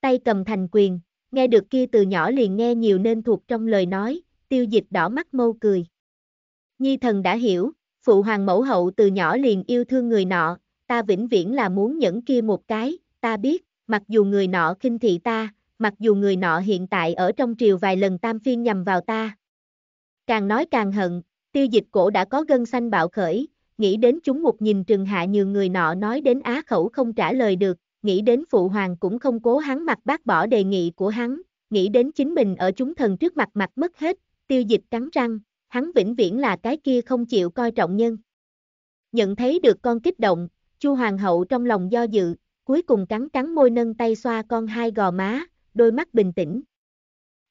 Tay cầm thành quyền, nghe được kia từ nhỏ liền nghe nhiều nên thuộc trong lời nói, tiêu dịch đỏ mắt mâu cười. Nhi thần đã hiểu, phụ hoàng mẫu hậu từ nhỏ liền yêu thương người nọ, ta vĩnh viễn là muốn nhẫn kia một cái, ta biết, mặc dù người nọ khinh thị ta, mặc dù người nọ hiện tại ở trong triều vài lần tam phiên nhằm vào ta. Càng nói càng hận, tiêu dịch cổ đã có gân xanh bạo khởi, nghĩ đến chúng một nhìn trừng hạ nhiều người nọ nói đến á khẩu không trả lời được, nghĩ đến phụ hoàng cũng không cố hắn mặt bác bỏ đề nghị của hắn, nghĩ đến chính mình ở chúng thần trước mặt mặt mất hết, tiêu dịch cắn răng, hắn vĩnh viễn là cái kia không chịu coi trọng nhân. Nhận thấy được con kích động, chu hoàng hậu trong lòng do dự, cuối cùng cắn cắn môi nâng tay xoa con hai gò má, đôi mắt bình tĩnh.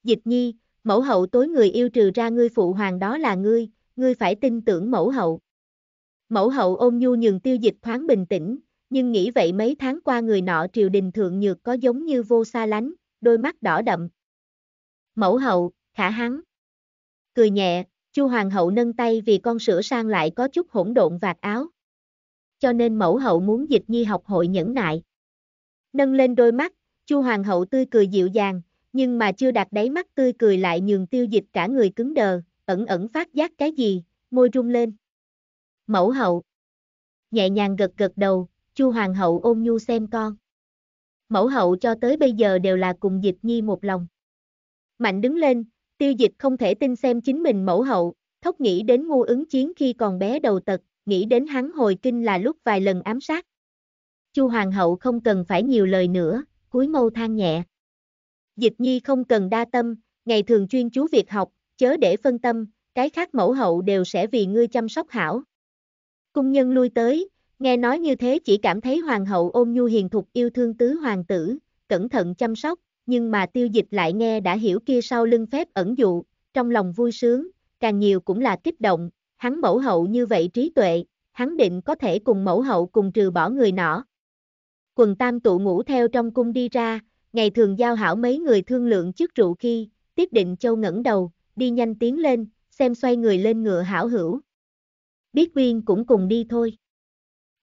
Dịch nhi, mẫu hậu tối người yêu trừ ra ngươi phụ hoàng đó là ngươi, ngươi phải tin tưởng mẫu hậu. Mẫu hậu ôm nhu nhường tiêu dịch thoáng bình tĩnh, nhưng nghĩ vậy mấy tháng qua người nọ triều đình thượng nhược có giống như vô xa lánh, đôi mắt đỏ đậm. Mẫu hậu, khả hắn. Cười nhẹ, chu hoàng hậu nâng tay vì con sữa sang lại có chút hỗn độn vạt áo. Cho nên mẫu hậu muốn dịch nhi học hội nhẫn nại. Nâng lên đôi mắt, chu hoàng hậu tươi cười dịu dàng, nhưng mà chưa đạt đáy mắt tươi cười lại nhường tiêu dịch cả người cứng đờ, ẩn ẩn phát giác cái gì, môi rung lên. Mẫu hậu. Nhẹ nhàng gật gật đầu, Chu hoàng hậu ôn nhu xem con. Mẫu hậu cho tới bây giờ đều là cùng dịch nhi một lòng. Mạnh đứng lên, tiêu dịch không thể tin xem chính mình mẫu hậu, thốc nghĩ đến ngu ứng chiến khi còn bé đầu tật, nghĩ đến hắn hồi kinh là lúc vài lần ám sát. Chu hoàng hậu không cần phải nhiều lời nữa, cúi mâu than nhẹ. Dịch nhi không cần đa tâm, ngày thường chuyên chú việc học, chớ để phân tâm, cái khác mẫu hậu đều sẽ vì ngươi chăm sóc hảo. Cung nhân lui tới, Nghe nói như thế chỉ cảm thấy hoàng hậu ôm nhu hiền thục yêu thương tứ hoàng tử, cẩn thận chăm sóc, nhưng mà tiêu dịch lại nghe đã hiểu kia sau lưng phép ẩn dụ, trong lòng vui sướng, càng nhiều cũng là kích động, hắn mẫu hậu như vậy trí tuệ, hắn định có thể cùng mẫu hậu cùng trừ bỏ người nọ. Quần tam tụ ngủ theo trong cung đi ra, ngày thường giao hảo mấy người thương lượng trước rượu khi, tiếp định châu ngẩng đầu, đi nhanh tiến lên, xem xoay người lên ngựa hảo hữu. Biết viên cũng cùng đi thôi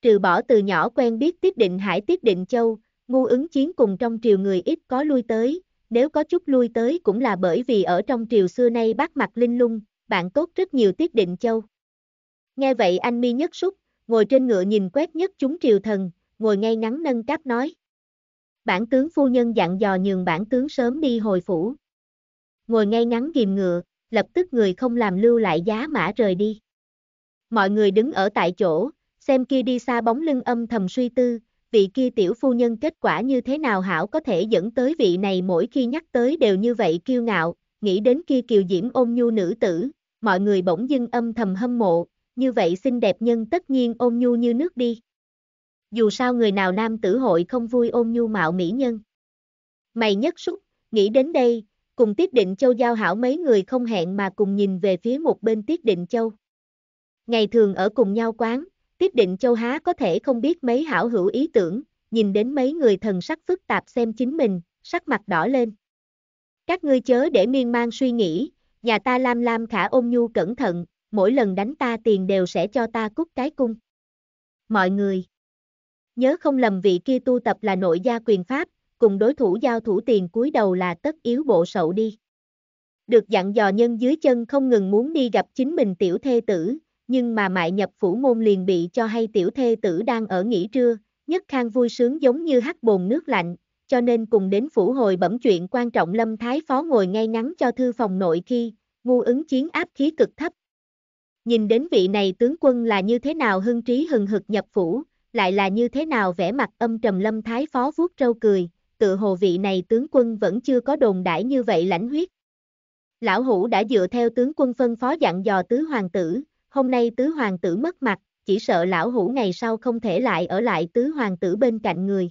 trừ bỏ từ nhỏ quen biết Tiết Định Hải Tiết Định Châu, ngu ứng chiến cùng trong triều người ít có lui tới, nếu có chút lui tới cũng là bởi vì ở trong triều xưa nay bác mặt linh lung, bạn tốt rất nhiều Tiết Định Châu. Nghe vậy anh mi nhất xúc, ngồi trên ngựa nhìn quét nhất chúng triều thần, ngồi ngay ngắn nâng cáp nói. Bản tướng phu nhân dặn dò nhường bản tướng sớm đi hồi phủ. Ngồi ngay ngắn ghim ngựa, lập tức người không làm lưu lại giá mã rời đi. Mọi người đứng ở tại chỗ, xem kia đi xa bóng lưng âm thầm suy tư, vị kia tiểu phu nhân kết quả như thế nào hảo có thể dẫn tới vị này mỗi khi nhắc tới đều như vậy kiêu ngạo, nghĩ đến kia kiều diễm ôn nhu nữ tử, mọi người bỗng dưng âm thầm hâm mộ, như vậy xinh đẹp nhân tất nhiên ôn nhu như nước đi. Dù sao người nào nam tử hội không vui ôn nhu mạo mỹ nhân. Mày nhất xúc, nghĩ đến đây, cùng Tiết Định Châu giao hảo mấy người không hẹn mà cùng nhìn về phía một bên Tiết Định Châu. Ngày thường ở cùng nhau quán, Tiếp định châu há có thể không biết mấy hảo hữu ý tưởng, nhìn đến mấy người thần sắc phức tạp xem chính mình, sắc mặt đỏ lên. Các ngươi chớ để miên man suy nghĩ, nhà ta Lam Lam khả ôm nhu cẩn thận, mỗi lần đánh ta tiền đều sẽ cho ta cút cái cung. Mọi người, nhớ không lầm vị kia tu tập là nội gia quyền pháp, cùng đối thủ giao thủ tiền cúi đầu là tất yếu bộ sậu đi. Được dặn dò nhân dưới chân không ngừng muốn đi gặp chính mình tiểu thê tử, nhưng mà mại nhập phủ môn liền bị cho hay tiểu thê tử đang ở nghỉ trưa, nhất khang vui sướng giống như hắt bồn nước lạnh, cho nên cùng đến phủ hồi bẩm chuyện quan trọng lâm thái phó ngồi ngay ngắn cho thư phòng nội khi, ngu ứng chiến áp khí cực thấp. Nhìn đến vị này tướng quân là như thế nào hưng trí hừng hực nhập phủ, lại là như thế nào vẻ mặt âm trầm lâm thái phó vuốt râu cười, tự hồ vị này tướng quân vẫn chưa có đồn đãi như vậy lãnh huyết. Lão hủ đã dựa theo tướng quân phân phó dặn dò tứ hoàng tử, hôm nay tứ hoàng tử mất mặt, chỉ sợ lão hủ ngày sau không thể lại ở lại tứ hoàng tử bên cạnh người.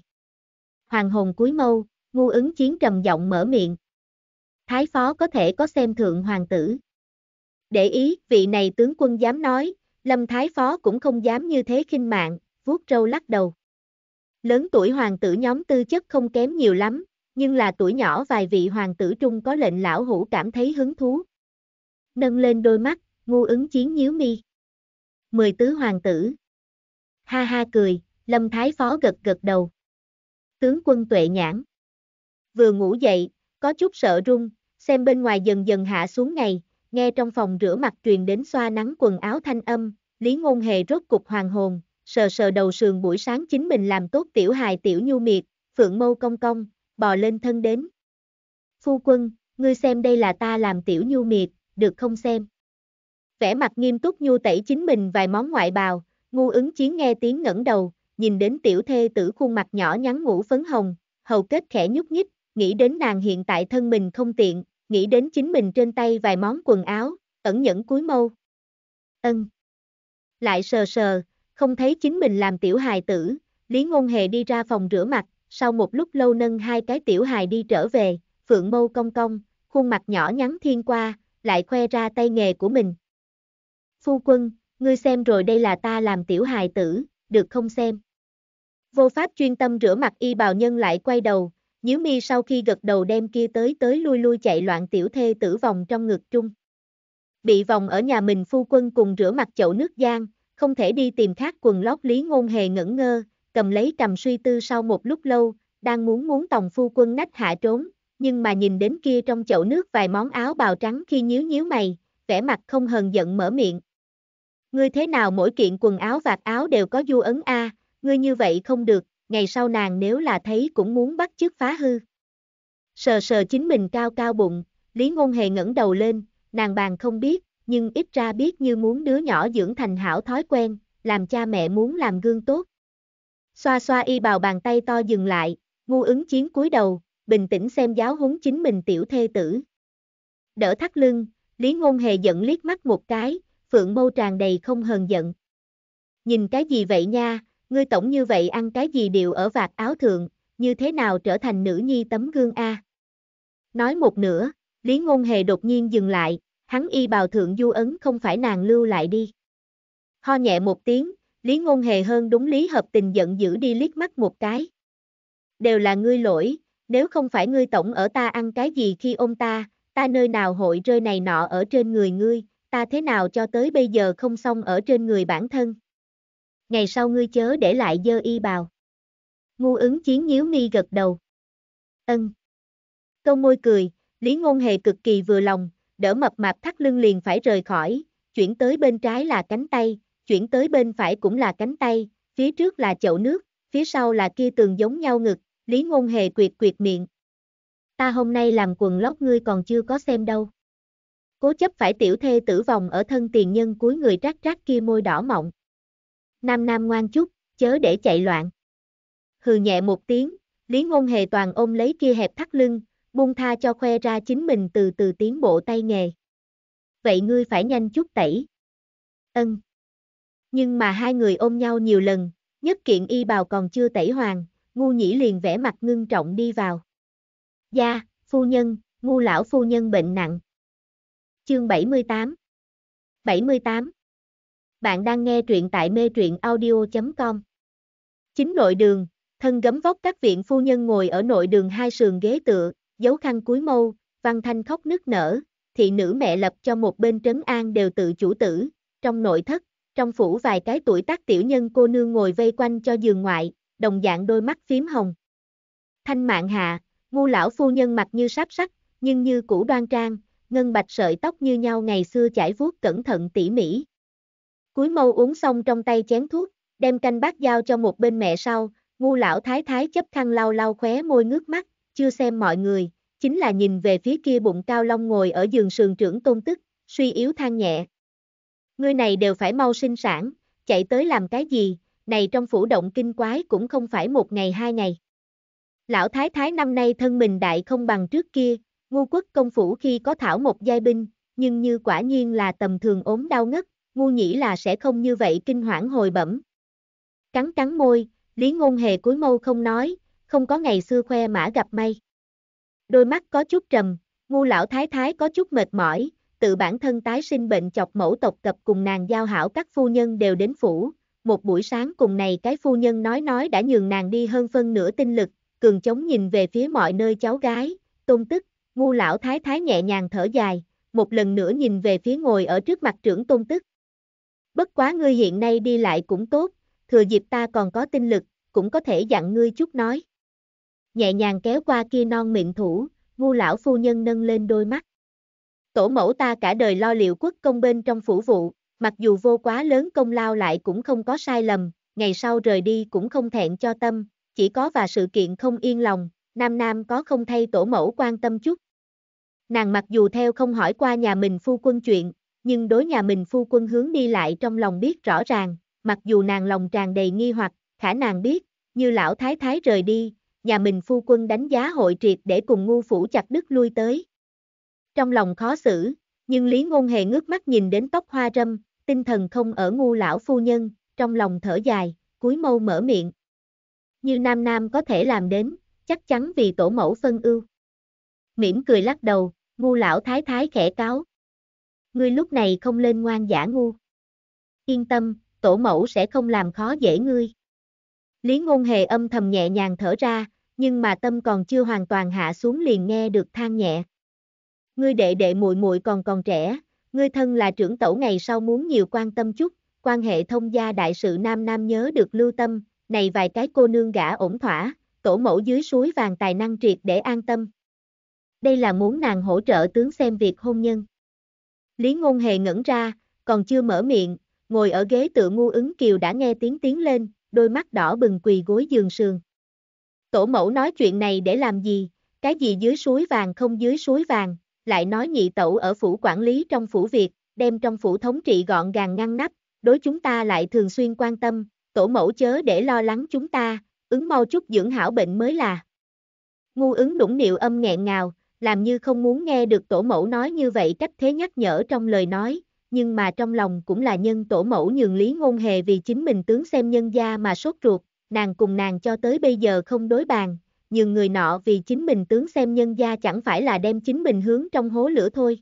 Hoàng hồn cúi mâu, ngu ứng chiến trầm giọng mở miệng. Thái phó có thể có xem thượng hoàng tử. Để ý, vị này tướng quân dám nói, lâm thái phó cũng không dám như thế khinh mạng, vuốt râu lắc đầu. Lớn tuổi hoàng tử nhóm tư chất không kém nhiều lắm, nhưng là tuổi nhỏ vài vị hoàng tử trung có lệnh lão hủ cảm thấy hứng thú. Nâng lên đôi mắt, ngu ứng chiến nhíu mi. Mười tứ hoàng tử. Ha ha cười, lâm thái phó gật gật đầu. Tướng quân tuệ nhãn. Vừa ngủ dậy, có chút sợ rung, xem bên ngoài dần dần hạ xuống ngày, nghe trong phòng rửa mặt truyền đến xoa nắng quần áo thanh âm, Lý Ngôn Hề rốt cục hoàng hồn, sờ sờ đầu sườn buổi sáng chính mình làm tốt tiểu hài tiểu nhu miệt, phượng mâu công công, bò lên thân đến. Phu quân, ngươi xem đây là ta làm tiểu nhu miệt, được không xem? vẻ mặt nghiêm túc nhu tẩy chính mình vài món ngoại bào, ngu ứng chiến nghe tiếng ngẩng đầu, nhìn đến tiểu thê tử khuôn mặt nhỏ nhắn ngủ phấn hồng, hầu kết khẽ nhúc nhích, nghĩ đến nàng hiện tại thân mình không tiện, nghĩ đến chính mình trên tay vài món quần áo, ẩn nhẫn cúi mâu. Ân. Lại sờ sờ, không thấy chính mình làm tiểu hài tử, Lý Ngôn Hề đi ra phòng rửa mặt, sau một lúc lâu nâng hai cái tiểu hài đi trở về, phượng mâu cong cong, khuôn mặt nhỏ nhắn thiên qua, lại khoe ra tay nghề của mình phu quân, ngươi xem rồi đây là ta làm tiểu hài tử, được không xem. Vô pháp chuyên tâm rửa mặt y bào nhân lại quay đầu, nhíu mi sau khi gật đầu đem kia tới tới lui lui chạy loạn tiểu thê tử vòng trong ngực trung. Bị vòng ở nhà mình phu quân cùng rửa mặt chậu nước giang, không thể đi tìm khác quần lót lý ngôn hề ngẩn ngơ, cầm lấy cầm suy tư sau một lúc lâu, đang muốn muốn tòng phu quân nách hạ trốn, nhưng mà nhìn đến kia trong chậu nước vài món áo bào trắng khi nhíu nhíu mày, vẻ mặt không hờn giận mở miệng, Ngươi thế nào mỗi kiện quần áo vạt áo đều có du ấn a, à, ngươi như vậy không được, ngày sau nàng nếu là thấy cũng muốn bắt chước phá hư. Sờ sờ chính mình cao cao bụng, Lý Ngôn Hề ngẩng đầu lên, nàng bàn không biết, nhưng ít ra biết như muốn đứa nhỏ dưỡng thành hảo thói quen, làm cha mẹ muốn làm gương tốt. Xoa xoa y bào bàn tay to dừng lại, ngu ứng chiến cúi đầu, bình tĩnh xem giáo huấn chính mình tiểu thê tử. Đỡ thắt lưng, Lý Ngôn Hề giận liếc mắt một cái, phượng mâu tràn đầy không hờn giận. Nhìn cái gì vậy nha, ngươi tổng như vậy ăn cái gì đều ở vạt áo thượng, như thế nào trở thành nữ nhi tấm gương a? Nói một nửa, Lý Ngôn Hề đột nhiên dừng lại, hắn y bào thượng du ấn không phải nàng lưu lại đi. Ho nhẹ một tiếng, Lý Ngôn Hề hơn đúng lý hợp tình giận dữ đi liếc mắt một cái. Đều là ngươi lỗi, nếu không phải ngươi tổng ở ta ăn cái gì khi ôm ta, ta nơi nào hội rơi này nọ ở trên người ngươi, ta thế nào cho tới bây giờ không xong ở trên người bản thân. Ngày sau ngươi chớ để lại dơ y bào. Ngu ứng chiến nhíu mi gật đầu. Ân. Câu môi cười, Lý Ngôn Hề cực kỳ vừa lòng, đỡ mập mạp thắt lưng liền phải rời khỏi, chuyển tới bên trái là cánh tay, chuyển tới bên phải cũng là cánh tay, phía trước là chậu nước, phía sau là kia tường giống nhau ngực, Lý Ngôn Hề quyệt quyệt miệng. Ta hôm nay làm quần lót ngươi còn chưa có xem đâu cố chấp phải tiểu thê tử vong ở thân tiền nhân cuối người rắc rắc kia môi đỏ mọng. Nam Nam ngoan chút, chớ để chạy loạn. Hừ nhẹ một tiếng, Lý Ngôn Hề toàn ôm lấy kia hẹp thắt lưng, buông tha cho khoe ra chính mình từ từ tiến bộ tay nghề. Vậy ngươi phải nhanh chút tẩy. Ân. Nhưng mà hai người ôm nhau nhiều lần, nhất kiện y bào còn chưa tẩy hoàng, ngu nhĩ liền vẽ mặt ngưng trọng đi vào. Gia, phu nhân, ngu lão phu nhân bệnh nặng chương 78 78 Bạn đang nghe truyện tại mê truyện audio.com Chính nội đường, thân gấm vóc các viện phu nhân ngồi ở nội đường hai sườn ghế tựa, dấu khăn cuối mâu, văn thanh khóc nức nở, thị nữ mẹ lập cho một bên trấn an đều tự chủ tử, trong nội thất, trong phủ vài cái tuổi tác tiểu nhân cô nương ngồi vây quanh cho giường ngoại, đồng dạng đôi mắt phím hồng. Thanh mạng hạ, ngu lão phu nhân mặt như sáp sắt, nhưng như củ đoan trang, ngân bạch sợi tóc như nhau ngày xưa chải vuốt cẩn thận tỉ mỉ. Cuối mâu uống xong trong tay chén thuốc, đem canh bát giao cho một bên mẹ sau, ngu lão thái thái chấp khăn lau lau khóe môi ngước mắt, chưa xem mọi người, chính là nhìn về phía kia bụng cao long ngồi ở giường sườn trưởng tôn tức, suy yếu than nhẹ. Người này đều phải mau sinh sản, chạy tới làm cái gì, này trong phủ động kinh quái cũng không phải một ngày hai ngày. Lão thái thái năm nay thân mình đại không bằng trước kia, Ngu quốc công phủ khi có thảo một giai binh, nhưng như quả nhiên là tầm thường ốm đau ngất, ngu nhĩ là sẽ không như vậy kinh hoảng hồi bẩm. Cắn cắn môi, Lý Ngôn Hề cuối mâu không nói, không có ngày xưa khoe mã gặp may. Đôi mắt có chút trầm, ngu lão thái thái có chút mệt mỏi, tự bản thân tái sinh bệnh chọc mẫu tộc cập cùng nàng giao hảo các phu nhân đều đến phủ. Một buổi sáng cùng này cái phu nhân nói nói đã nhường nàng đi hơn phân nửa tinh lực, cường chống nhìn về phía mọi nơi cháu gái, tôn tức, ngu lão thái thái nhẹ nhàng thở dài, một lần nữa nhìn về phía ngồi ở trước mặt trưởng tôn tức. Bất quá ngươi hiện nay đi lại cũng tốt, thừa dịp ta còn có tinh lực, cũng có thể dặn ngươi chút nói. Nhẹ nhàng kéo qua kia non miệng thủ, ngu lão phu nhân nâng lên đôi mắt. Tổ mẫu ta cả đời lo liệu quốc công bên trong phủ vụ, mặc dù vô quá lớn công lao lại cũng không có sai lầm, ngày sau rời đi cũng không thẹn cho tâm, chỉ có và sự kiện không yên lòng, Nam Nam có không thay tổ mẫu quan tâm chút. Nàng mặc dù theo không hỏi qua nhà mình phu quân chuyện, nhưng đối nhà mình phu quân hướng đi lại trong lòng biết rõ ràng, mặc dù nàng lòng tràn đầy nghi hoặc, khả nàng biết, như lão thái thái rời đi, nhà mình phu quân đánh giá hội triệt để cùng ngu phủ chặt đứt lui tới. Trong lòng khó xử, nhưng Lý Ngôn Hề ngước mắt nhìn đến tóc hoa râm, tinh thần không ở ngu lão phu nhân, trong lòng thở dài, cúi mâu mở miệng. Như Nam Nam có thể làm đến, chắc chắn vì tổ mẫu phân ưu. Mỉm cười lắc đầu, ngu lão thái thái khẽ cáo. Ngươi lúc này không lên ngoan giả ngu. Yên tâm, tổ mẫu sẽ không làm khó dễ ngươi. Lý ngôn hề âm thầm nhẹ nhàng thở ra, nhưng mà tâm còn chưa hoàn toàn hạ xuống liền nghe được than nhẹ. Ngươi đệ đệ muội muội còn còn trẻ, ngươi thân là trưởng tẩu ngày sau muốn nhiều quan tâm chút, quan hệ thông gia đại sự nam nam nhớ được lưu tâm, này vài cái cô nương gả ổn thỏa, tổ mẫu dưới suối vàng tài năng triệt để an tâm. Đây là muốn nàng hỗ trợ tướng xem việc hôn nhân. Lý ngôn hề ngẩn ra, còn chưa mở miệng, ngồi ở ghế tựa ngu ứng kiều đã nghe tiếng tiếng lên, đôi mắt đỏ bừng quỳ gối giường sườn. Tổ mẫu nói chuyện này để làm gì, cái gì dưới suối vàng không dưới suối vàng, lại nói nhị tẩu ở phủ quản lý trong phủ việc, đem trong phủ thống trị gọn gàng ngăn nắp, đối chúng ta lại thường xuyên quan tâm, tổ mẫu chớ để lo lắng chúng ta, ứng mau chút dưỡng hảo bệnh mới là. Ngu ứng đũng niệu âm nghẹn ngào, làm như không muốn nghe được tổ mẫu nói như vậy cách thế nhắc nhở trong lời nói, nhưng mà trong lòng cũng là nhân tổ mẫu nhường lý ngôn hề vì chính mình tướng xem nhân gia mà sốt ruột, nàng cùng nàng cho tới bây giờ không đối bàn, nhường người nọ vì chính mình tướng xem nhân gia chẳng phải là đem chính mình hướng trong hố lửa thôi.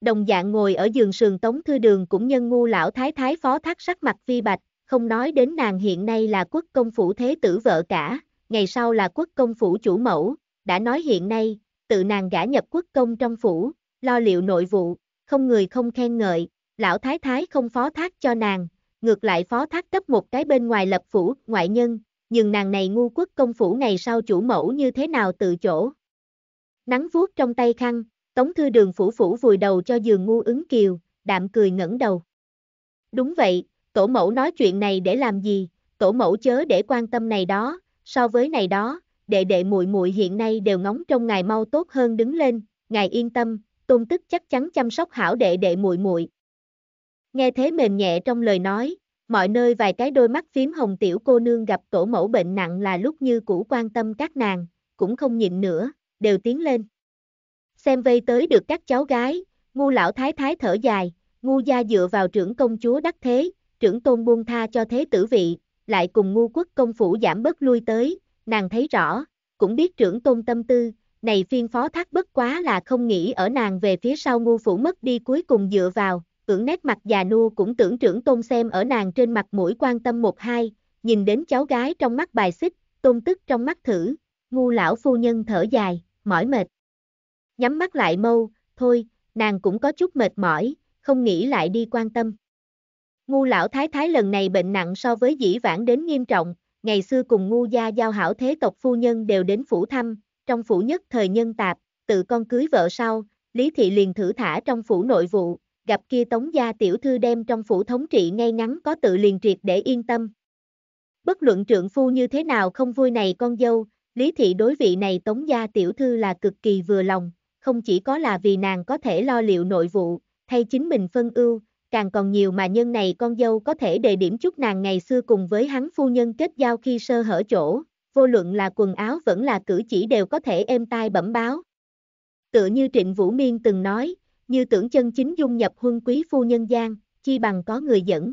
Đồng dạng ngồi ở giường sườn tống thư đường cũng nhân ngu lão thái thái phó thác sắc mặt vi bạch, không nói đến nàng hiện nay là quốc công phủ thế tử vợ cả, ngày sau là quốc công phủ chủ mẫu, đã nói hiện nay, tự nàng gả nhập quốc công trong phủ, lo liệu nội vụ, không người không khen ngợi, lão thái thái không phó thác cho nàng, ngược lại phó thác cấp một cái bên ngoài lập phủ, ngoại nhân, nhưng nàng này ngu quốc công phủ ngày sau chủ mẫu như thế nào từ chỗ. Nắng vuốt trong tay khăn, tống thư đường phủ phủ vùi đầu cho giường ngu ứng kiều, đạm cười ngẩng đầu. Đúng vậy, Tổ mẫu nói chuyện này để làm gì, tổ mẫu chớ để quan tâm này đó, so với này đó, đệ đệ muội muội hiện nay đều ngóng trong ngài mau tốt hơn đứng lên, ngài yên tâm, tôn tức chắc chắn chăm sóc hảo đệ đệ muội muội. Nghe thế mềm nhẹ trong lời nói, mọi nơi vài cái đôi mắt phím hồng tiểu cô nương gặp tổ mẫu bệnh nặng là lúc như cũ quan tâm các nàng, cũng không nhịn nữa, đều tiến lên. Xem vây tới được các cháu gái, ngu lão thái thái thở dài, ngu gia dựa vào trưởng công chúa đắc thế, trưởng tôn buông tha cho thế tử vị, lại cùng ngu quốc công phủ giảm bớt lui tới, nàng thấy rõ, cũng biết trưởng tôn tâm tư, này phiên phó thác bất quá là không nghĩ ở nàng về phía sau ngu phủ mất đi cuối cùng dựa vào, Tưởng nét mặt già nua cũng tưởng trưởng tôn xem ở nàng trên mặt mũi quan tâm một hai, nhìn đến cháu gái trong mắt bài xích, tôn tức trong mắt thử, ngu lão phu nhân thở dài, mỏi mệt. Nhắm mắt lại mâu, thôi, nàng cũng có chút mệt mỏi, không nghĩ lại đi quan tâm. Ngu lão thái thái lần này bệnh nặng so với dĩ vãng đến nghiêm trọng, ngày xưa cùng ngu gia giao hảo thế tộc phu nhân đều đến phủ thăm, trong phủ nhất thời nhân tạp, tự con cưới vợ sau, Lý Thị liền thử thả trong phủ nội vụ, gặp kia tống gia tiểu thư đem trong phủ thống trị ngay ngắn có tự liền triệt để yên tâm. Bất luận trượng phu như thế nào không vui này con dâu, Lý Thị đối vị này tống gia tiểu thư là cực kỳ vừa lòng, không chỉ có là vì nàng có thể lo liệu nội vụ, thay chính mình phân ưu, càng còn nhiều mà nhân này con dâu có thể đề điểm chút nàng ngày xưa cùng với hắn phu nhân kết giao khi sơ hở chỗ, vô luận là quần áo vẫn là cử chỉ đều có thể êm tai bẩm báo. Tựa như Trịnh Vũ Miên từng nói, như tưởng chân chính dung nhập huân quý phu nhân giang chi bằng có người dẫn.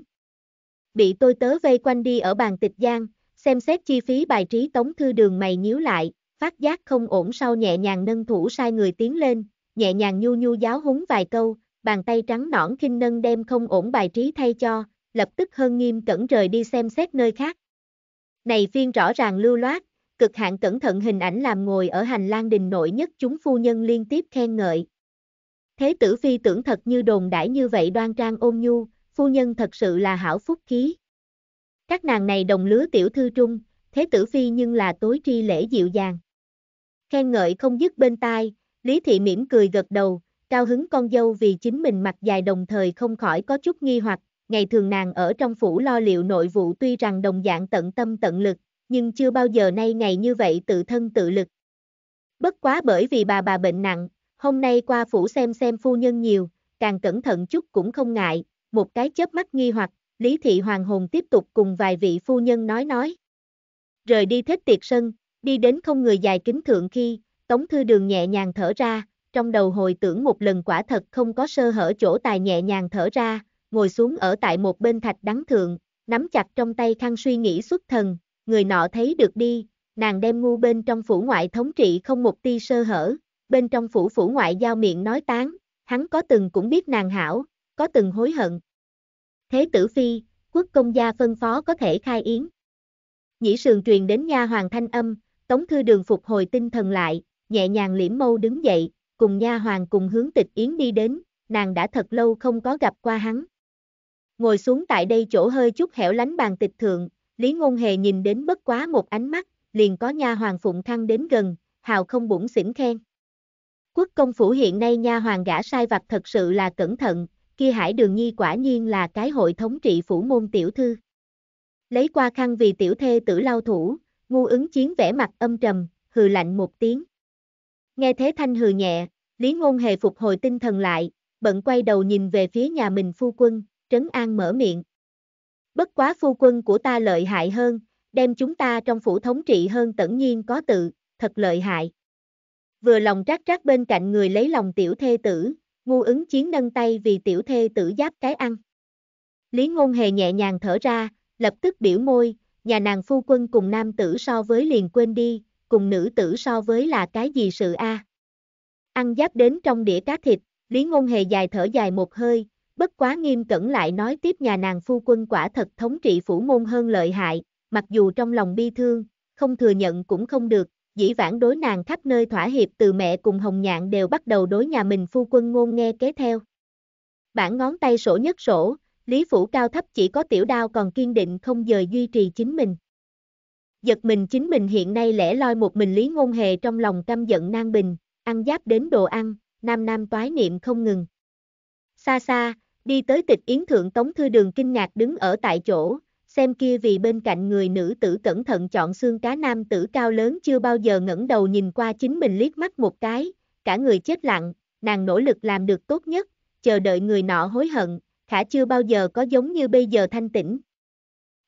Bị tôi tớ vây quanh đi ở bàn tịch giang xem xét chi phí bài trí tống thư đường mày nhíu lại, phát giác không ổn sau nhẹ nhàng nâng thủ sai người tiến lên, nhẹ nhàng nhu nhu giáo húng vài câu, bàn tay trắng nõn khinh nâng đem không ổn bài trí thay cho, lập tức hơn nghiêm cẩn rời đi xem xét nơi khác. Này phiên rõ ràng lưu loát, cực hạn cẩn thận hình ảnh làm ngồi ở hành lang đình nội nhất chúng phu nhân liên tiếp khen ngợi. Thế tử phi tưởng thật như đồn đãi như vậy đoan trang ôn nhu, phu nhân thật sự là hảo phúc khí. Các nàng này đồng lứa tiểu thư trung, thế tử phi nhưng là tối tri lễ dịu dàng. Khen ngợi không dứt bên tai, Lý Thị mỉm cười gật đầu, cao hứng con dâu vì chính mình mặc dài đồng thời không khỏi có chút nghi hoặc, ngày thường nàng ở trong phủ lo liệu nội vụ tuy rằng đồng dạng tận tâm tận lực, nhưng chưa bao giờ nay ngày như vậy tự thân tự lực. Bất quá bởi vì bà bà bệnh nặng, hôm nay qua phủ xem xem phu nhân nhiều, càng cẩn thận chút cũng không ngại, một cái chớp mắt nghi hoặc, Lý Thị Hoàng Hồn tiếp tục cùng vài vị phu nhân nói nói. Rời đi thích tiệc sân, đi đến không người dài kính thượng khi, Tống Thư Đường nhẹ nhàng thở ra, trong đầu hồi tưởng một lần quả thật không có sơ hở chỗ tài nhẹ nhàng thở ra, ngồi xuống ở tại một bên thạch đắng thượng, nắm chặt trong tay khăn suy nghĩ xuất thần, người nọ thấy được đi, nàng đem ngu bên trong phủ ngoại thống trị không một ti sơ hở, bên trong phủ phủ ngoại giao miệng nói tán, hắn có từng cũng biết nàng hảo, có từng hối hận. Thế tử phi, quốc công gia phân phó có thể khai yến. Nhĩ sườn truyền đến nha hoàng thanh âm, tống thư đường phục hồi tinh thần lại, nhẹ nhàng liễm mâu đứng dậy, cùng nha hoàng cùng hướng tịch yến đi đến, nàng đã thật lâu không có gặp qua hắn. Ngồi xuống tại đây chỗ hơi chút hẻo lánh bàn tịch thượng, Lý Ngôn Hề nhìn đến bất quá một ánh mắt, liền có nha hoàng phụng thăng đến gần, hào không bủng xỉn khen. Quốc công phủ hiện nay nha hoàng gã sai vặt thật sự là cẩn thận, kia hải đường nhi quả nhiên là cái hội thống trị phủ môn tiểu thư. Lấy qua khăn vì tiểu thê tử lao thủ, ngu ứng chiến vẻ mặt âm trầm, hừ lạnh một tiếng. Nghe thế thanh hừ nhẹ, Lý Ngôn Hề phục hồi tinh thần lại, bận quay đầu nhìn về phía nhà mình phu quân, trấn an mở miệng. Bất quá phu quân của ta lợi hại hơn, đem chúng ta trong phủ thống trị hơn tẩn nhiên có tự, thật lợi hại. Vừa lòng trác trác bên cạnh người lấy lòng tiểu thê tử, ngu ứng chiến nâng tay vì tiểu thê tử giáp cái ăn. Lý ngôn hề nhẹ nhàng thở ra, lập tức biểu môi, nhà nàng phu quân cùng nam tử so với liền quên đi, cùng nữ tử so với là cái gì sự a? Ăn giáp đến trong đĩa cá thịt, Lý Ngôn Hề dài thở dài một hơi, bất quá nghiêm cẩn lại nói tiếp nhà nàng phu quân quả thật thống trị phủ môn hơn lợi hại, mặc dù trong lòng bi thương, không thừa nhận cũng không được, dĩ vãng đối nàng khắp nơi thỏa hiệp từ mẹ cùng hồng nhạn đều bắt đầu đối nhà mình phu quân ngôn nghe kế theo. Bản ngón tay sổ nhất sổ, Lý Phủ cao thấp chỉ có tiểu đao còn kiên định không dời duy trì chính mình giật mình chính mình hiện nay lẻ loi một mình Lý Ngôn Hề trong lòng căm giận nan bình, ăn giáp đến đồ ăn, nam nam toái niệm không ngừng. Xa xa, đi tới tịch yến thượng Tống Thư Đường kinh ngạc đứng ở tại chỗ, xem kia vì bên cạnh người nữ tử cẩn thận chọn xương cá nam tử cao lớn chưa bao giờ ngẩng đầu nhìn qua chính mình liếc mắt một cái, cả người chết lặng, nàng nỗ lực làm được tốt nhất, chờ đợi người nọ hối hận, khả chưa bao giờ có giống như bây giờ thanh tĩnh.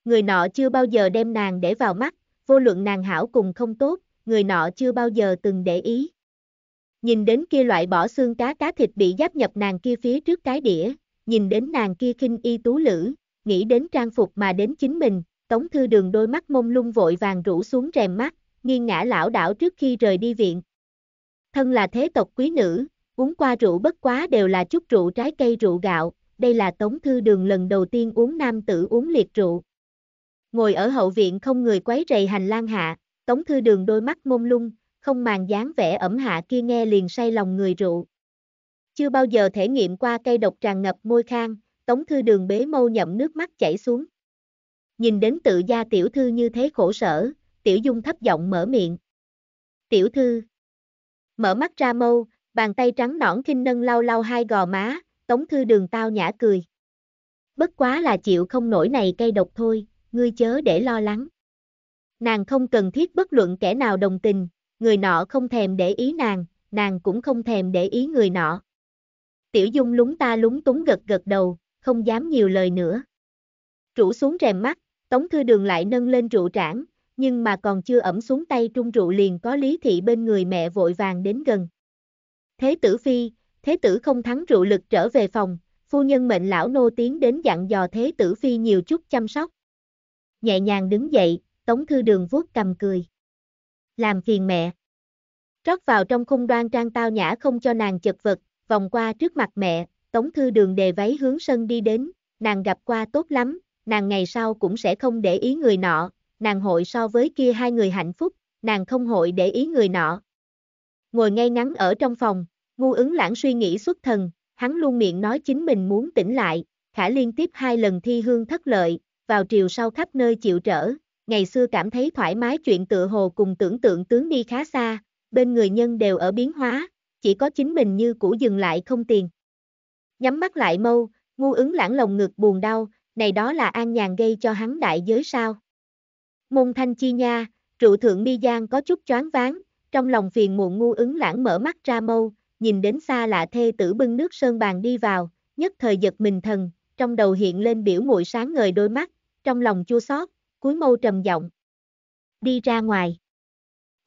Người nọ chưa bao giờ đem nàng để vào mắt, vô luận nàng hảo cùng không tốt, người nọ chưa bao giờ từng để ý. Nhìn đến kia loại bỏ xương cá cá thịt bị giáp nhập nàng kia phía trước cái đĩa, nhìn đến nàng kia kinh y tú lử, nghĩ đến trang phục mà đến chính mình, tống thư đường đôi mắt mông lung vội vàng rũ xuống rèm mắt, nghiêng ngã lão đảo trước khi rời đi viện. Thân là thế tộc quý nữ, uống qua rượu bất quá đều là chút rượu trái cây rượu gạo, đây là tống thư đường lần đầu tiên uống nam tử uống liệt rượu ngồi ở hậu viện không người quấy rầy hành lang hạ, tống thư đường đôi mắt mông lung, không màn dáng vẻ ẩm hạ kia nghe liền say lòng người rượu. Chưa bao giờ thể nghiệm qua cây độc tràn ngập môi khang, tống thư đường bế mâu nhậm nước mắt chảy xuống. Nhìn đến tự gia tiểu thư như thế khổ sở, tiểu dung thấp giọng mở miệng. Tiểu thư. Mở mắt ra mâu, bàn tay trắng nõn khinh nâng lau lau hai gò má, tống thư đường tao nhã cười. Bất quá là chịu không nổi này cây độc thôi, ngươi chớ để lo lắng. Nàng không cần thiết bất luận kẻ nào đồng tình, người nọ không thèm để ý nàng, nàng cũng không thèm để ý người nọ. Tiểu Dung lúng ta lúng túng gật gật đầu, không dám nhiều lời nữa. Rủ xuống rèm mắt, Tống Thư Đường lại nâng lên rượu trảng, nhưng mà còn chưa ẩm xuống tay trung rượu liền có lý thị bên người mẹ vội vàng đến gần. Thế tử phi, thế tử không thắng rượu lực trở về phòng, phu nhân mệnh lão nô tiến đến dặn dò thế tử phi nhiều chút chăm sóc nhẹ nhàng đứng dậy, Tống Thư Đường vuốt cầm cười. Làm phiền mẹ. Rót vào trong khung đoan trang tao nhã không cho nàng chật vật, vòng qua trước mặt mẹ, Tống Thư Đường đề váy hướng sân đi đến, nàng gặp qua tốt lắm, nàng ngày sau cũng sẽ không để ý người nọ, nàng hội so với kia hai người hạnh phúc, nàng không hội để ý người nọ. Ngồi ngay ngắn ở trong phòng, ngu ứng lãng suy nghĩ xuất thần, hắn luôn miệng nói chính mình muốn tỉnh lại, khả liên tiếp hai lần thi hương thất lợi, vào triều sau khắp nơi chịu trở, ngày xưa cảm thấy thoải mái chuyện tựa hồ cùng tưởng tượng tướng đi khá xa, bên người nhân đều ở biến hóa, chỉ có chính mình như cũ dừng lại không tiền. Nhắm mắt lại mâu, ngu ứng lãng lồng ngực buồn đau, này đó là an nhàn gây cho hắn đại giới sao. Môn thanh chi nha, trụ thượng mi giang có chút choáng váng, trong lòng phiền muộn ngu ứng lãng mở mắt ra mâu, nhìn đến xa lạ thê tử bưng nước sơn bàn đi vào, nhất thời giật mình thần, trong đầu hiện lên biểu muội sáng ngời đôi mắt, trong lòng chua xót, cuối mâu trầm giọng. Đi ra ngoài.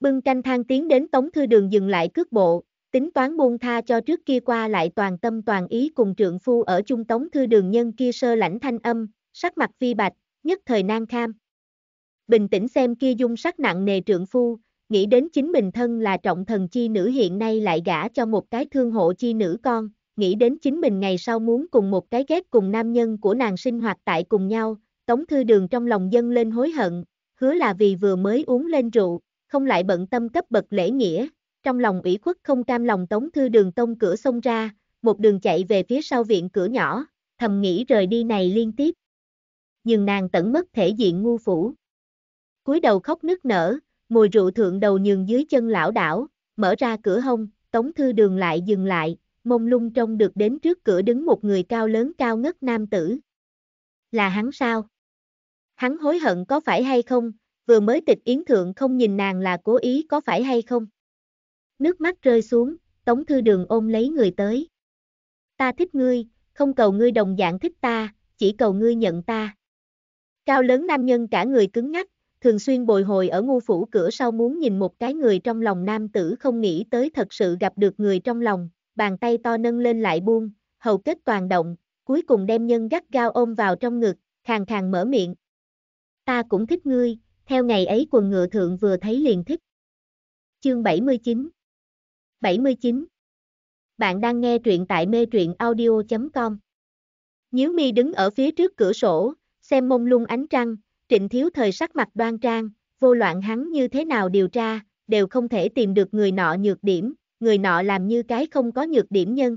Bưng canh thang tiến đến tống thư đường dừng lại cước bộ, tính toán buông tha cho trước kia qua lại toàn tâm toàn ý cùng trượng phu ở chung tống thư đường nhân kia sơ lãnh thanh âm, sắc mặt vi bạch, nhất thời nang kham. Bình tĩnh xem kia dung sắc nặng nề trượng phu, nghĩ đến chính mình thân là trọng thần chi nữ hiện nay lại gả cho một cái thương hộ chi nữ con, nghĩ đến chính mình ngày sau muốn cùng một cái ghép cùng nam nhân của nàng sinh hoạt tại cùng nhau, Tống Thư Đường trong lòng dân lên hối hận, hứa là vì vừa mới uống lên rượu, không lại bận tâm cấp bậc lễ nghĩa, trong lòng ủy khuất không cam lòng Tống Thư Đường tông cửa xông ra, một đường chạy về phía sau viện cửa nhỏ, thầm nghĩ rời đi này liên tiếp. Nhưng nàng tẩn mất thể diện ngu phủ. cúi đầu khóc nức nở, mùi rượu thượng đầu nhường dưới chân lão đảo, mở ra cửa hông, Tống Thư Đường lại dừng lại, mông lung trông được đến trước cửa đứng một người cao lớn cao ngất nam tử. Là hắn sao? Hắn hối hận có phải hay không, vừa mới tịch yến thượng không nhìn nàng là cố ý có phải hay không. Nước mắt rơi xuống, Tống Thư Đường ôm lấy người tới. Ta thích ngươi, không cầu ngươi đồng dạng thích ta, chỉ cầu ngươi nhận ta. Cao lớn nam nhân cả người cứng ngắc, thường xuyên bồi hồi ở ngu phủ cửa sau muốn nhìn một cái người trong lòng nam tử không nghĩ tới thật sự gặp được người trong lòng, bàn tay to nâng lên lại buông, hầu kết toàn động, cuối cùng đem nhân gắt gao ôm vào trong ngực, khàn khàn mở miệng, ta cũng thích ngươi, theo ngày ấy quần ngựa thượng vừa thấy liền thích. Chương 79 79 Bạn đang nghe truyện tại mê truyện audio.com Nhíu mi đứng ở phía trước cửa sổ, xem mông lung ánh trăng, trịnh thiếu thời sắc mặt đoan trang, vô loạn hắn như thế nào điều tra, đều không thể tìm được người nọ nhược điểm, người nọ làm như cái không có nhược điểm nhân.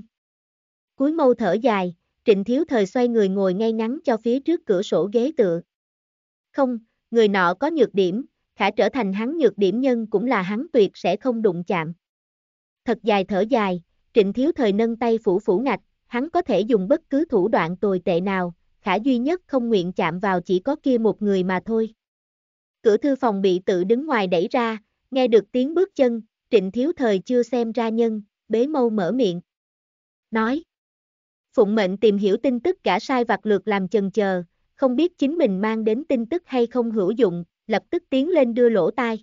Cuối mâu thở dài, trịnh thiếu thời xoay người ngồi ngay ngắn cho phía trước cửa sổ ghế tựa không, người nọ có nhược điểm, khả trở thành hắn nhược điểm nhân cũng là hắn tuyệt sẽ không đụng chạm. Thật dài thở dài, trịnh thiếu thời nâng tay phủ phủ ngạch, hắn có thể dùng bất cứ thủ đoạn tồi tệ nào, khả duy nhất không nguyện chạm vào chỉ có kia một người mà thôi. Cửa thư phòng bị tự đứng ngoài đẩy ra, nghe được tiếng bước chân, trịnh thiếu thời chưa xem ra nhân, bế mâu mở miệng. Nói. Phụng mệnh tìm hiểu tin tức cả sai vặt lượt làm chần chờ, không biết chính mình mang đến tin tức hay không hữu dụng, lập tức tiến lên đưa lỗ tai.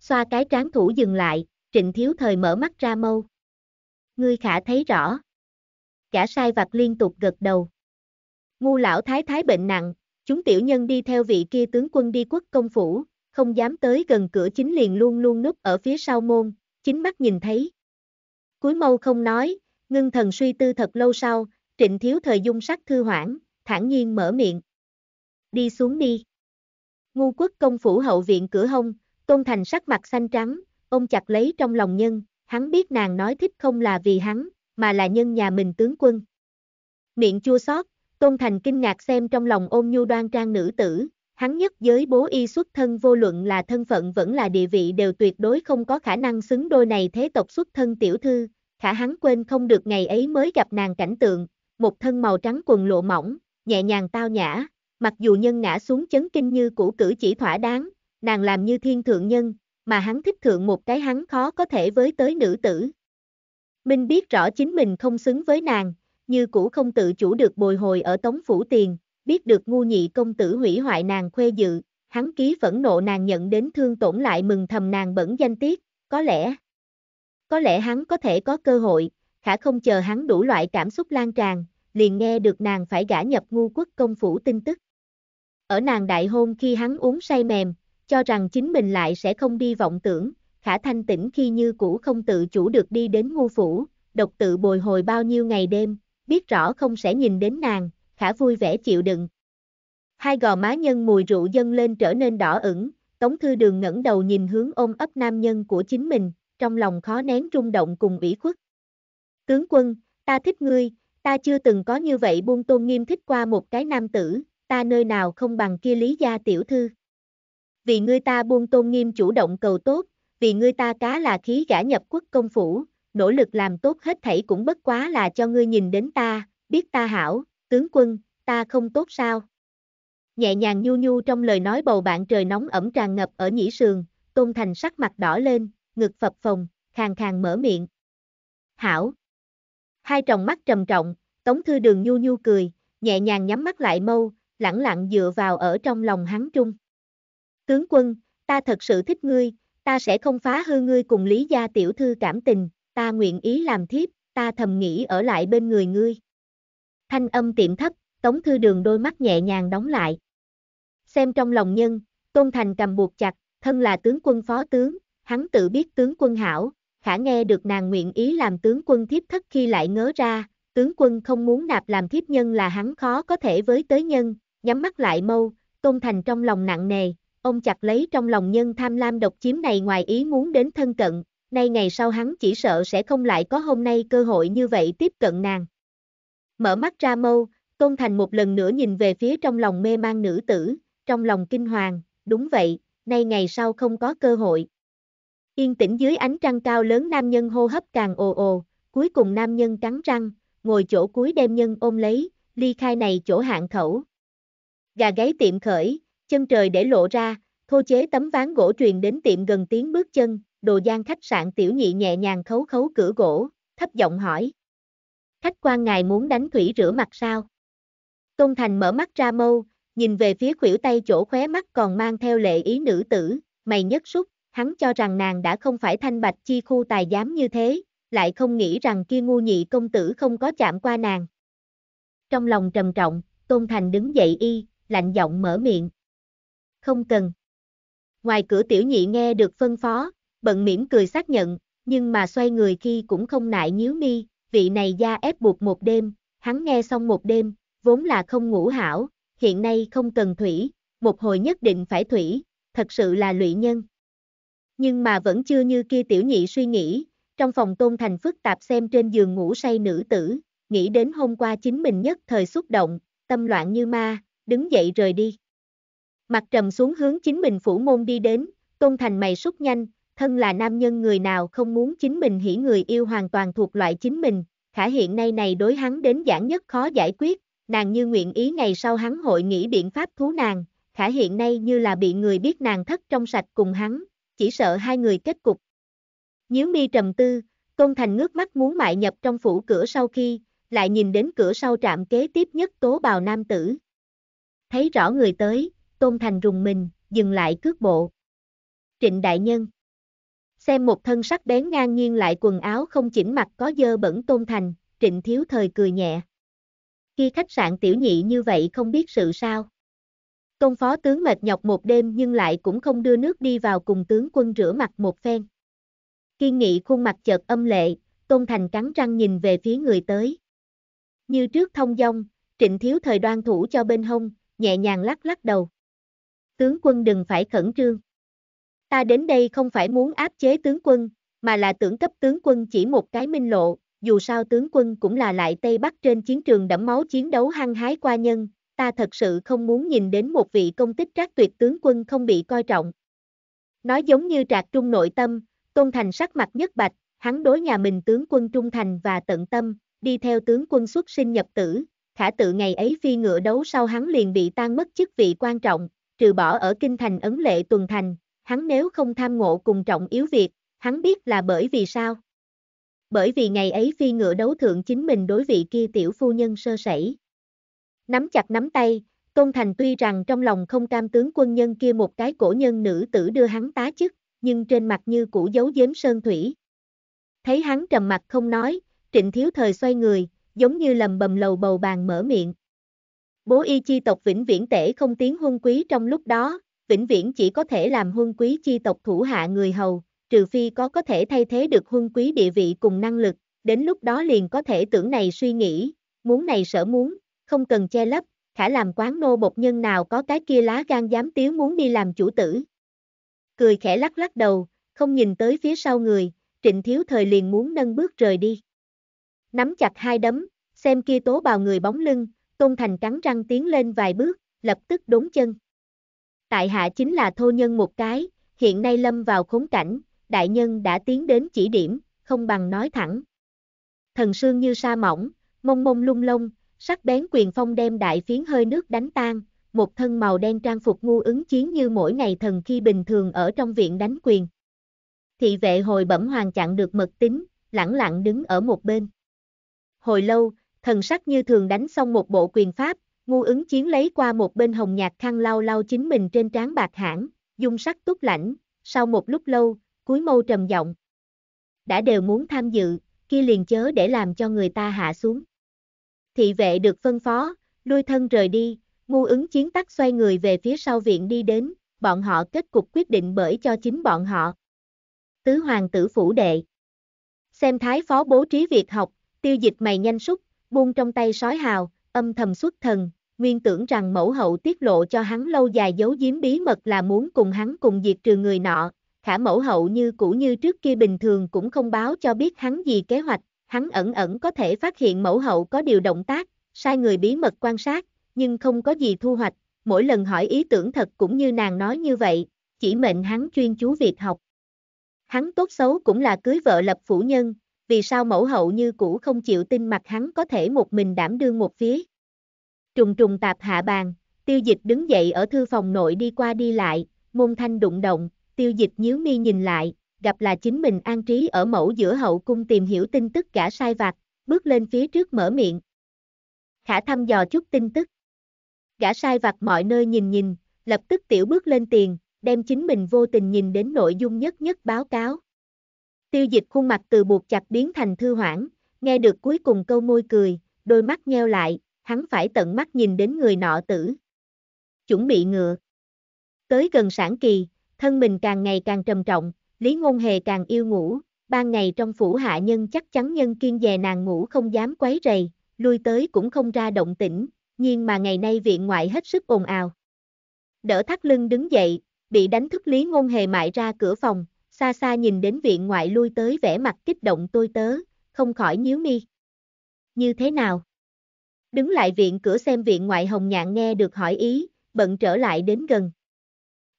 Xoa cái trán thủ dừng lại, trịnh thiếu thời mở mắt ra mâu. Ngươi khả thấy rõ. Cả sai vặt liên tục gật đầu. Ngu lão thái thái bệnh nặng, chúng tiểu nhân đi theo vị kia tướng quân đi quốc công phủ, không dám tới gần cửa chính liền luôn luôn núp ở phía sau môn, chính mắt nhìn thấy. Cuối mâu không nói, ngưng thần suy tư thật lâu sau, trịnh thiếu thời dung sắc thư hoãn, thản nhiên mở miệng. Đi xuống đi. Ngu quốc công phủ hậu viện cửa hông, Tôn Thành sắc mặt xanh trắng, ôm chặt lấy trong lòng nhân, hắn biết nàng nói thích không là vì hắn, mà là nhân nhà mình tướng quân. Miệng chua xót, Tôn Thành kinh ngạc xem trong lòng ôm nhu đoan trang nữ tử, hắn nhất giới bố y xuất thân vô luận là thân phận vẫn là địa vị đều tuyệt đối không có khả năng xứng đôi này thế tộc xuất thân tiểu thư, khả hắn quên không được ngày ấy mới gặp nàng cảnh tượng, một thân màu trắng quần lộ mỏng, nhẹ nhàng tao nhã, mặc dù nhân ngã xuống chấn kinh như cũ cử chỉ thỏa đáng, nàng làm như thiên thượng nhân, mà hắn thích thượng một cái hắn khó có thể với tới nữ tử. Minh biết rõ chính mình không xứng với nàng, như cũ không tự chủ được bồi hồi ở tống phủ tiền, biết được ngu nhị công tử hủy hoại nàng khuê dự, hắn ký phẫn nộ nàng nhận đến thương tổn lại mừng thầm nàng bẩn danh tiết, có lẽ, có lẽ hắn có thể có cơ hội, khả không chờ hắn đủ loại cảm xúc lan tràn, liền nghe được nàng phải gả nhập ngu quốc công phủ tin tức. Ở nàng đại hôn khi hắn uống say mềm, cho rằng chính mình lại sẽ không đi vọng tưởng, khả thanh tỉnh khi như cũ không tự chủ được đi đến ngu phủ, độc tự bồi hồi bao nhiêu ngày đêm, biết rõ không sẽ nhìn đến nàng, khả vui vẻ chịu đựng. Hai gò má nhân mùi rượu dâng lên trở nên đỏ ửng, Tống Thư Đường ngẩng đầu nhìn hướng ôm ấp nam nhân của chính mình, trong lòng khó nén rung động cùng ủy khuất. Tướng quân, ta thích ngươi, ta chưa từng có như vậy buông tôn nghiêm thích qua một cái nam tử, ta nơi nào không bằng kia lý gia tiểu thư. Vì ngươi ta buông tôn nghiêm chủ động cầu tốt, vì ngươi ta cá là khí gã nhập quốc công phủ, nỗ lực làm tốt hết thảy cũng bất quá là cho ngươi nhìn đến ta, biết ta hảo, tướng quân, ta không tốt sao. Nhẹ nhàng nhu nhu trong lời nói bầu bạn trời nóng ẩm tràn ngập ở nhĩ sườn, tôn thành sắc mặt đỏ lên, ngực phập phồng, khàn khàn mở miệng. Hảo, Hai tròng mắt trầm trọng, Tống Thư Đường nhu nhu cười, nhẹ nhàng nhắm mắt lại mâu, lẳng lặng dựa vào ở trong lòng hắn trung. Tướng quân, ta thật sự thích ngươi, ta sẽ không phá hư ngươi cùng Lý gia tiểu thư cảm tình, ta nguyện ý làm thiếp, ta thầm nghĩ ở lại bên người ngươi. Thanh âm tiệm thấp, Tống Thư Đường đôi mắt nhẹ nhàng đóng lại. Xem trong lòng nhân, Tôn Thành cầm buộc chặt, thân là tướng quân phó tướng, hắn tự biết tướng quân hảo, khả nghe được nàng nguyện ý làm tướng quân thiếp thất khi lại ngớ ra, tướng quân không muốn nạp làm thiếp nhân là hắn khó có thể với tới nhân, nhắm mắt lại mâu, tôn thành trong lòng nặng nề, ông chặt lấy trong lòng nhân tham lam độc chiếm này ngoài ý muốn đến thân cận, nay ngày sau hắn chỉ sợ sẽ không lại có hôm nay cơ hội như vậy tiếp cận nàng. Mở mắt ra mâu, tôn thành một lần nữa nhìn về phía trong lòng mê mang nữ tử, trong lòng kinh hoàng, đúng vậy, nay ngày sau không có cơ hội. Yên tĩnh dưới ánh trăng cao lớn nam nhân hô hấp càng ồ ồ, cuối cùng nam nhân cắn răng, ngồi chỗ cuối đem nhân ôm lấy, ly khai này chỗ hạn khẩu. Gà gáy tiệm khởi, chân trời để lộ ra, thô chế tấm ván gỗ truyền đến tiệm gần tiếng bước chân, đồ gian khách sạn tiểu nhị nhẹ nhàng khấu khấu cửa gỗ, thấp giọng hỏi. Khách quan ngài muốn đánh thủy rửa mặt sao? Công thành mở mắt ra mâu, nhìn về phía khuỷu tay chỗ khóe mắt còn mang theo lệ ý nữ tử, mày nhất xúc hắn cho rằng nàng đã không phải thanh bạch chi khu tài giám như thế, lại không nghĩ rằng kia ngu nhị công tử không có chạm qua nàng. Trong lòng trầm trọng, Tôn Thành đứng dậy y, lạnh giọng mở miệng. Không cần. Ngoài cửa tiểu nhị nghe được phân phó, bận mỉm cười xác nhận, nhưng mà xoay người khi cũng không nại nhíu mi, vị này da ép buộc một đêm, hắn nghe xong một đêm, vốn là không ngủ hảo, hiện nay không cần thủy, một hồi nhất định phải thủy, thật sự là lụy nhân nhưng mà vẫn chưa như kia tiểu nhị suy nghĩ, trong phòng tôn thành phức tạp xem trên giường ngủ say nữ tử, nghĩ đến hôm qua chính mình nhất thời xúc động, tâm loạn như ma, đứng dậy rời đi. Mặt trầm xuống hướng chính mình phủ môn đi đến, tôn thành mày súc nhanh, thân là nam nhân người nào không muốn chính mình hỉ người yêu hoàn toàn thuộc loại chính mình, khả hiện nay này đối hắn đến giản nhất khó giải quyết, nàng như nguyện ý ngày sau hắn hội nghĩ biện pháp thú nàng, khả hiện nay như là bị người biết nàng thất trong sạch cùng hắn, chỉ sợ hai người kết cục. Nhíu mi trầm tư, Công Thành ngước mắt muốn mại nhập trong phủ cửa sau khi, lại nhìn đến cửa sau trạm kế tiếp nhất tố bào nam tử. Thấy rõ người tới, Tôn Thành rùng mình, dừng lại cước bộ. Trịnh Đại Nhân Xem một thân sắc bén ngang nhiên lại quần áo không chỉnh mặt có dơ bẩn Tôn Thành, Trịnh Thiếu Thời cười nhẹ. Khi khách sạn tiểu nhị như vậy không biết sự sao. Công phó tướng mệt nhọc một đêm nhưng lại cũng không đưa nước đi vào cùng tướng quân rửa mặt một phen. Kiên nghị khuôn mặt chợt âm lệ, Tôn Thành cắn răng nhìn về phía người tới. Như trước thông dong, trịnh thiếu thời đoan thủ cho bên hông, nhẹ nhàng lắc lắc đầu. Tướng quân đừng phải khẩn trương. Ta đến đây không phải muốn áp chế tướng quân, mà là tưởng cấp tướng quân chỉ một cái minh lộ, dù sao tướng quân cũng là lại Tây Bắc trên chiến trường đẫm máu chiến đấu hăng hái qua nhân, ta thật sự không muốn nhìn đến một vị công tích trác tuyệt tướng quân không bị coi trọng. Nói giống như trạc trung nội tâm, Tôn Thành sắc mặt nhất bạch, hắn đối nhà mình tướng quân trung thành và tận tâm, đi theo tướng quân xuất sinh nhập tử, khả tự ngày ấy phi ngựa đấu sau hắn liền bị tan mất chức vị quan trọng, trừ bỏ ở kinh thành ấn lệ tuần thành, hắn nếu không tham ngộ cùng trọng yếu việc, hắn biết là bởi vì sao. Bởi vì ngày ấy phi ngựa đấu thượng chính mình đối vị kia tiểu phu nhân sơ sẩy, Nắm chặt nắm tay, Tôn Thành tuy rằng trong lòng không cam tướng quân nhân kia một cái cổ nhân nữ tử đưa hắn tá chức, nhưng trên mặt như cũ dấu giếm sơn thủy. Thấy hắn trầm mặt không nói, trịnh thiếu thời xoay người, giống như lầm bầm lầu bầu bàn mở miệng. Bố y chi tộc vĩnh viễn tể không tiến huân quý trong lúc đó, vĩnh viễn chỉ có thể làm huân quý chi tộc thủ hạ người hầu, trừ phi có có thể thay thế được huân quý địa vị cùng năng lực, đến lúc đó liền có thể tưởng này suy nghĩ, muốn này sở muốn, không cần che lấp, khả làm quán nô bột nhân nào có cái kia lá gan dám tiếu muốn đi làm chủ tử. Cười khẽ lắc lắc đầu, không nhìn tới phía sau người, trịnh thiếu thời liền muốn nâng bước rời đi. Nắm chặt hai đấm, xem kia tố bào người bóng lưng, tôn thành cắn răng tiến lên vài bước, lập tức đốn chân. Tại hạ chính là thô nhân một cái, hiện nay lâm vào khốn cảnh, đại nhân đã tiến đến chỉ điểm, không bằng nói thẳng. Thần sương như sa mỏng, mông mông lung lông, sắc bén quyền phong đem đại phiến hơi nước đánh tan, một thân màu đen trang phục ngu ứng chiến như mỗi ngày thần khi bình thường ở trong viện đánh quyền. Thị vệ hồi bẩm hoàng chặn được mật tính, lẳng lặng đứng ở một bên. Hồi lâu, thần sắc như thường đánh xong một bộ quyền pháp, ngu ứng chiến lấy qua một bên hồng nhạt khăn lau lau chính mình trên trán bạc hãn, dung sắc túc lãnh, sau một lúc lâu, cuối mâu trầm giọng. Đã đều muốn tham dự, kia liền chớ để làm cho người ta hạ xuống thị vệ được phân phó, lui thân rời đi, ngu ứng chiến tắc xoay người về phía sau viện đi đến, bọn họ kết cục quyết định bởi cho chính bọn họ. Tứ hoàng tử phủ đệ Xem thái phó bố trí việc học, tiêu dịch mày nhanh súc, buông trong tay sói hào, âm thầm xuất thần, nguyên tưởng rằng mẫu hậu tiết lộ cho hắn lâu dài giấu giếm bí mật là muốn cùng hắn cùng diệt trừ người nọ, khả mẫu hậu như cũ như trước kia bình thường cũng không báo cho biết hắn gì kế hoạch, hắn ẩn ẩn có thể phát hiện mẫu hậu có điều động tác, sai người bí mật quan sát, nhưng không có gì thu hoạch, mỗi lần hỏi ý tưởng thật cũng như nàng nói như vậy, chỉ mệnh hắn chuyên chú việc học. Hắn tốt xấu cũng là cưới vợ lập phủ nhân, vì sao mẫu hậu như cũ không chịu tin mặt hắn có thể một mình đảm đương một phía. Trùng trùng tạp hạ bàn, tiêu dịch đứng dậy ở thư phòng nội đi qua đi lại, môn thanh đụng động, tiêu dịch nhíu mi nhìn lại, gặp là chính mình an trí ở mẫu giữa hậu cung tìm hiểu tin tức gã sai vặt, bước lên phía trước mở miệng. Khả thăm dò chút tin tức. Gã sai vặt mọi nơi nhìn nhìn, lập tức tiểu bước lên tiền, đem chính mình vô tình nhìn đến nội dung nhất nhất báo cáo. Tiêu dịch khuôn mặt từ buộc chặt biến thành thư hoãn, nghe được cuối cùng câu môi cười, đôi mắt nheo lại, hắn phải tận mắt nhìn đến người nọ tử. Chuẩn bị ngựa. Tới gần sản kỳ, thân mình càng ngày càng trầm trọng, Lý Ngôn Hề càng yêu ngủ, ban ngày trong phủ hạ nhân chắc chắn nhân kiên dè nàng ngủ không dám quấy rầy, lui tới cũng không ra động tĩnh, nhưng mà ngày nay viện ngoại hết sức ồn ào. Đỡ thắt lưng đứng dậy, bị đánh thức Lý Ngôn Hề mại ra cửa phòng, xa xa nhìn đến viện ngoại lui tới vẻ mặt kích động tôi tớ, không khỏi nhíu mi. Như thế nào? Đứng lại viện cửa xem viện ngoại hồng nhạn nghe được hỏi ý, bận trở lại đến gần.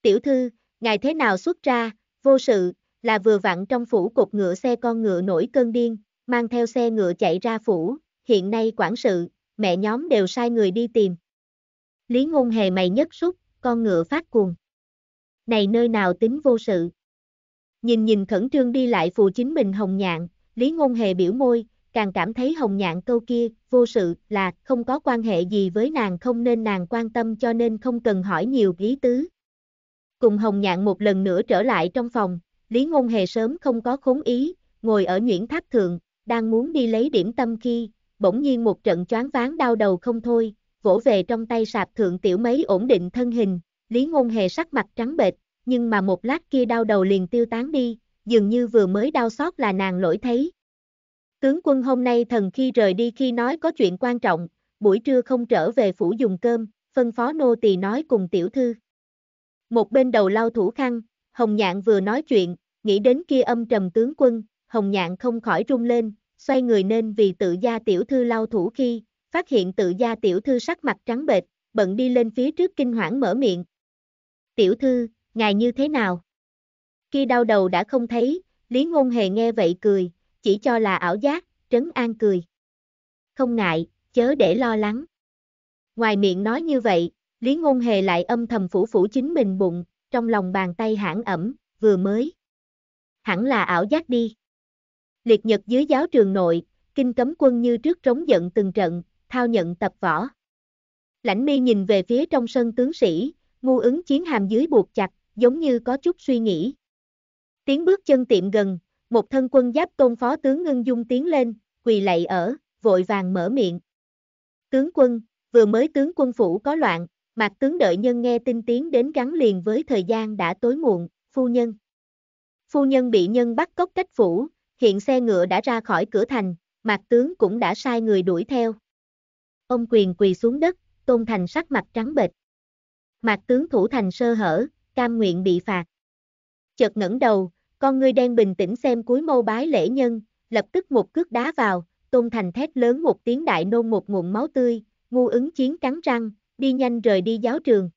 Tiểu thư, ngài thế nào xuất ra, Vô sự, là vừa vặn trong phủ cột ngựa xe con ngựa nổi cơn điên, mang theo xe ngựa chạy ra phủ, hiện nay quản sự, mẹ nhóm đều sai người đi tìm. Lý ngôn hề mày nhất xúc, con ngựa phát cuồng. Này nơi nào tính vô sự. Nhìn nhìn khẩn trương đi lại phù chính mình hồng nhạn, Lý ngôn hề biểu môi, càng cảm thấy hồng nhạn câu kia, vô sự, là, không có quan hệ gì với nàng không nên nàng quan tâm cho nên không cần hỏi nhiều ý tứ, Cùng Hồng Nhạn một lần nữa trở lại trong phòng, Lý Ngôn Hề sớm không có khốn ý, ngồi ở nguyễn tháp thượng, đang muốn đi lấy điểm tâm khi, bỗng nhiên một trận choáng váng đau đầu không thôi, vỗ về trong tay sạp thượng tiểu mấy ổn định thân hình, Lý Ngôn Hề sắc mặt trắng bệch, nhưng mà một lát kia đau đầu liền tiêu tán đi, dường như vừa mới đau xót là nàng lỗi thấy. Tướng quân hôm nay thần khi rời đi khi nói có chuyện quan trọng, buổi trưa không trở về phủ dùng cơm, phân phó nô tỳ nói cùng tiểu thư. Một bên đầu lau thủ khăn, Hồng Nhạn vừa nói chuyện, nghĩ đến kia âm trầm tướng quân, Hồng Nhạn không khỏi rung lên, xoay người nên vì tự gia tiểu thư lau thủ khi, phát hiện tự gia tiểu thư sắc mặt trắng bệch, bận đi lên phía trước kinh hoảng mở miệng. Tiểu thư, ngài như thế nào? Khi đau đầu đã không thấy, Lý Ngôn Hề nghe vậy cười, chỉ cho là ảo giác, trấn an cười. Không ngại, chớ để lo lắng. Ngoài miệng nói như vậy, Lý Ngôn Hề lại âm thầm phủ phủ chính mình bụng, trong lòng bàn tay hãng ẩm, vừa mới. Hẳn là ảo giác đi. Liệt nhật dưới giáo trường nội, kinh cấm quân như trước trống giận từng trận, thao nhận tập võ. Lãnh mi nhìn về phía trong sân tướng sĩ, ngu ứng chiến hàm dưới buộc chặt, giống như có chút suy nghĩ. Tiếng bước chân tiệm gần, một thân quân giáp tôn phó tướng ngưng dung tiến lên, quỳ lạy ở, vội vàng mở miệng. Tướng quân, vừa mới tướng quân phủ có loạn, Mạc tướng đợi nhân nghe tin tiến đến gắn liền với thời gian đã tối muộn, phu nhân. Phu nhân bị nhân bắt cóc cách phủ, hiện xe ngựa đã ra khỏi cửa thành, mạc tướng cũng đã sai người đuổi theo. Ông quyền quỳ xuống đất, tôn thành sắc mặt trắng bệch. Mạc tướng thủ thành sơ hở, cam nguyện bị phạt. Chợt ngẩng đầu, con ngươi đen bình tĩnh xem cuối mâu bái lễ nhân, lập tức một cước đá vào, tôn thành thét lớn một tiếng đại nôn một nguồn máu tươi, ngu ứng chiến cắn răng, đi nhanh rời đi giáo trường.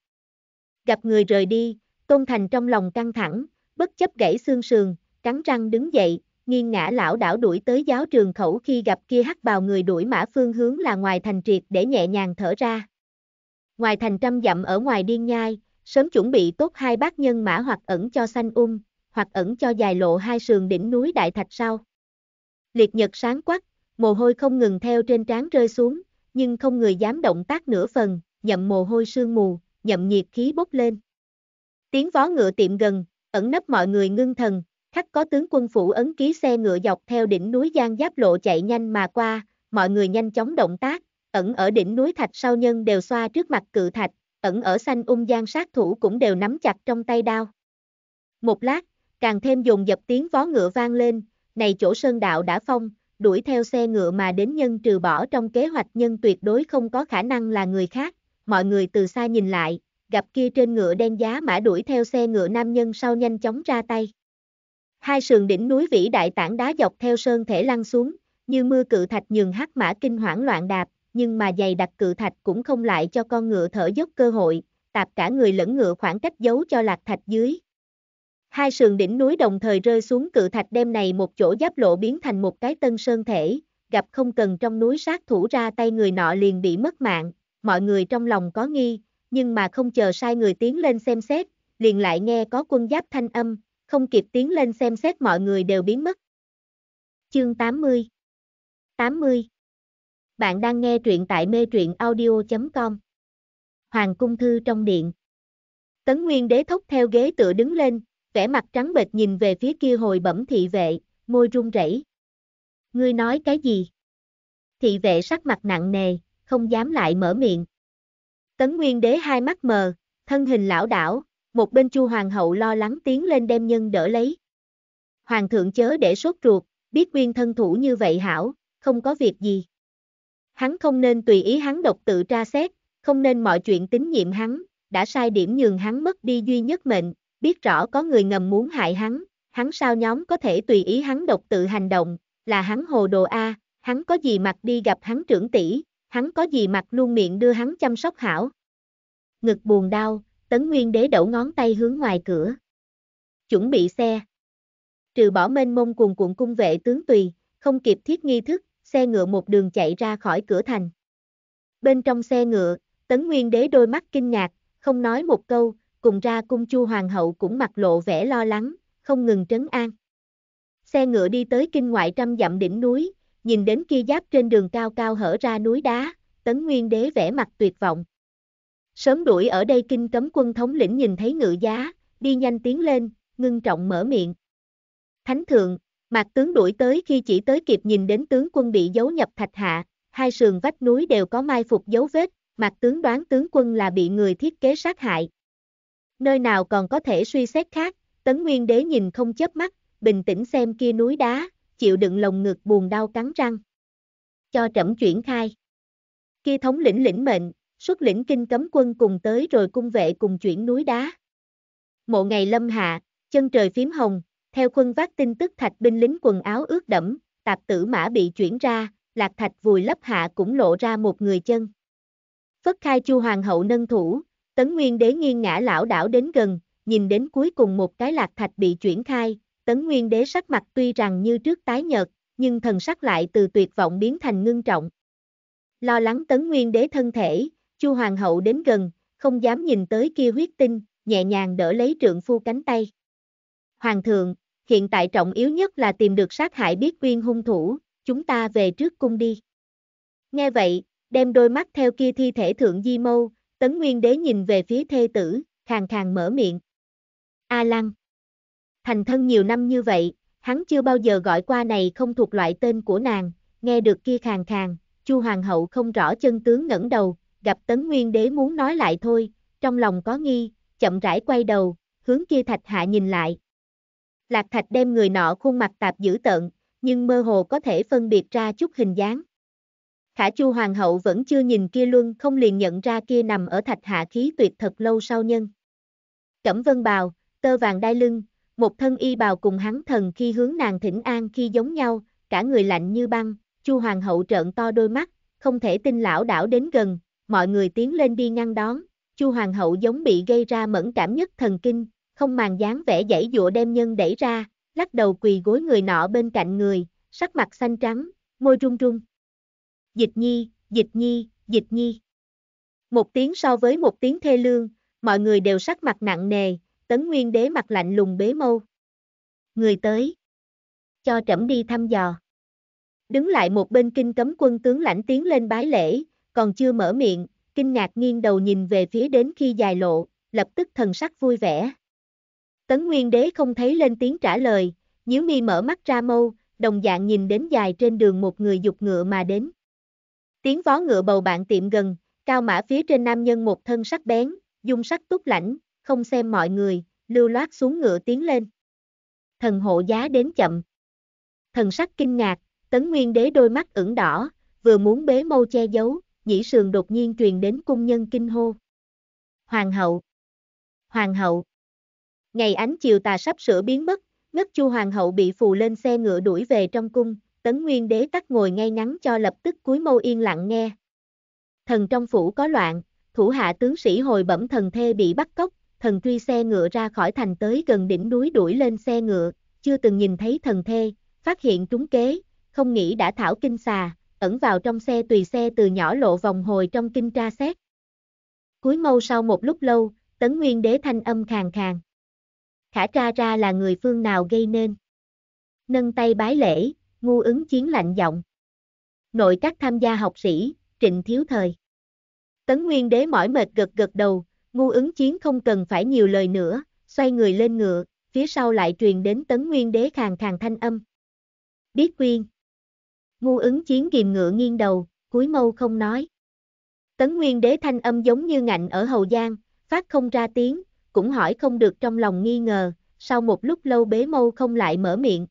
Gặp người rời đi, Tôn Thành trong lòng căng thẳng, bất chấp gãy xương sườn, cắn răng đứng dậy, nghiêng ngã lão đảo đuổi tới giáo trường khẩu khi gặp kia hắc bào người đuổi mã phương hướng là ngoài thành triệt để nhẹ nhàng thở ra. Ngoài thành trăm dặm ở ngoài điên nhai, sớm chuẩn bị tốt hai bác nhân mã hoặc ẩn cho xanh um, hoặc ẩn cho dài lộ hai sườn đỉnh núi đại thạch sau. Liệt nhật sáng quắc, mồ hôi không ngừng theo trên trán rơi xuống, nhưng không người dám động tác nửa phần, nhậm mồ hôi sương mù, nhậm nhiệt khí bốc lên. Tiếng vó ngựa tiệm gần, ẩn nấp mọi người ngưng thần, khắc có tướng quân phủ ấn ký xe ngựa dọc theo đỉnh núi Giang Giáp Lộ chạy nhanh mà qua, mọi người nhanh chóng động tác, ẩn ở đỉnh núi thạch sau nhân đều xoa trước mặt cự thạch, ẩn ở xanh ung um giang sát thủ cũng đều nắm chặt trong tay đao. Một lát, càng thêm dồn dập tiếng vó ngựa vang lên, này chỗ sơn đạo đã phong, đuổi theo xe ngựa mà đến nhân trừ bỏ trong kế hoạch nhân tuyệt đối không có khả năng là người khác, mọi người từ xa nhìn lại, gặp kia trên ngựa đen giá mã đuổi theo xe ngựa nam nhân sau nhanh chóng ra tay. Hai sườn đỉnh núi vĩ đại tảng đá dọc theo sơn thể lăn xuống, như mưa cự thạch nhường hắc mã kinh hoảng loạn đạp, nhưng mà dày đặt cự thạch cũng không lại cho con ngựa thở dốc cơ hội, tạp cả người lẫn ngựa khoảng cách giấu cho lạc thạch dưới. Hai sườn đỉnh núi đồng thời rơi xuống cự thạch đem này một chỗ giáp lộ biến thành một cái tân sơn thể, gặp không cần trong núi sát thủ ra tay người nọ liền bị mất mạng, mọi người trong lòng có nghi, nhưng mà không chờ sai người tiến lên xem xét, liền lại nghe có quân giáp thanh âm, không kịp tiến lên xem xét mọi người đều biến mất. Chương 80 80 Bạn đang nghe truyện tại mê truyện audio.com Hoàng cung thư trong điện Tấn Nguyên đế thốc theo ghế tựa đứng lên, vẻ mặt trắng bệch nhìn về phía kia hồi bẩm thị vệ, môi run rẩy. Ngươi nói cái gì? Thị vệ sắc mặt nặng nề, không dám lại mở miệng. Tấn Nguyên Đế hai mắt mờ, thân hình lão đảo, một bên Chu Hoàng hậu lo lắng tiến lên đem nhân đỡ lấy. Hoàng thượng chớ để sốt ruột, biết Nguyên thân thủ như vậy hảo, không có việc gì. Hắn không nên tùy ý hắn độc tự tra xét, không nên mọi chuyện tín nhiệm hắn, đã sai điểm nhường hắn mất đi duy nhất mệnh, biết rõ có người ngầm muốn hại hắn, hắn sao nhóm có thể tùy ý hắn độc tự hành động, là hắn hồ đồ A, hắn có gì mặc đi gặp hắn trưởng tỷ, hắn có gì mặt luôn miệng đưa hắn chăm sóc hảo. Ngực buồn đau, tấn nguyên đế đẩu ngón tay hướng ngoài cửa. Chuẩn bị xe. Trừ bỏ mênh mông cuồng cuộn cung vệ tướng tùy, không kịp thiết nghi thức, xe ngựa một đường chạy ra khỏi cửa thành. Bên trong xe ngựa, tấn nguyên đế đôi mắt kinh ngạc, không nói một câu, cùng ra cung chu hoàng hậu cũng mặt lộ vẻ lo lắng, không ngừng trấn an. Xe ngựa đi tới kinh ngoại trăm dặm đỉnh núi, nhìn đến kia giáp trên đường cao cao hở ra núi đá, tấn nguyên đế vẽ mặt tuyệt vọng. Sớm đuổi ở đây kinh cấm quân thống lĩnh nhìn thấy ngự giá, đi nhanh tiến lên, ngưng trọng mở miệng. Thánh thượng, mặt tướng đuổi tới khi chỉ tới kịp nhìn đến tướng quân bị giấu nhập thạch hạ, hai sườn vách núi đều có mai phục dấu vết, mặt tướng đoán tướng quân là bị người thiết kế sát hại. Nơi nào còn có thể suy xét khác, tấn nguyên đế nhìn không chớp mắt, bình tĩnh xem kia núi đá, chịu đựng lồng ngực buồn đau cắn răng. Cho trẫm chuyển khai. Kia thống lĩnh lĩnh mệnh, xuất lĩnh kinh cấm quân cùng tới rồi cung vệ cùng chuyển núi đá. Mộ ngày lâm hạ, chân trời phím hồng, theo quân vác tin tức thạch binh lính quần áo ướt đẫm, tạp tử mã bị chuyển ra, lạc thạch vùi lấp hạ cũng lộ ra một người chân. Phất khai chu hoàng hậu nâng thủ, tấn nguyên đế nghiêng ngã lão đảo đến gần, nhìn đến cuối cùng một cái lạc thạch bị chuyển khai, Tấn Nguyên Đế sắc mặt tuy rằng như trước tái nhợt, nhưng thần sắc lại từ tuyệt vọng biến thành ngưng trọng. Lo lắng Tấn Nguyên Đế thân thể, Chu Hoàng hậu đến gần, không dám nhìn tới kia huyết tinh, nhẹ nhàng đỡ lấy trượng phu cánh tay. Hoàng thượng, hiện tại trọng yếu nhất là tìm được sát hại biết quyên hung thủ, chúng ta về trước cung đi. Nghe vậy, đem đôi mắt theo kia thi thể thượng di mâu, Tấn Nguyên Đế nhìn về phía thê tử, khàn khàn mở miệng. A Lăng Thành thân nhiều năm như vậy, hắn chưa bao giờ gọi qua này không thuộc loại tên của nàng, nghe được kia khàn khàn, Chu hoàng hậu không rõ chân tướng ngẩng đầu, gặp Tấn Nguyên đế muốn nói lại thôi, trong lòng có nghi, chậm rãi quay đầu, hướng kia Thạch Hạ nhìn lại. Lạc Thạch đem người nọ khuôn mặt tạp dữ tợn, nhưng mơ hồ có thể phân biệt ra chút hình dáng. Khả Chu hoàng hậu vẫn chưa nhìn kia luân không liền nhận ra kia nằm ở Thạch Hạ khí tuyệt thật lâu sau nhân. Cẩm Vân bào, tơ vàng đai lưng, một thân y bào cùng hắn thần khi hướng nàng thỉnh an khi giống nhau, cả người lạnh như băng, Chu hoàng hậu trợn to đôi mắt, không thể tin lão đảo đến gần, mọi người tiến lên đi ngăn đón, Chu hoàng hậu giống bị gây ra mẫn cảm nhất thần kinh, không màng dáng vẻ dãy dụa đem nhân đẩy ra, lắc đầu quỳ gối người nọ bên cạnh người, sắc mặt xanh trắng, môi run run. Dịch nhi, dịch nhi, dịch nhi. Một tiếng so với một tiếng thê lương, mọi người đều sắc mặt nặng nề, Tấn Nguyên Đế mặt lạnh lùng bế mâu. Người tới. Cho trẫm đi thăm dò. Đứng lại một bên kinh cấm quân tướng lãnh tiến lên bái lễ, còn chưa mở miệng, kinh ngạc nghiêng đầu nhìn về phía đến khi dài lộ, lập tức thần sắc vui vẻ. Tấn Nguyên Đế không thấy lên tiếng trả lời, nhíu mi mở mắt ra mâu, đồng dạng nhìn đến dài trên đường một người dục ngựa mà đến. Tiếng vó ngựa bầu bạn tiệm gần, cao mã phía trên nam nhân một thân sắc bén, dung sắc túc lãnh, không xem mọi người, lưu loát xuống ngựa tiến lên. Thần hộ giá đến chậm. Thần sắc kinh ngạc, tấn nguyên đế đôi mắt ửng đỏ, vừa muốn bế mâu che giấu, nhĩ sườn đột nhiên truyền đến cung nhân kinh hô. Hoàng hậu! Hoàng hậu! Ngày ánh chiều tà sắp sửa biến mất, ngất chu hoàng hậu bị phù lên xe ngựa đuổi về trong cung, tấn nguyên đế tắt ngồi ngay ngắn cho lập tức cúi mâu yên lặng nghe. Thần trong phủ có loạn, thủ hạ tướng sĩ hồi bẩm thần thê bị bắt cóc, thần truy xe ngựa ra khỏi thành tới gần đỉnh núi đuổi lên xe ngựa, chưa từng nhìn thấy thần thê, phát hiện trúng kế, không nghĩ đã thảo kinh xà, ẩn vào trong xe tùy xe từ nhỏ lộ vòng hồi trong kinh tra xét. Cuối mâu sau một lúc lâu, tấn nguyên đế thanh âm khàn khàn. Khả tra ra là người phương nào gây nên. Nâng tay bái lễ, ngu ứng chiến lạnh giọng. Nội các tham gia học sĩ, trịnh thiếu thời. Tấn nguyên đế mỏi mệt gật gật đầu, ngu ứng chiến không cần phải nhiều lời nữa, xoay người lên ngựa, phía sau lại truyền đến tấn nguyên đế khàng khàng thanh âm. Biết quyên. Ngu ứng chiến kìm ngựa nghiêng đầu, cúi mâu không nói. Tấn nguyên đế thanh âm giống như ngạnh ở Hầu Giang, phát không ra tiếng, cũng hỏi không được trong lòng nghi ngờ, sau một lúc lâu bế mâu không lại mở miệng.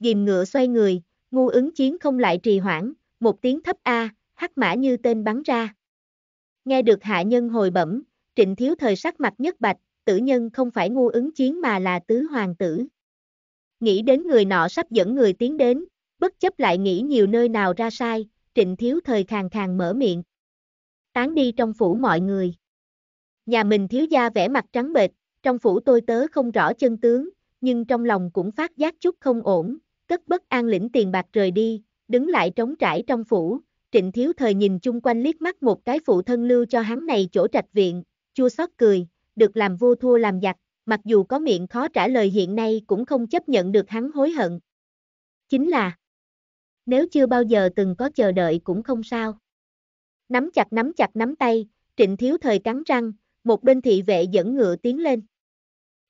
Gìm ngựa xoay người, ngu ứng chiến không lại trì hoãn, một tiếng thấp A, hắc mã như tên bắn ra. Nghe được hạ nhân hồi bẩm, trịnh thiếu thời sắc mặt nhất bạch, tử nhân không phải ngu ứng chiến mà là tứ hoàng tử. Nghĩ đến người nọ sắp dẫn người tiến đến, bất chấp lại nghĩ nhiều nơi nào ra sai, trịnh thiếu thời khàng khàng mở miệng. Tán đi trong phủ mọi người. Nhà mình thiếu gia vẻ mặt trắng bệch, trong phủ tôi tớ không rõ chân tướng, nhưng trong lòng cũng phát giác chút không ổn, cất bất an lĩnh tiền bạc rời đi, đứng lại trống trải trong phủ, trịnh thiếu thời nhìn chung quanh liếc mắt một cái phụ thân lưu cho hắn này chỗ trạch viện, chua xót cười, được làm vua thua làm giặc, mặc dù có miệng khó trả lời hiện nay cũng không chấp nhận được hắn hối hận. Chính là, nếu chưa bao giờ từng có chờ đợi cũng không sao. Nắm chặt nắm chặt nắm tay, trịnh thiếu thời cắn răng, một bên thị vệ dẫn ngựa tiến lên.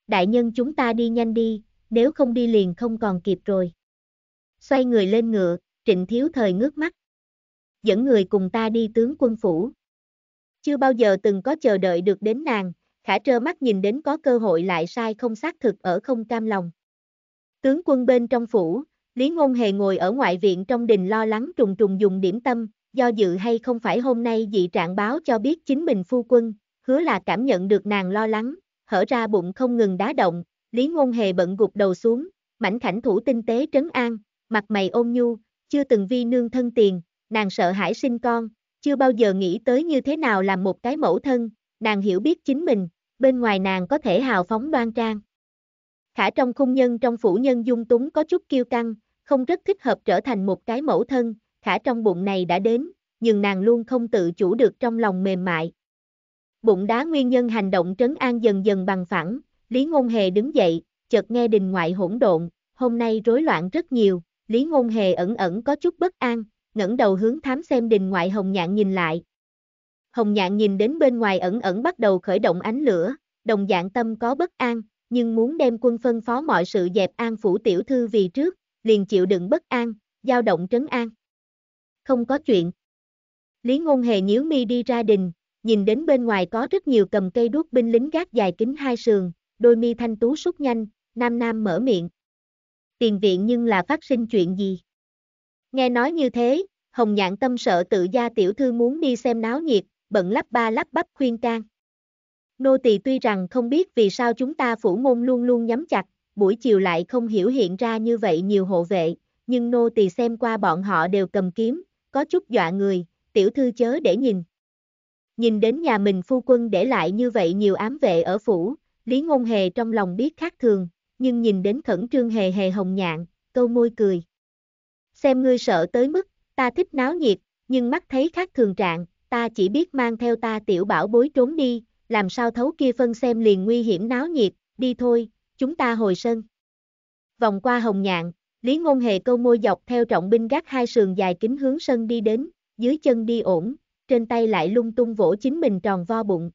Đại nhân chúng ta đi nhanh đi, nếu không đi liền không còn kịp rồi. Xoay người lên ngựa, trịnh thiếu thời ngước mắt. Dẫn người cùng ta đi tướng quân phủ, chưa bao giờ từng có chờ đợi được đến nàng, khả trơ mắt nhìn đến có cơ hội lại sai không xác thực ở không cam lòng. Tướng quân bên trong phủ, Lý Ngôn Hề ngồi ở ngoại viện trong đình lo lắng trùng trùng dùng điểm tâm, do dự hay không phải hôm nay dị trạng báo cho biết chính mình phu quân, hứa là cảm nhận được nàng lo lắng, hở ra bụng không ngừng đá động, Lý Ngôn Hề bận gục đầu xuống, mảnh khảnh thủ tinh tế trấn an, mặt mày ôn nhu, chưa từng vi nương thân tiền, nàng sợ hãi sinh con, chưa bao giờ nghĩ tới như thế nào làm một cái mẫu thân, nàng hiểu biết chính mình, bên ngoài nàng có thể hào phóng đoan trang. Khả trong khung nhân trong phủ nhân dung túng có chút kiêu căng, không rất thích hợp trở thành một cái mẫu thân, khả trong bụng này đã đến, nhưng nàng luôn không tự chủ được trong lòng mềm mại. Bụng đá nguyên nhân hành động trấn an dần dần bằng phẳng, Lý Ngôn Hề đứng dậy, chợt nghe đình ngoại hỗn độn, hôm nay rối loạn rất nhiều, Lý Ngôn Hề ẩn ẩn có chút bất an, ngẩng đầu hướng thám xem đình ngoại Hồng Nhạn nhìn lại. Hồng Nhạn nhìn đến bên ngoài ẩn ẩn bắt đầu khởi động ánh lửa, đồng dạng tâm có bất an, nhưng muốn đem quân phân phó mọi sự dẹp an phủ tiểu thư vì trước, liền chịu đựng bất an, dao động trấn an. Không có chuyện. Lý Ngôn Hề nhíu mi đi ra đình, nhìn đến bên ngoài có rất nhiều cầm cây đuốc binh lính gác dài kính hai sườn, đôi mi thanh tú sút nhanh, nam nam mở miệng. Tiền viện nhưng là phát sinh chuyện gì? Nghe nói như thế, hồng nhạn tâm sợ tự gia tiểu thư muốn đi xem náo nhiệt, bận lắp ba lắp bắp khuyên can. Nô tỳ tuy rằng không biết vì sao chúng ta phủ môn luôn luôn nhắm chặt, buổi chiều lại không hiểu hiện ra như vậy nhiều hộ vệ, nhưng nô tỳ xem qua bọn họ đều cầm kiếm, có chút dọa người, tiểu thư chớ để nhìn. Nhìn đến nhà mình phu quân để lại như vậy nhiều ám vệ ở phủ, Lý Ngôn Hề trong lòng biết khác thường, nhưng nhìn đến khẩn trương hề hề hồng nhạn, câu môi cười xem ngươi sợ tới mức, ta thích náo nhiệt, nhưng mắt thấy khác thường trạng, ta chỉ biết mang theo ta tiểu bảo bối trốn đi, làm sao thấu kia phân xem liền nguy hiểm náo nhiệt, đi thôi, chúng ta hồi sân. Vòng qua hồng nhạn, Lý Ngôn Hề câu môi dọc theo trọng binh gác hai sườn dài kính hướng sân đi đến, dưới chân đi ổn, trên tay lại lung tung vỗ chính mình tròn vo bụng.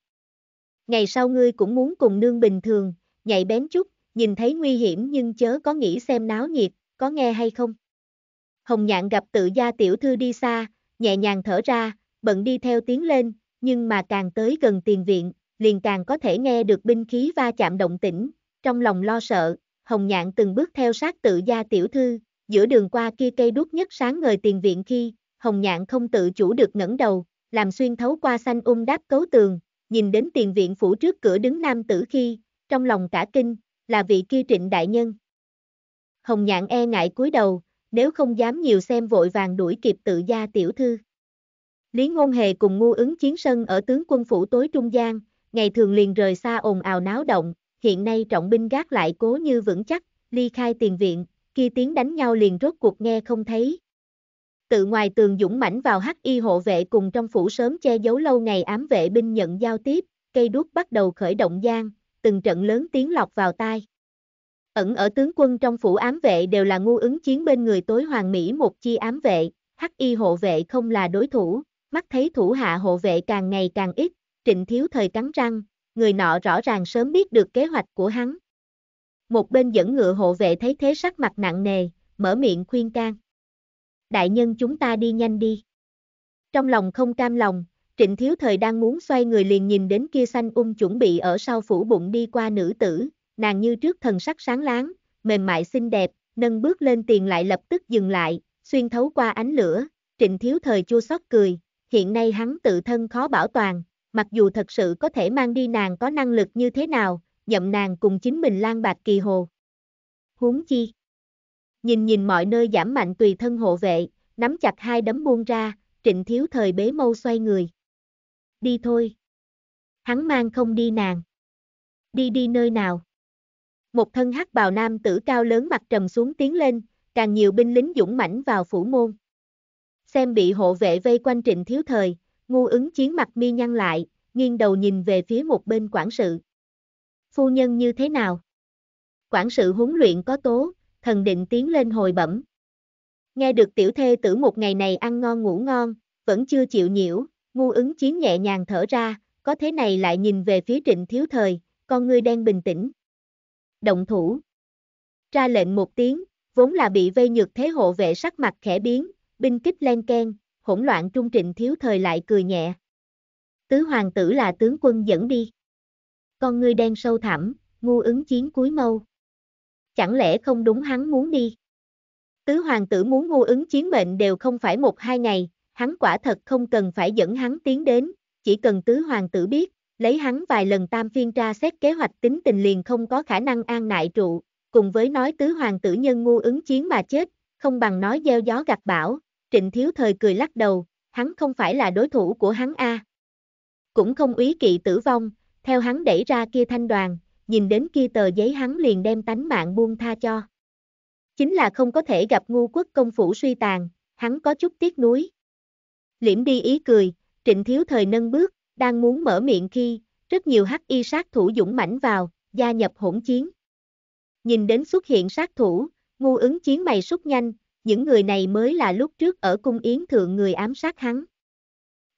Ngày sau ngươi cũng muốn cùng nương bình thường, nhạy bén chút, nhìn thấy nguy hiểm nhưng chớ có nghĩ xem náo nhiệt, có nghe hay không? Hồng Nhạn gặp tự gia tiểu thư đi xa, nhẹ nhàng thở ra, bận đi theo tiếng lên, nhưng mà càng tới gần tiền viện, liền càng có thể nghe được binh khí va chạm động tĩnh, trong lòng lo sợ, Hồng Nhạn từng bước theo sát tự gia tiểu thư, giữa đường qua kia cây đuốc nhất sáng ngời tiền viện khi, Hồng Nhạn không tự chủ được ngẩng đầu, làm xuyên thấu qua xanh um đáp cấu tường, nhìn đến tiền viện phủ trước cửa đứng nam tử khi, trong lòng cả kinh, là vị kia trịnh đại nhân. Hồng Nhạn e ngại cúi đầu, nếu không dám nhiều xem vội vàng đuổi kịp tự gia tiểu thư. Lý Ngôn Hề cùng ngu ứng chiến sân ở tướng quân phủ tối trung gian, ngày thường liền rời xa ồn ào náo động, hiện nay trọng binh gác lại cố như vững chắc, ly khai tiền viện, khi tiếng đánh nhau liền rốt cuộc nghe không thấy. Tự ngoài tường dũng mãnh vào hắc y hộ vệ cùng trong phủ sớm che giấu lâu ngày ám vệ binh nhận giao tiếp, cây đuốc bắt đầu khởi động gian, từng trận lớn tiếng lọc vào tai. Ẩn ở tướng quân trong phủ ám vệ đều là ngu ứng chiến bên người tối hoàng Mỹ một chi ám vệ, hắc y hộ vệ không là đối thủ, mắt thấy thủ hạ hộ vệ càng ngày càng ít, trịnh thiếu thời cắn răng, người nọ rõ ràng sớm biết được kế hoạch của hắn. Một bên dẫn ngựa hộ vệ thấy thế sắc mặt nặng nề, mở miệng khuyên can. Đại nhân chúng ta đi nhanh đi. Trong lòng không cam lòng, trịnh thiếu thời đang muốn xoay người liền nhìn đến kia xanh ung um chuẩn bị ở sau phủ bụng đi qua nữ tử, nàng như trước thần sắc sáng láng, mềm mại xinh đẹp, nâng bước lên tiền lại lập tức dừng lại, xuyên thấu qua ánh lửa, trịnh thiếu thời chua xót cười, hiện nay hắn tự thân khó bảo toàn, mặc dù thật sự có thể mang đi nàng có năng lực như thế nào, nhậm nàng cùng chính mình lan bạc kỳ hồ. Huống chi? Nhìn nhìn mọi nơi giảm mạnh tùy thân hộ vệ, nắm chặt hai đấm buông ra, trịnh thiếu thời bế mâu xoay người. Đi thôi. Hắn mang không đi nàng. Đi đi nơi nào? Một thân hắc bào nam tử cao lớn mặt trầm xuống tiến lên, càng nhiều binh lính dũng mãnh vào phủ môn. Xem bị hộ vệ vây quanh trịnh thiếu thời, ngu ứng chiến mặt mi nhăn lại, nghiêng đầu nhìn về phía một bên quản sự. Phu nhân như thế nào? Quản sự huấn luyện có tố, thần định tiến lên hồi bẩm. Nghe được tiểu thê tử một ngày này ăn ngon ngủ ngon, vẫn chưa chịu nhiễu, ngu ứng chiến nhẹ nhàng thở ra, có thế này lại nhìn về phía trịnh thiếu thời, con ngươi đen bình tĩnh động thủ. Ra lệnh một tiếng, vốn là bị vây nhược thế hộ vệ sắc mặt khẽ biến, binh kích len ken, hỗn loạn trung trịnh thiếu thời lại cười nhẹ. Tứ hoàng tử là tướng quân dẫn đi. Con ngươi đen sâu thẳm, ngu ứng chiến cuối mâu. Chẳng lẽ không đúng hắn muốn đi? Tứ hoàng tử muốn ngu ứng chiến mệnh đều không phải một hai ngày, hắn quả thật không cần phải dẫn hắn tiến đến, chỉ cần tứ hoàng tử biết, lấy hắn vài lần tam phiên tra xét kế hoạch tính tình liền không có khả năng an nại trụ, cùng với nói tứ hoàng tử nhân ngu ứng chiến mà chết, không bằng nói gieo gió gặt bão, trịnh thiếu thời cười lắc đầu, hắn không phải là đối thủ của hắn a. Cũng không úy kỵ tử vong, theo hắn đẩy ra kia thanh đoàn, nhìn đến kia tờ giấy hắn liền đem tánh mạng buông tha cho. Chính là không có thể gặp ngu quốc công phủ suy tàn, hắn có chút tiếc nuối. Liễm đi ý cười, trịnh thiếu thời nâng bước, đang muốn mở miệng khi, rất nhiều hắc y sát thủ dũng mãnh vào, gia nhập hỗn chiến. Nhìn đến xuất hiện sát thủ, ngu ứng chiến mày sút nhanh, những người này mới là lúc trước ở cung yến thượng người ám sát hắn.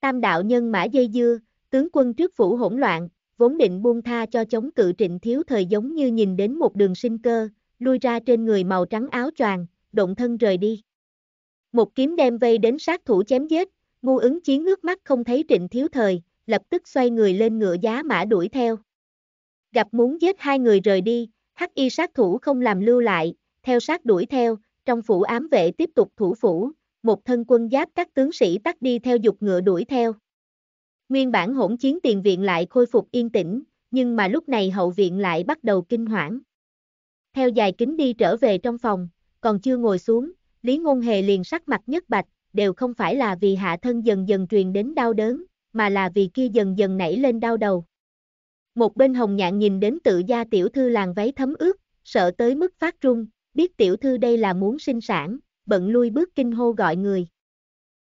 Tam đạo nhân mã dây dưa, tướng quân trước phủ hỗn loạn, vốn định buông tha cho chống cự trịnh thiếu thời giống như nhìn đến một đường sinh cơ, lui ra trên người màu trắng áo choàng, động thân rời đi. Một kiếm đem vây đến sát thủ chém giết, ngu ứng chiến nước mắt không thấy trịnh thiếu thời, lập tức xoay người lên ngựa giá mã đuổi theo. Gặp muốn giết hai người rời đi, hắc y sát thủ không làm lưu lại, theo sát đuổi theo, trong phủ ám vệ tiếp tục thủ phủ, một thân quân giáp các tướng sĩ tắt đi theo dục ngựa đuổi theo. Nguyên bản hỗn chiến tiền viện lại khôi phục yên tĩnh, nhưng mà lúc này hậu viện lại bắt đầu kinh hoảng. Theo dài kính đi trở về trong phòng, còn chưa ngồi xuống, Lý Ngôn Hề liền sắc mặt nhất bạch, đều không phải là vì hạ thân dần dần truyền đến đau đớn, mà là vì kia dần dần nảy lên đau đầu. Một bên hồng nhạn nhìn đến tự gia tiểu thư làng váy thấm ướt, sợ tới mức phát run, biết tiểu thư đây là muốn sinh sản, bận lui bước kinh hô gọi người.